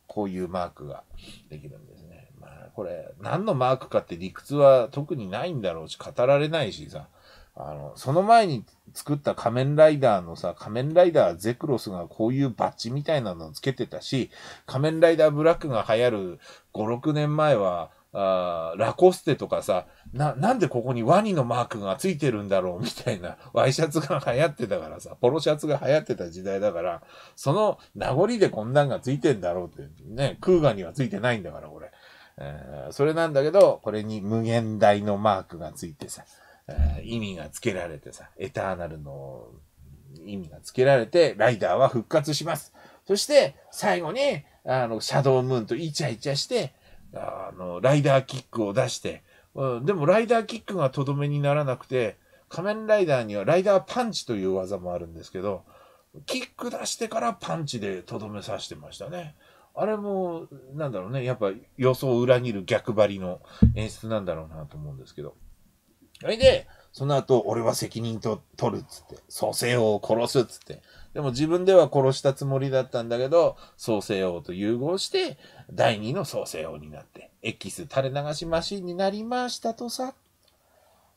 こういうマークができるんですね。まあ、これ、何のマークかって理屈は特にないんだろうし、語られないしさ、あの、その前に作った仮面ライダーのさ、仮面ライダーゼクロスがこういうバッジみたいなのをつけてたし、仮面ライダーブラックが流行る5、6年前は、あラコステとかさ、な、なんでここにワニのマークがついてるんだろうみたいな、ワイシャツが流行ってたからさ、ポロシャツが流行ってた時代だから、その名残でこんなんがついてんだろうって、ね、空ガにはついてないんだから、これ。えー、それなんだけど、これに無限大のマークがついてさ、意味がつけられてさ、エターナルの意味がつけられて、ライダーは復活します。そして、最後に、あの、シャドウムーンとイチャイチャして、あの、ライダーキックを出して、うん、でもライダーキックがとどめにならなくて、仮面ライダーにはライダーパンチという技もあるんですけど、キック出してからパンチでとどめさしてましたね。あれも、なんだろうね、やっぱ予想を裏切る逆張りの演出なんだろうなと思うんですけど。それで、その後、俺は責任と取るっつって、創生王を殺すっつって。でも自分では殺したつもりだったんだけど、創生王と融合して、第二の創生王になって、エキス垂れ流しマシンになりましたとさ。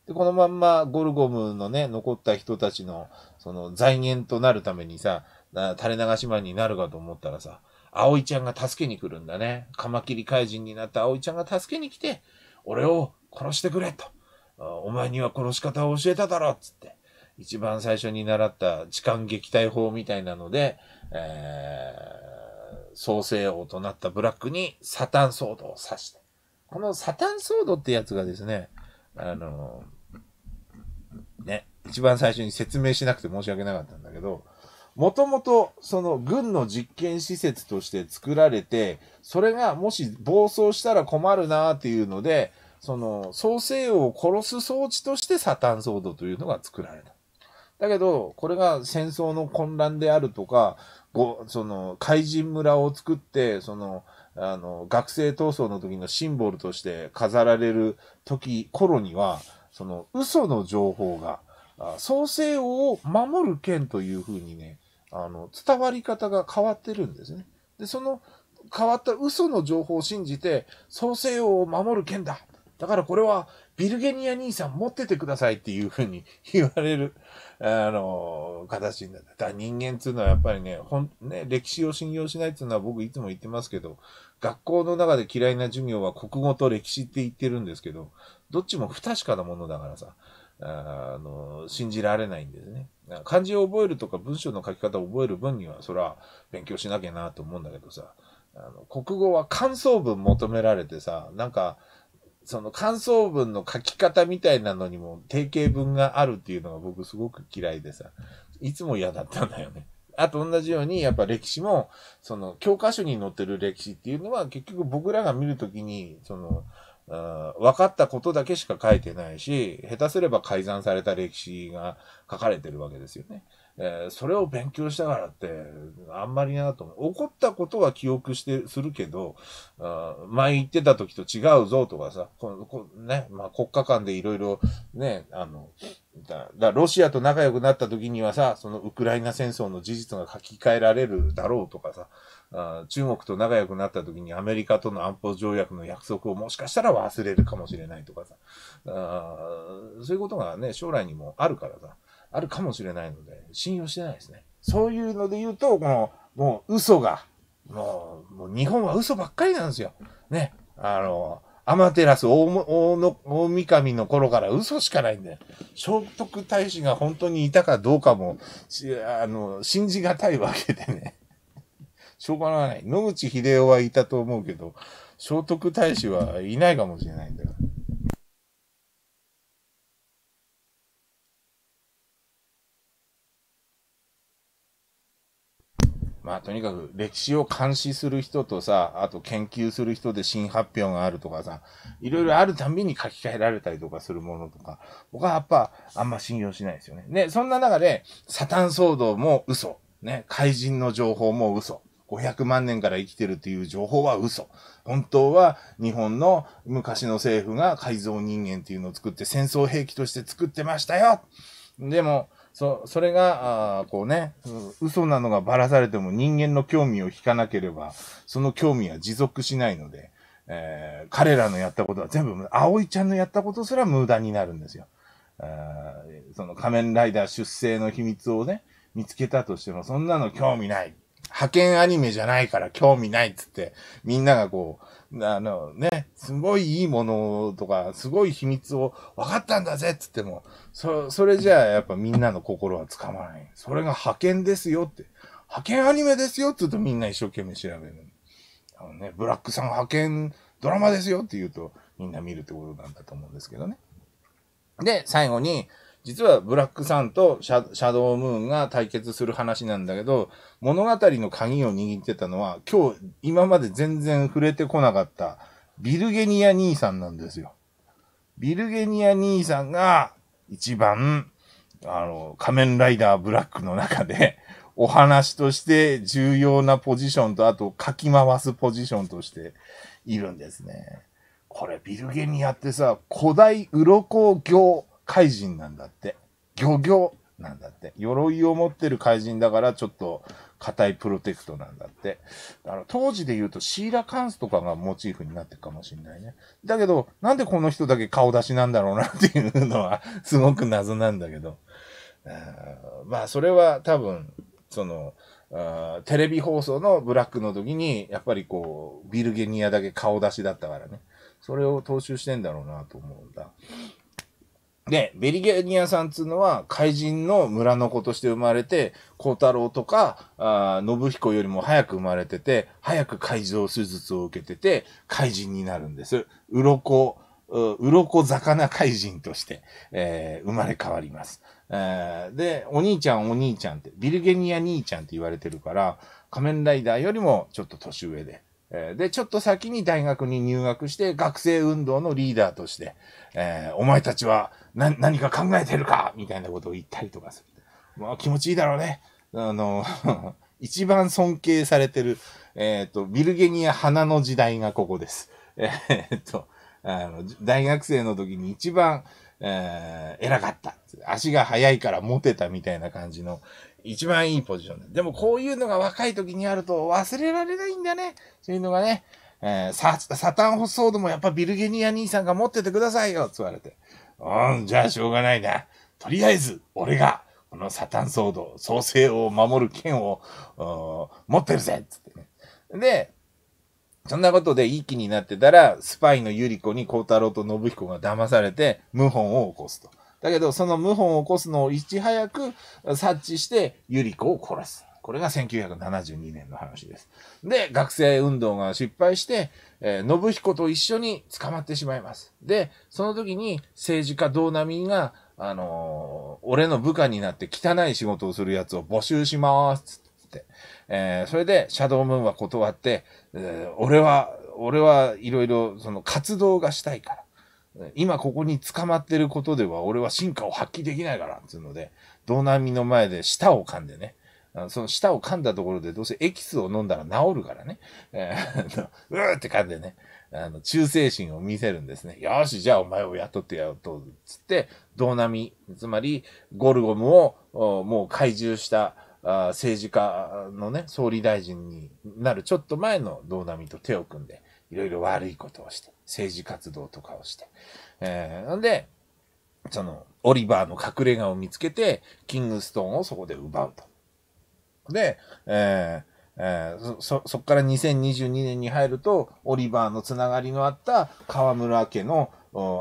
で、このまんまゴルゴムのね、残った人たちの、その財源となるためにさ、垂れ流しマンになるかと思ったらさ、葵ちゃんが助けに来るんだね。カマキリ怪人になった葵ちゃんが助けに来て、俺を殺してくれと。お前には殺し方を教えただろっつって、一番最初に習った痴漢撃退法みたいなので、えー、創世王となったブラックにサタン騒動を刺して。このサタン騒動ってやつがですね、あのー、ね、一番最初に説明しなくて申し訳なかったんだけど、もともと、その軍の実験施設として作られて、それがもし暴走したら困るなーっていうので、その、創世王を殺す装置としてサタン騒動というのが作られた。だけど、これが戦争の混乱であるとか、ごその、怪人村を作って、その、あの、学生闘争の時のシンボルとして飾られる時、頃には、その、嘘の情報が、創世王を守る剣というふうにね、あの、伝わり方が変わってるんですね。で、その変わった嘘の情報を信じて、創世王を守る剣だだからこれはビルゲニア兄さん持っててくださいっていうふうに 言われる、あの、形になった。人間っていうのはやっぱりね、ほん、ね、歴史を信用しないっていうのは僕いつも言ってますけど、学校の中で嫌いな授業は国語と歴史って言ってるんですけど、どっちも不確かなものだからさ、あの、信じられないんですね。漢字を覚えるとか文章の書き方を覚える分には、それは勉強しなきゃなと思うんだけどさ、あの、国語は感想文求められてさ、なんか、その感想文の書き方みたいなのにも定型文があるっていうのが僕すごく嫌いでさ、いつも嫌だったんだよね。あと同じように、やっぱ歴史も、その、教科書に載ってる歴史っていうのは、結局僕らが見るときに、その、分かったことだけしか書いてないし、下手すれば改ざんされた歴史が書かれてるわけですよね。えー、それを勉強したからって、あんまりなと思う。怒ったことは記憶して、するけど、あ前言ってた時と違うぞとかさ、ここね、まあ国家間でいろいろね、あの、だだロシアと仲良くなった時にはさ、そのウクライナ戦争の事実が書き換えられるだろうとかさ、あ中国と仲良くなった時にアメリカとの安保条約の約束をもしかしたら忘れるかもしれないとかさ、あそういうことがね、将来にもあるからさ、あるかもしれないので、信用してないですね。そういうので言うと、もう、もう嘘が、もう、もう日本は嘘ばっかりなんですよ。ね。あの、アマテラス大大の大神の頃から嘘しかないんだよ。聖徳太子が本当にいたかどうかも、あの、信じがたいわけでね。しょうがない。野口英世はいたと思うけど、聖徳太子はいないかもしれないんだよ。まあ、とにかく歴史を監視する人とさ、あと研究する人で新発表があるとかさ、いろいろあるたびに書き換えられたりとかするものとか、僕はやっぱあんま信用しないですよね。で、そんな中で、サタン騒動も嘘。ね、怪人の情報も嘘。500万年から生きてるっていう情報は嘘。本当は日本の昔の政府が改造人間っていうのを作って戦争兵器として作ってましたよ。でも、そそれが、あこうね、嘘なのがばらされても人間の興味を引かなければ、その興味は持続しないので、えー、彼らのやったことは全部、葵ちゃんのやったことすら無駄になるんですよ。あその仮面ライダー出生の秘密をね、見つけたとしても、そんなの興味ない。派遣アニメじゃないから興味ないっつって、みんながこう、あのね、すごいいいものとか、すごい秘密を分かったんだぜっつっても、そ、それじゃあやっぱみんなの心はつかまない。それが派遣ですよって。派遣アニメですよって言うとみんな一生懸命調べる。あのね、ブラックさん派遣ドラマですよって言うとみんな見るってことなんだと思うんですけどね。で、最後に、実はブラックサンとシャシャドームーンが対決する話なんだけど、物語の鍵を握ってたのは、今日、今まで全然触れてこなかった、ビルゲニア兄さんなんですよ。ビルゲニア兄さんが、一番、あの、仮面ライダーブラックの中で、お話として重要なポジションと、あと、かき回すポジションとしているんですね。これ、ビルゲニアってさ、古代鱗行怪人なんだって。漁業なんだって。鎧を持ってる怪人だからちょっと硬いプロテクトなんだって。当時で言うとシーラカンスとかがモチーフになってるかもしれないね。だけど、なんでこの人だけ顔出しなんだろうなっていうのは すごく謎なんだけど。まあそれは多分、その、テレビ放送のブラックの時に、やっぱりこう、ビルゲニアだけ顔出しだったからね。それを踏襲してんだろうなと思うんだ。で、ベリゲニアさんっていうのは怪人の村の子として生まれて、孝太郎とか、あ信彦よりも早く生まれてて、早く改造手術を受けてて、怪人になるんです。鱗、鱗魚怪人として、えー、生まれ変わります。えー、で、お兄ちゃんお兄ちゃんって、ビルゲニア兄ちゃんって言われてるから、仮面ライダーよりもちょっと年上で、えー、で、ちょっと先に大学に入学して、学生運動のリーダーとして、えー、お前たちは、な、何か考えてるかみたいなことを言ったりとかする。まあ気持ちいいだろうね。あの、一番尊敬されてる、えっ、ー、と、ビルゲニア花の時代がここです。えー、っと、あの、大学生の時に一番、えー、偉かった。足が速いからモテたみたいな感じの、一番いいポジションで。でもこういうのが若い時にあると忘れられないんだね。そういうのがね。えー、ササタンホソードもやっぱビルゲニア兄さんが持っててくださいよ、つわれて。うん、じゃあしょうがないな。とりあえず、俺が、このサタン騒動、創生を守る剣を、持ってるぜつってね。で、そんなことでいい気になってたら、スパイのユリコにタ太郎と信彦が騙されて、謀反を起こすと。だけど、その謀反を起こすのをいち早く察知して、ユリコを殺す。これが1972年の話です。で、学生運動が失敗して、えー、信彦と一緒に捕まってしまいます。で、その時に政治家道並が、あのー、俺の部下になって汚い仕事をするやつを募集しますって。えー、それで、シャドウムーンは断って、えー、俺は、俺はいろいろ、その活動がしたいから。今ここに捕まってることでは俺は進化を発揮できないから、つうので、道並の前で舌を噛んでね、その舌を噛んだところでどうせエキスを飲んだら治るからね。えー、うーって噛んでね、あの、忠誠心を見せるんですね。よし、じゃあお前を雇ってやろうと、つって、ナ波、つまりゴルゴムをもう懐柔したあ政治家のね、総理大臣になるちょっと前のナ波と手を組んで、いろいろ悪いことをして、政治活動とかをして。えー、なんで、その、オリバーの隠れ家を見つけて、キングストーンをそこで奪うと。で、えーえー、そ、そっから2022年に入ると、オリバーのつながりのあった河村家の、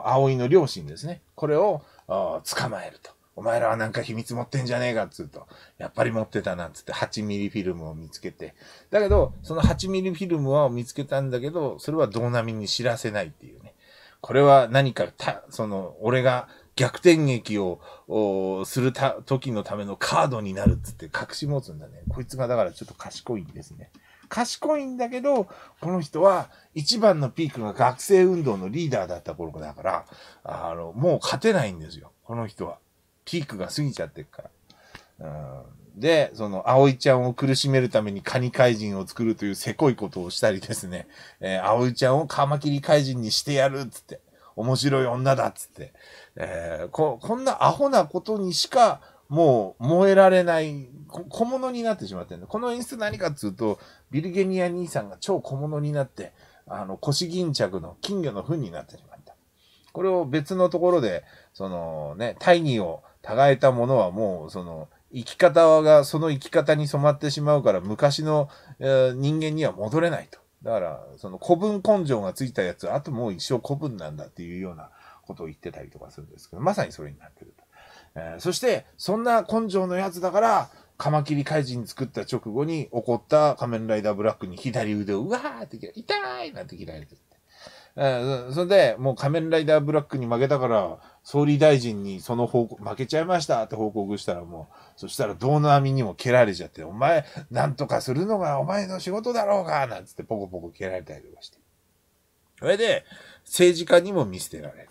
葵の両親ですね。これを、捕まえると。お前らはなんか秘密持ってんじゃねえかっつうと、やっぱり持ってたなっつって8ミリフィルムを見つけて、だけど、その8ミリフィルムは見つけたんだけど、それは道並みに知らせないっていうね。これは何かた、その、俺が逆転劇をするた時のためのカードになるっつって隠し持つんだね。こいつがだからちょっと賢いんですね。賢いんだけど、この人は一番のピークが学生運動のリーダーだった頃だから、あの、もう勝てないんですよ。この人は。ピークが過ぎちゃってるから。で、その、葵ちゃんを苦しめるためにカニ怪人を作るというせこいことをしたりですね、えー、葵ちゃんをカマキリ怪人にしてやるっつって、面白い女だっつって、えー、こ、こんなアホなことにしか、もう燃えられない、小物になってしまってるこの演出何かっつうと、ビルゲニア兄さんが超小物になって、あの、腰巾着の金魚の糞になってしまった。これを別のところで、そのね、大義を耕えたものはもう、その、生き方がその生き方に染まってしまうから、昔の、えー、人間には戻れないと。だから、その古文根性がついたやつ、あともう一生古文なんだっていうようなことを言ってたりとかするんですけど、まさにそれになってると。えー、そして、そんな根性のやつだから、カマキリ怪人作った直後に怒った仮面ライダーブラックに左腕をうわーって痛いなんて切られてる。えー、それで、もう仮面ライダーブラックに負けたから、総理大臣にその報告、負けちゃいましたって報告したらもう、そしたら道の網にも蹴られちゃって、お前、なんとかするのがお前の仕事だろうがなんつってポコポコ蹴られたりとかして。それで、政治家にも見捨てられる。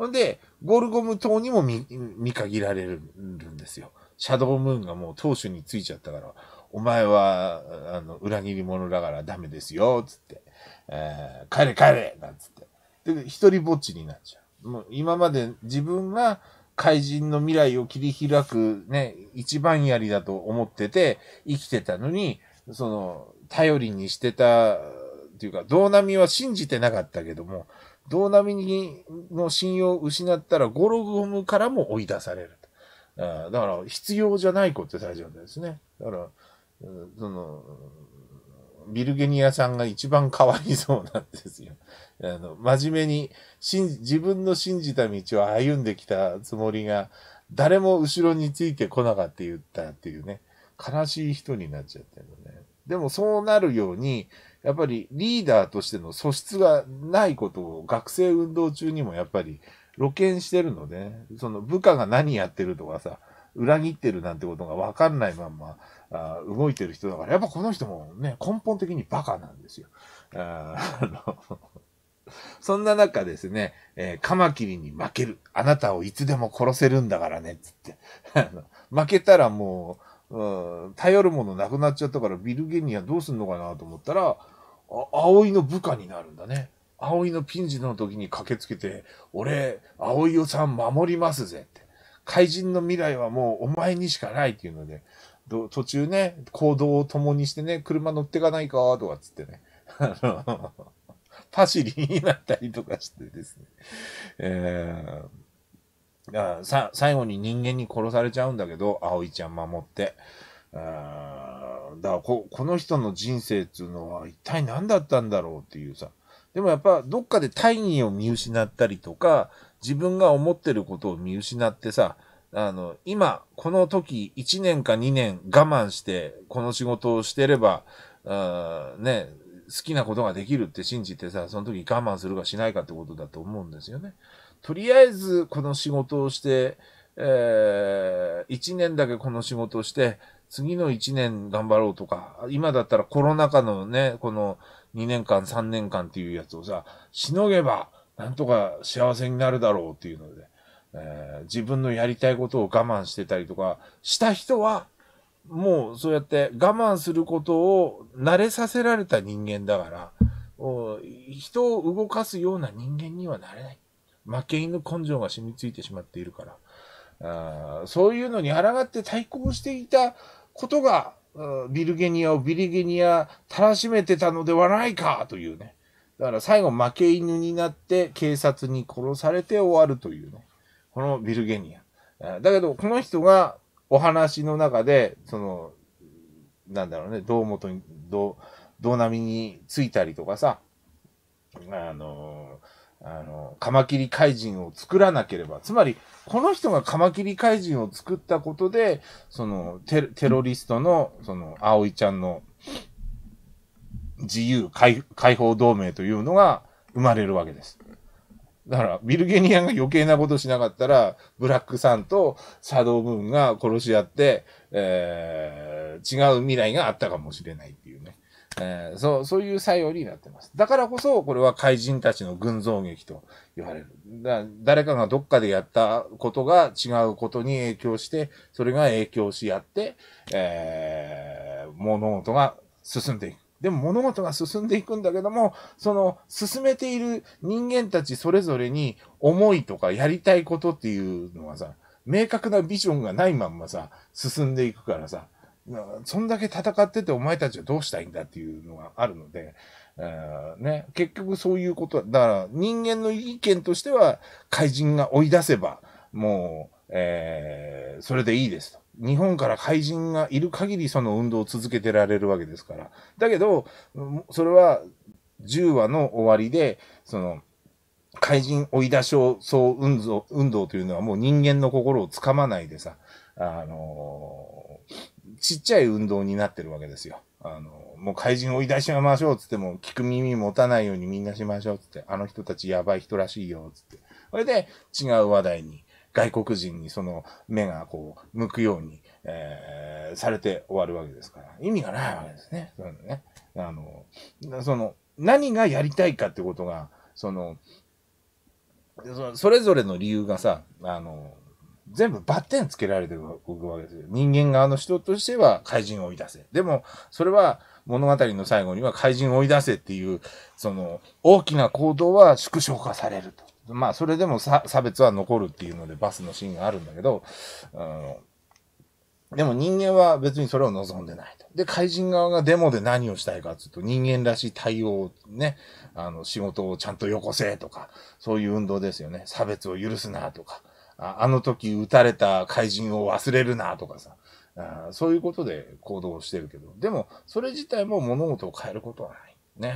ほんで、ゴルゴム島にも見、見限られるんですよ。シャドームーンがもう当主についちゃったから、お前は、あの、裏切り者だからダメですよ、つって。えー、帰れ帰れなんつって。で、一人ぼっちになっちゃう。もう今まで自分が怪人の未来を切り開くね、一番やりだと思ってて生きてたのに、その、頼りにしてた、っていうか、道波は信じてなかったけども、道並にの信用を失ったらゴロゴムからも追い出される。あだから、必要じゃない子って大事なんですね。だから、その、ビルゲニアさんが一番かわいそうなんですよ。あの、真面目に、自分の信じた道を歩んできたつもりが、誰も後ろについてこなかって言ったっていうね、悲しい人になっちゃってるのね。でもそうなるように、やっぱりリーダーとしての素質がないことを学生運動中にもやっぱり露見してるので、その部下が何やってるとかさ、裏切ってるなんてことがわかんないまんまあ動いてる人だから、やっぱこの人もね、根本的にバカなんですよ。あ そんな中ですね、えー、カマキリに負ける。あなたをいつでも殺せるんだからね、つって。負けたらもう、うん、頼るものなくなっちゃったからビルゲニアどうすんのかなと思ったら、あ葵の部下になるんだね。葵のピンチの時に駆けつけて、俺、葵をさん守りますぜって。怪人の未来はもうお前にしかないっていうので、途中ね、行動を共にしてね、車乗ってかないかとかっつってね。パシリになったりとかしてですね。えーあさ最後に人間に殺されちゃうんだけど、葵ちゃん守って。あだからこ、この人の人生っていうのは一体何だったんだろうっていうさ。でもやっぱどっかで大義を見失ったりとか、自分が思ってることを見失ってさ、あの、今、この時、1年か2年我慢して、この仕事をしてれば、あね、好きなことができるって信じてさ、その時我慢するかしないかってことだと思うんですよね。とりあえずこの仕事をして、えー、1年だけこの仕事をして、次の1年頑張ろうとか、今だったらコロナ禍のね、この2年間、3年間っていうやつをさ、しのげば、なんとか幸せになるだろうっていうので、えー、自分のやりたいことを我慢してたりとか、した人は、もうそうやって我慢することを慣れさせられた人間だから、人を動かすような人間にはなれない。負け犬根性が染みついてしまっているから、あそういうのに抗って対抗していたことが、ビルゲニアをビルゲニアたらしめてたのではないかというね。だから最後負け犬になって警察に殺されて終わるというね。このビルゲニア。だけど、この人がお話の中で、その、なんだろうね、道元に、道、並波についたりとかさ、あのあの、カマキリ怪人を作らなければ。つまり、この人がカマキリ怪人を作ったことで、その、テテロリストの、その、葵ちゃんの、自由解放同盟というのが生まれるわけです。だから、ビルゲニアンが余計なことしなかったら、ブラックさんとシャドウムーンが殺し合って、えー、違う未来があったかもしれないっていうね。えー、そう、そういう作用になってます。だからこそ、これは怪人たちの群像劇と言われる。だ誰かがどっかでやったことが違うことに影響して、それが影響し合って、えー、物事が進んでいく。でも物事が進んでいくんだけども、その進めている人間たちそれぞれに思いとかやりたいことっていうのはさ、明確なビジョンがないまんまさ、進んでいくからさ、そんだけ戦っててお前たちはどうしたいんだっていうのがあるので、えー、ね、結局そういうことだから人間の意見としては怪人が追い出せば、もう、えー、それでいいですと。日本から怪人がいる限りその運動を続けてられるわけですから。だけど、それは10話の終わりで、その、怪人追い出しをそう運動運動というのはもう人間の心をつかまないでさ、あのーちっちゃい運動になってるわけですよ。あの、もう怪人追い出しましょうつっても、聞く耳持たないようにみんなしましょうつって、あの人たちやばい人らしいよつって。それで違う話題に、外国人にその目がこう、向くように、えー、されて終わるわけですから。意味がないわけですね。そううね。あの、その、何がやりたいかってことが、その、それぞれの理由がさ、あの、全部バッテンつけられてるわけですよ。人間側の人としては怪人を追い出せ。でも、それは物語の最後には怪人を追い出せっていう、その、大きな行動は縮小化されると。まあ、それでも差別は残るっていうので、バスのシーンがあるんだけど、うん、でも人間は別にそれを望んでないと。で、怪人側がデモで何をしたいかっていうと、人間らしい対応、ね、あの、仕事をちゃんとよこせとか、そういう運動ですよね。差別を許すなとか。あの時撃たれた怪人を忘れるなとかさ、あそういうことで行動してるけど、でも、それ自体も物事を変えることはない。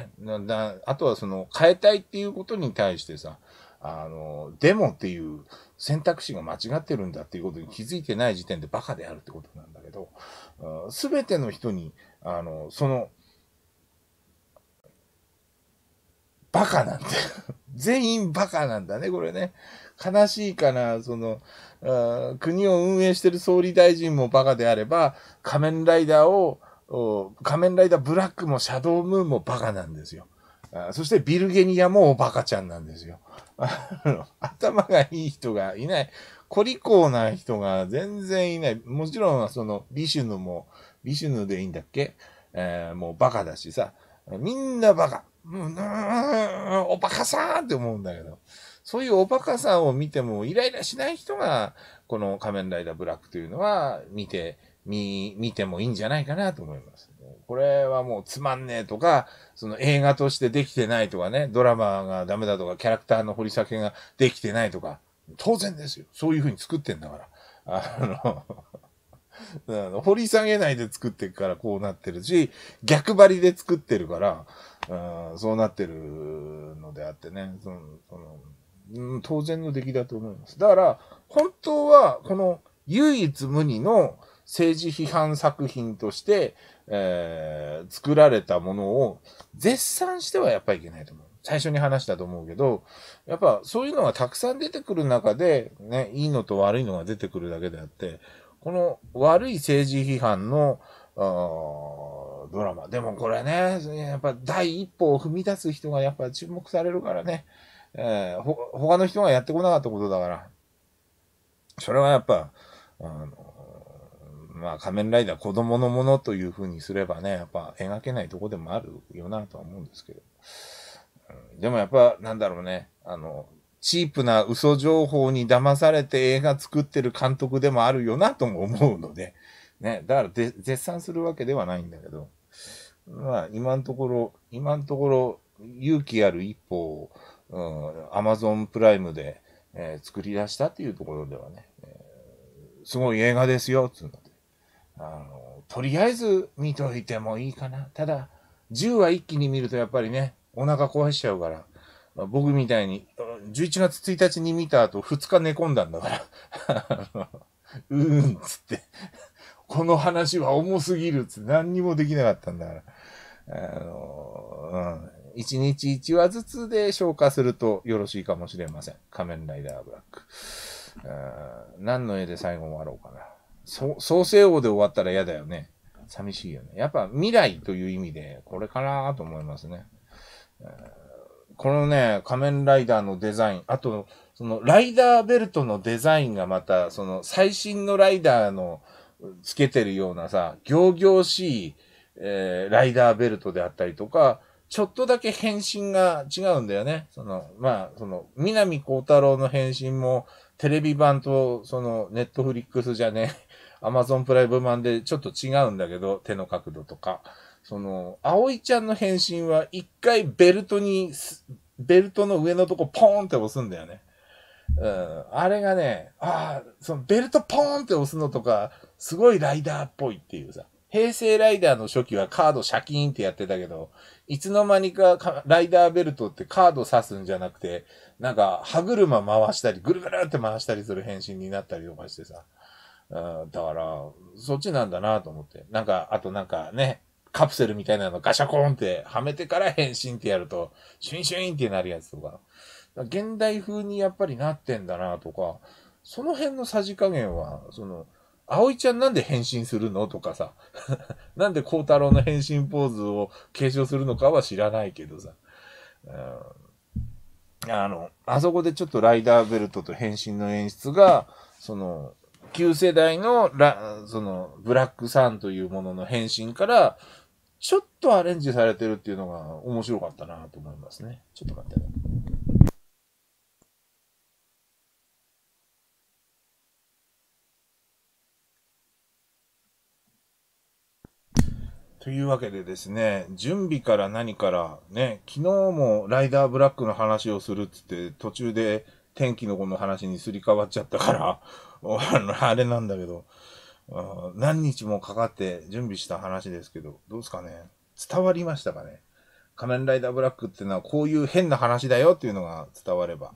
ね。だあとはその、変えたいっていうことに対してさ、あの、デモっていう選択肢が間違ってるんだっていうことに気づいてない時点でバカであるってことなんだけど、すべての人に、あの、その、バカなんて全員バカなんだね、これね。悲しいかな、その、国を運営してる総理大臣もバカであれば、仮面ライダーを、仮面ライダーブラックもシャドウムーンもバカなんですよ。そしてビルゲニアもおバカちゃんなんですよ。頭がいい人がいない。コリコーな人が全然いない。もちろん、その、ビシュヌも、ビシュヌでいいんだっけえー、もうバカだしさ。みんなバカ。うん、おバカさんって思うんだけど。そういうおバカさんを見てもイライラしない人が、この仮面ライダーブラックというのは見て、見、見てもいいんじゃないかなと思います。これはもうつまんねえとか、その映画としてできてないとかね、ドラマがダメだとか、キャラクターの掘り下げができてないとか、当然ですよ。そういうふうに作ってんだから。あの 掘り下げないで作ってるからこうなってるし、逆張りで作ってるから、うん、そうなってるのであってね、その、そのうん、当然の出来だと思います。だから、本当は、この唯一無二の政治批判作品として、えー、作られたものを絶賛してはやっぱりいけないと思う。最初に話したと思うけど、やっぱそういうのがたくさん出てくる中で、ね、いいのと悪いのが出てくるだけであって、この悪い政治批判の、ドラマ。でもこれね、やっぱ第一歩を踏み出す人がやっぱ注目されるからね。えー、ほ、他の人がやってこなかったことだから、それはやっぱ、あの、まあ、仮面ライダー子供のものというふうにすればね、やっぱ描けないとこでもあるよなとは思うんですけど。うん、でもやっぱ、なんだろうね、あの、チープな嘘情報に騙されて映画作ってる監督でもあるよなとも思うので、ね、だから絶賛するわけではないんだけど、まあ、今のところ、今のところ、勇気ある一歩を、うん、ゾンプライムで、えー、作り出したっていうところではね、えー、すごい映画ですよ、つうので。あの、とりあえず見といてもいいかな。ただ、10は一気に見るとやっぱりね、お腹壊しちゃうから、僕みたいに、11月1日に見た後2日寝込んだんだから、うーん、つってこの話は重すぎるって、何にもできなかったんだから、あの、うん、1日1話ずつで消化するとよろしいかもしれません。仮面ライダーブラック。うん何の絵で最後終わろうかな。そ創世王で終わったら嫌だよね。寂しいよね。やっぱ未来という意味で、これかなと思いますね。このね、仮面ライダーのデザイン、あと、そのライダーベルトのデザインがまた、その最新のライダーのつけてるようなさ、行々しい、えー、ライダーベルトであったりとか、ちょっとだけ返信が違うんだよね。その、まあ、その、南光太郎の返信も、テレビ版と、その、ネットフリックスじゃね、アマゾンプライム版でちょっと違うんだけど、手の角度とか。その、葵ちゃんの返信は、一回ベルトに、ベルトの上のとこポーンって押すんだよね。うん、あれがね、ああ、そのベルトポーンって押すのとか、すごいライダーっぽいっていうさ。平成ライダーの初期はカードシャキーンってやってたけど、いつの間にかライダーベルトってカード刺すんじゃなくて、なんか歯車回したり、ぐるぐるって回したりする変身になったりとかしてさ。うん、だから、そっちなんだなと思って。なんか、あとなんかね、カプセルみたいなのガシャコーンってはめてから変身ってやると、シュンシュンってなるやつとか。か現代風にやっぱりなってんだなとか、その辺のさじ加減は、その、葵ちゃんなんで変身するのとかさ、なんで孝太郎の変身ポーズを継承するのかは知らないけどさ、うん、あの、あそこでちょっとライダーベルトと変身の演出が、その、旧世代のラ、その、ブラックサンというものの変身から、ちょっとアレンジされてるっていうのが面白かったなと思いますね。ちょっと待ってね。というわけでですね、準備から何からね、昨日もライダーブラックの話をするっつって途中で天気の子の話にすり替わっちゃったから、あれなんだけど、何日もかかって準備した話ですけど、どうですかね伝わりましたかね仮面ライダーブラックっていうのはこういう変な話だよっていうのが伝われば、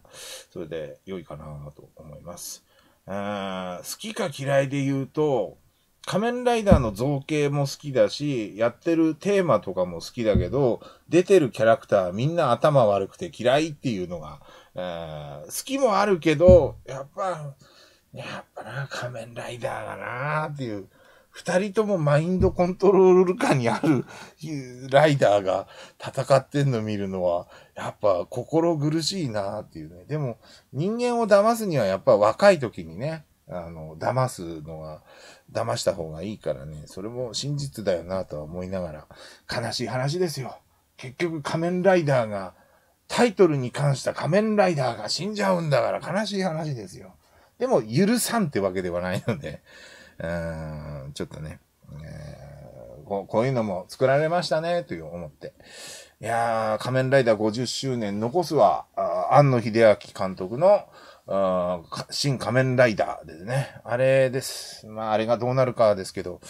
それで良いかなと思います。好きか嫌いで言うと、仮面ライダーの造形も好きだし、やってるテーマとかも好きだけど、出てるキャラクターみんな頭悪くて嫌いっていうのが、えー、好きもあるけど、やっぱ、やっぱな、仮面ライダーだなーっていう、二人ともマインドコントロール下にあるライダーが戦ってんの見るのは、やっぱ心苦しいなーっていうね。でも、人間を騙すにはやっぱ若い時にね、あの、騙すのが、騙した方がいいからね、それも真実だよなとは思いながら、悲しい話ですよ。結局仮面ライダーが、タイトルに関した仮面ライダーが死んじゃうんだから悲しい話ですよ。でも許さんってわけではないので、うーん、ちょっとね、えー、こういうのも作られましたね、という思って。いやー、仮面ライダー50周年残すは、庵野秀明監督の、あ新仮面ライダーですね。あれです。まあ、あれがどうなるかですけど、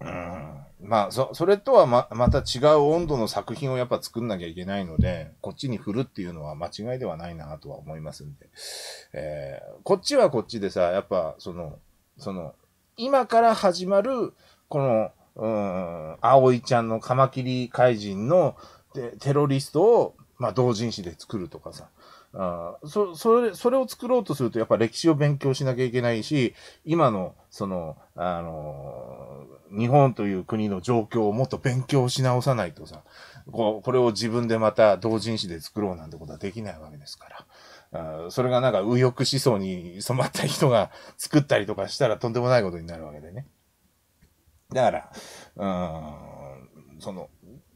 うん、まあ、そ、それとはま、また違う温度の作品をやっぱ作んなきゃいけないので、こっちに振るっていうのは間違いではないなとは思いますんで、えー、こっちはこっちでさ、やっぱ、その、その、今から始まる、この、うん、葵ちゃんのカマキリ怪人のテロリストを、まあ、同人誌で作るとかさ、あそそれそれを作ろうとすると、やっぱ歴史を勉強しなきゃいけないし、今の、その、あのー、日本という国の状況をもっと勉強し直さないとさ、ここれを自分でまた同人誌で作ろうなんてことはできないわけですから。あそれがなんか右翼思想に染まった人が作ったりとかしたらとんでもないことになるわけでね。だから、うん、その、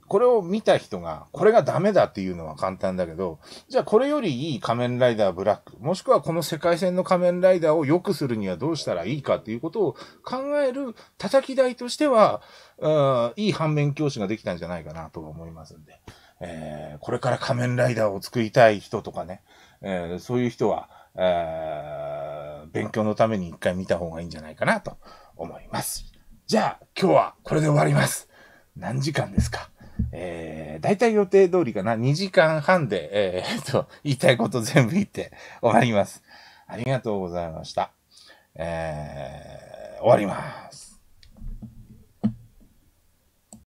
これを見た人が、これがダメだっていうのは簡単だけど、じゃあこれよりいい仮面ライダーブラック、もしくはこの世界線の仮面ライダーを良くするにはどうしたらいいかっていうことを考える叩き台としては、あいい反面教師ができたんじゃないかなと思いますんで、えー、これから仮面ライダーを作りたい人とかね、えー、そういう人は、えー、勉強のために一回見た方がいいんじゃないかなと思います。じゃあ今日はこれで終わります。何時間ですかえー、大体予定通りかな、2時間半で、えー、と、言いたいこと全部言って終わります。ありがとうございました。えー、終わります。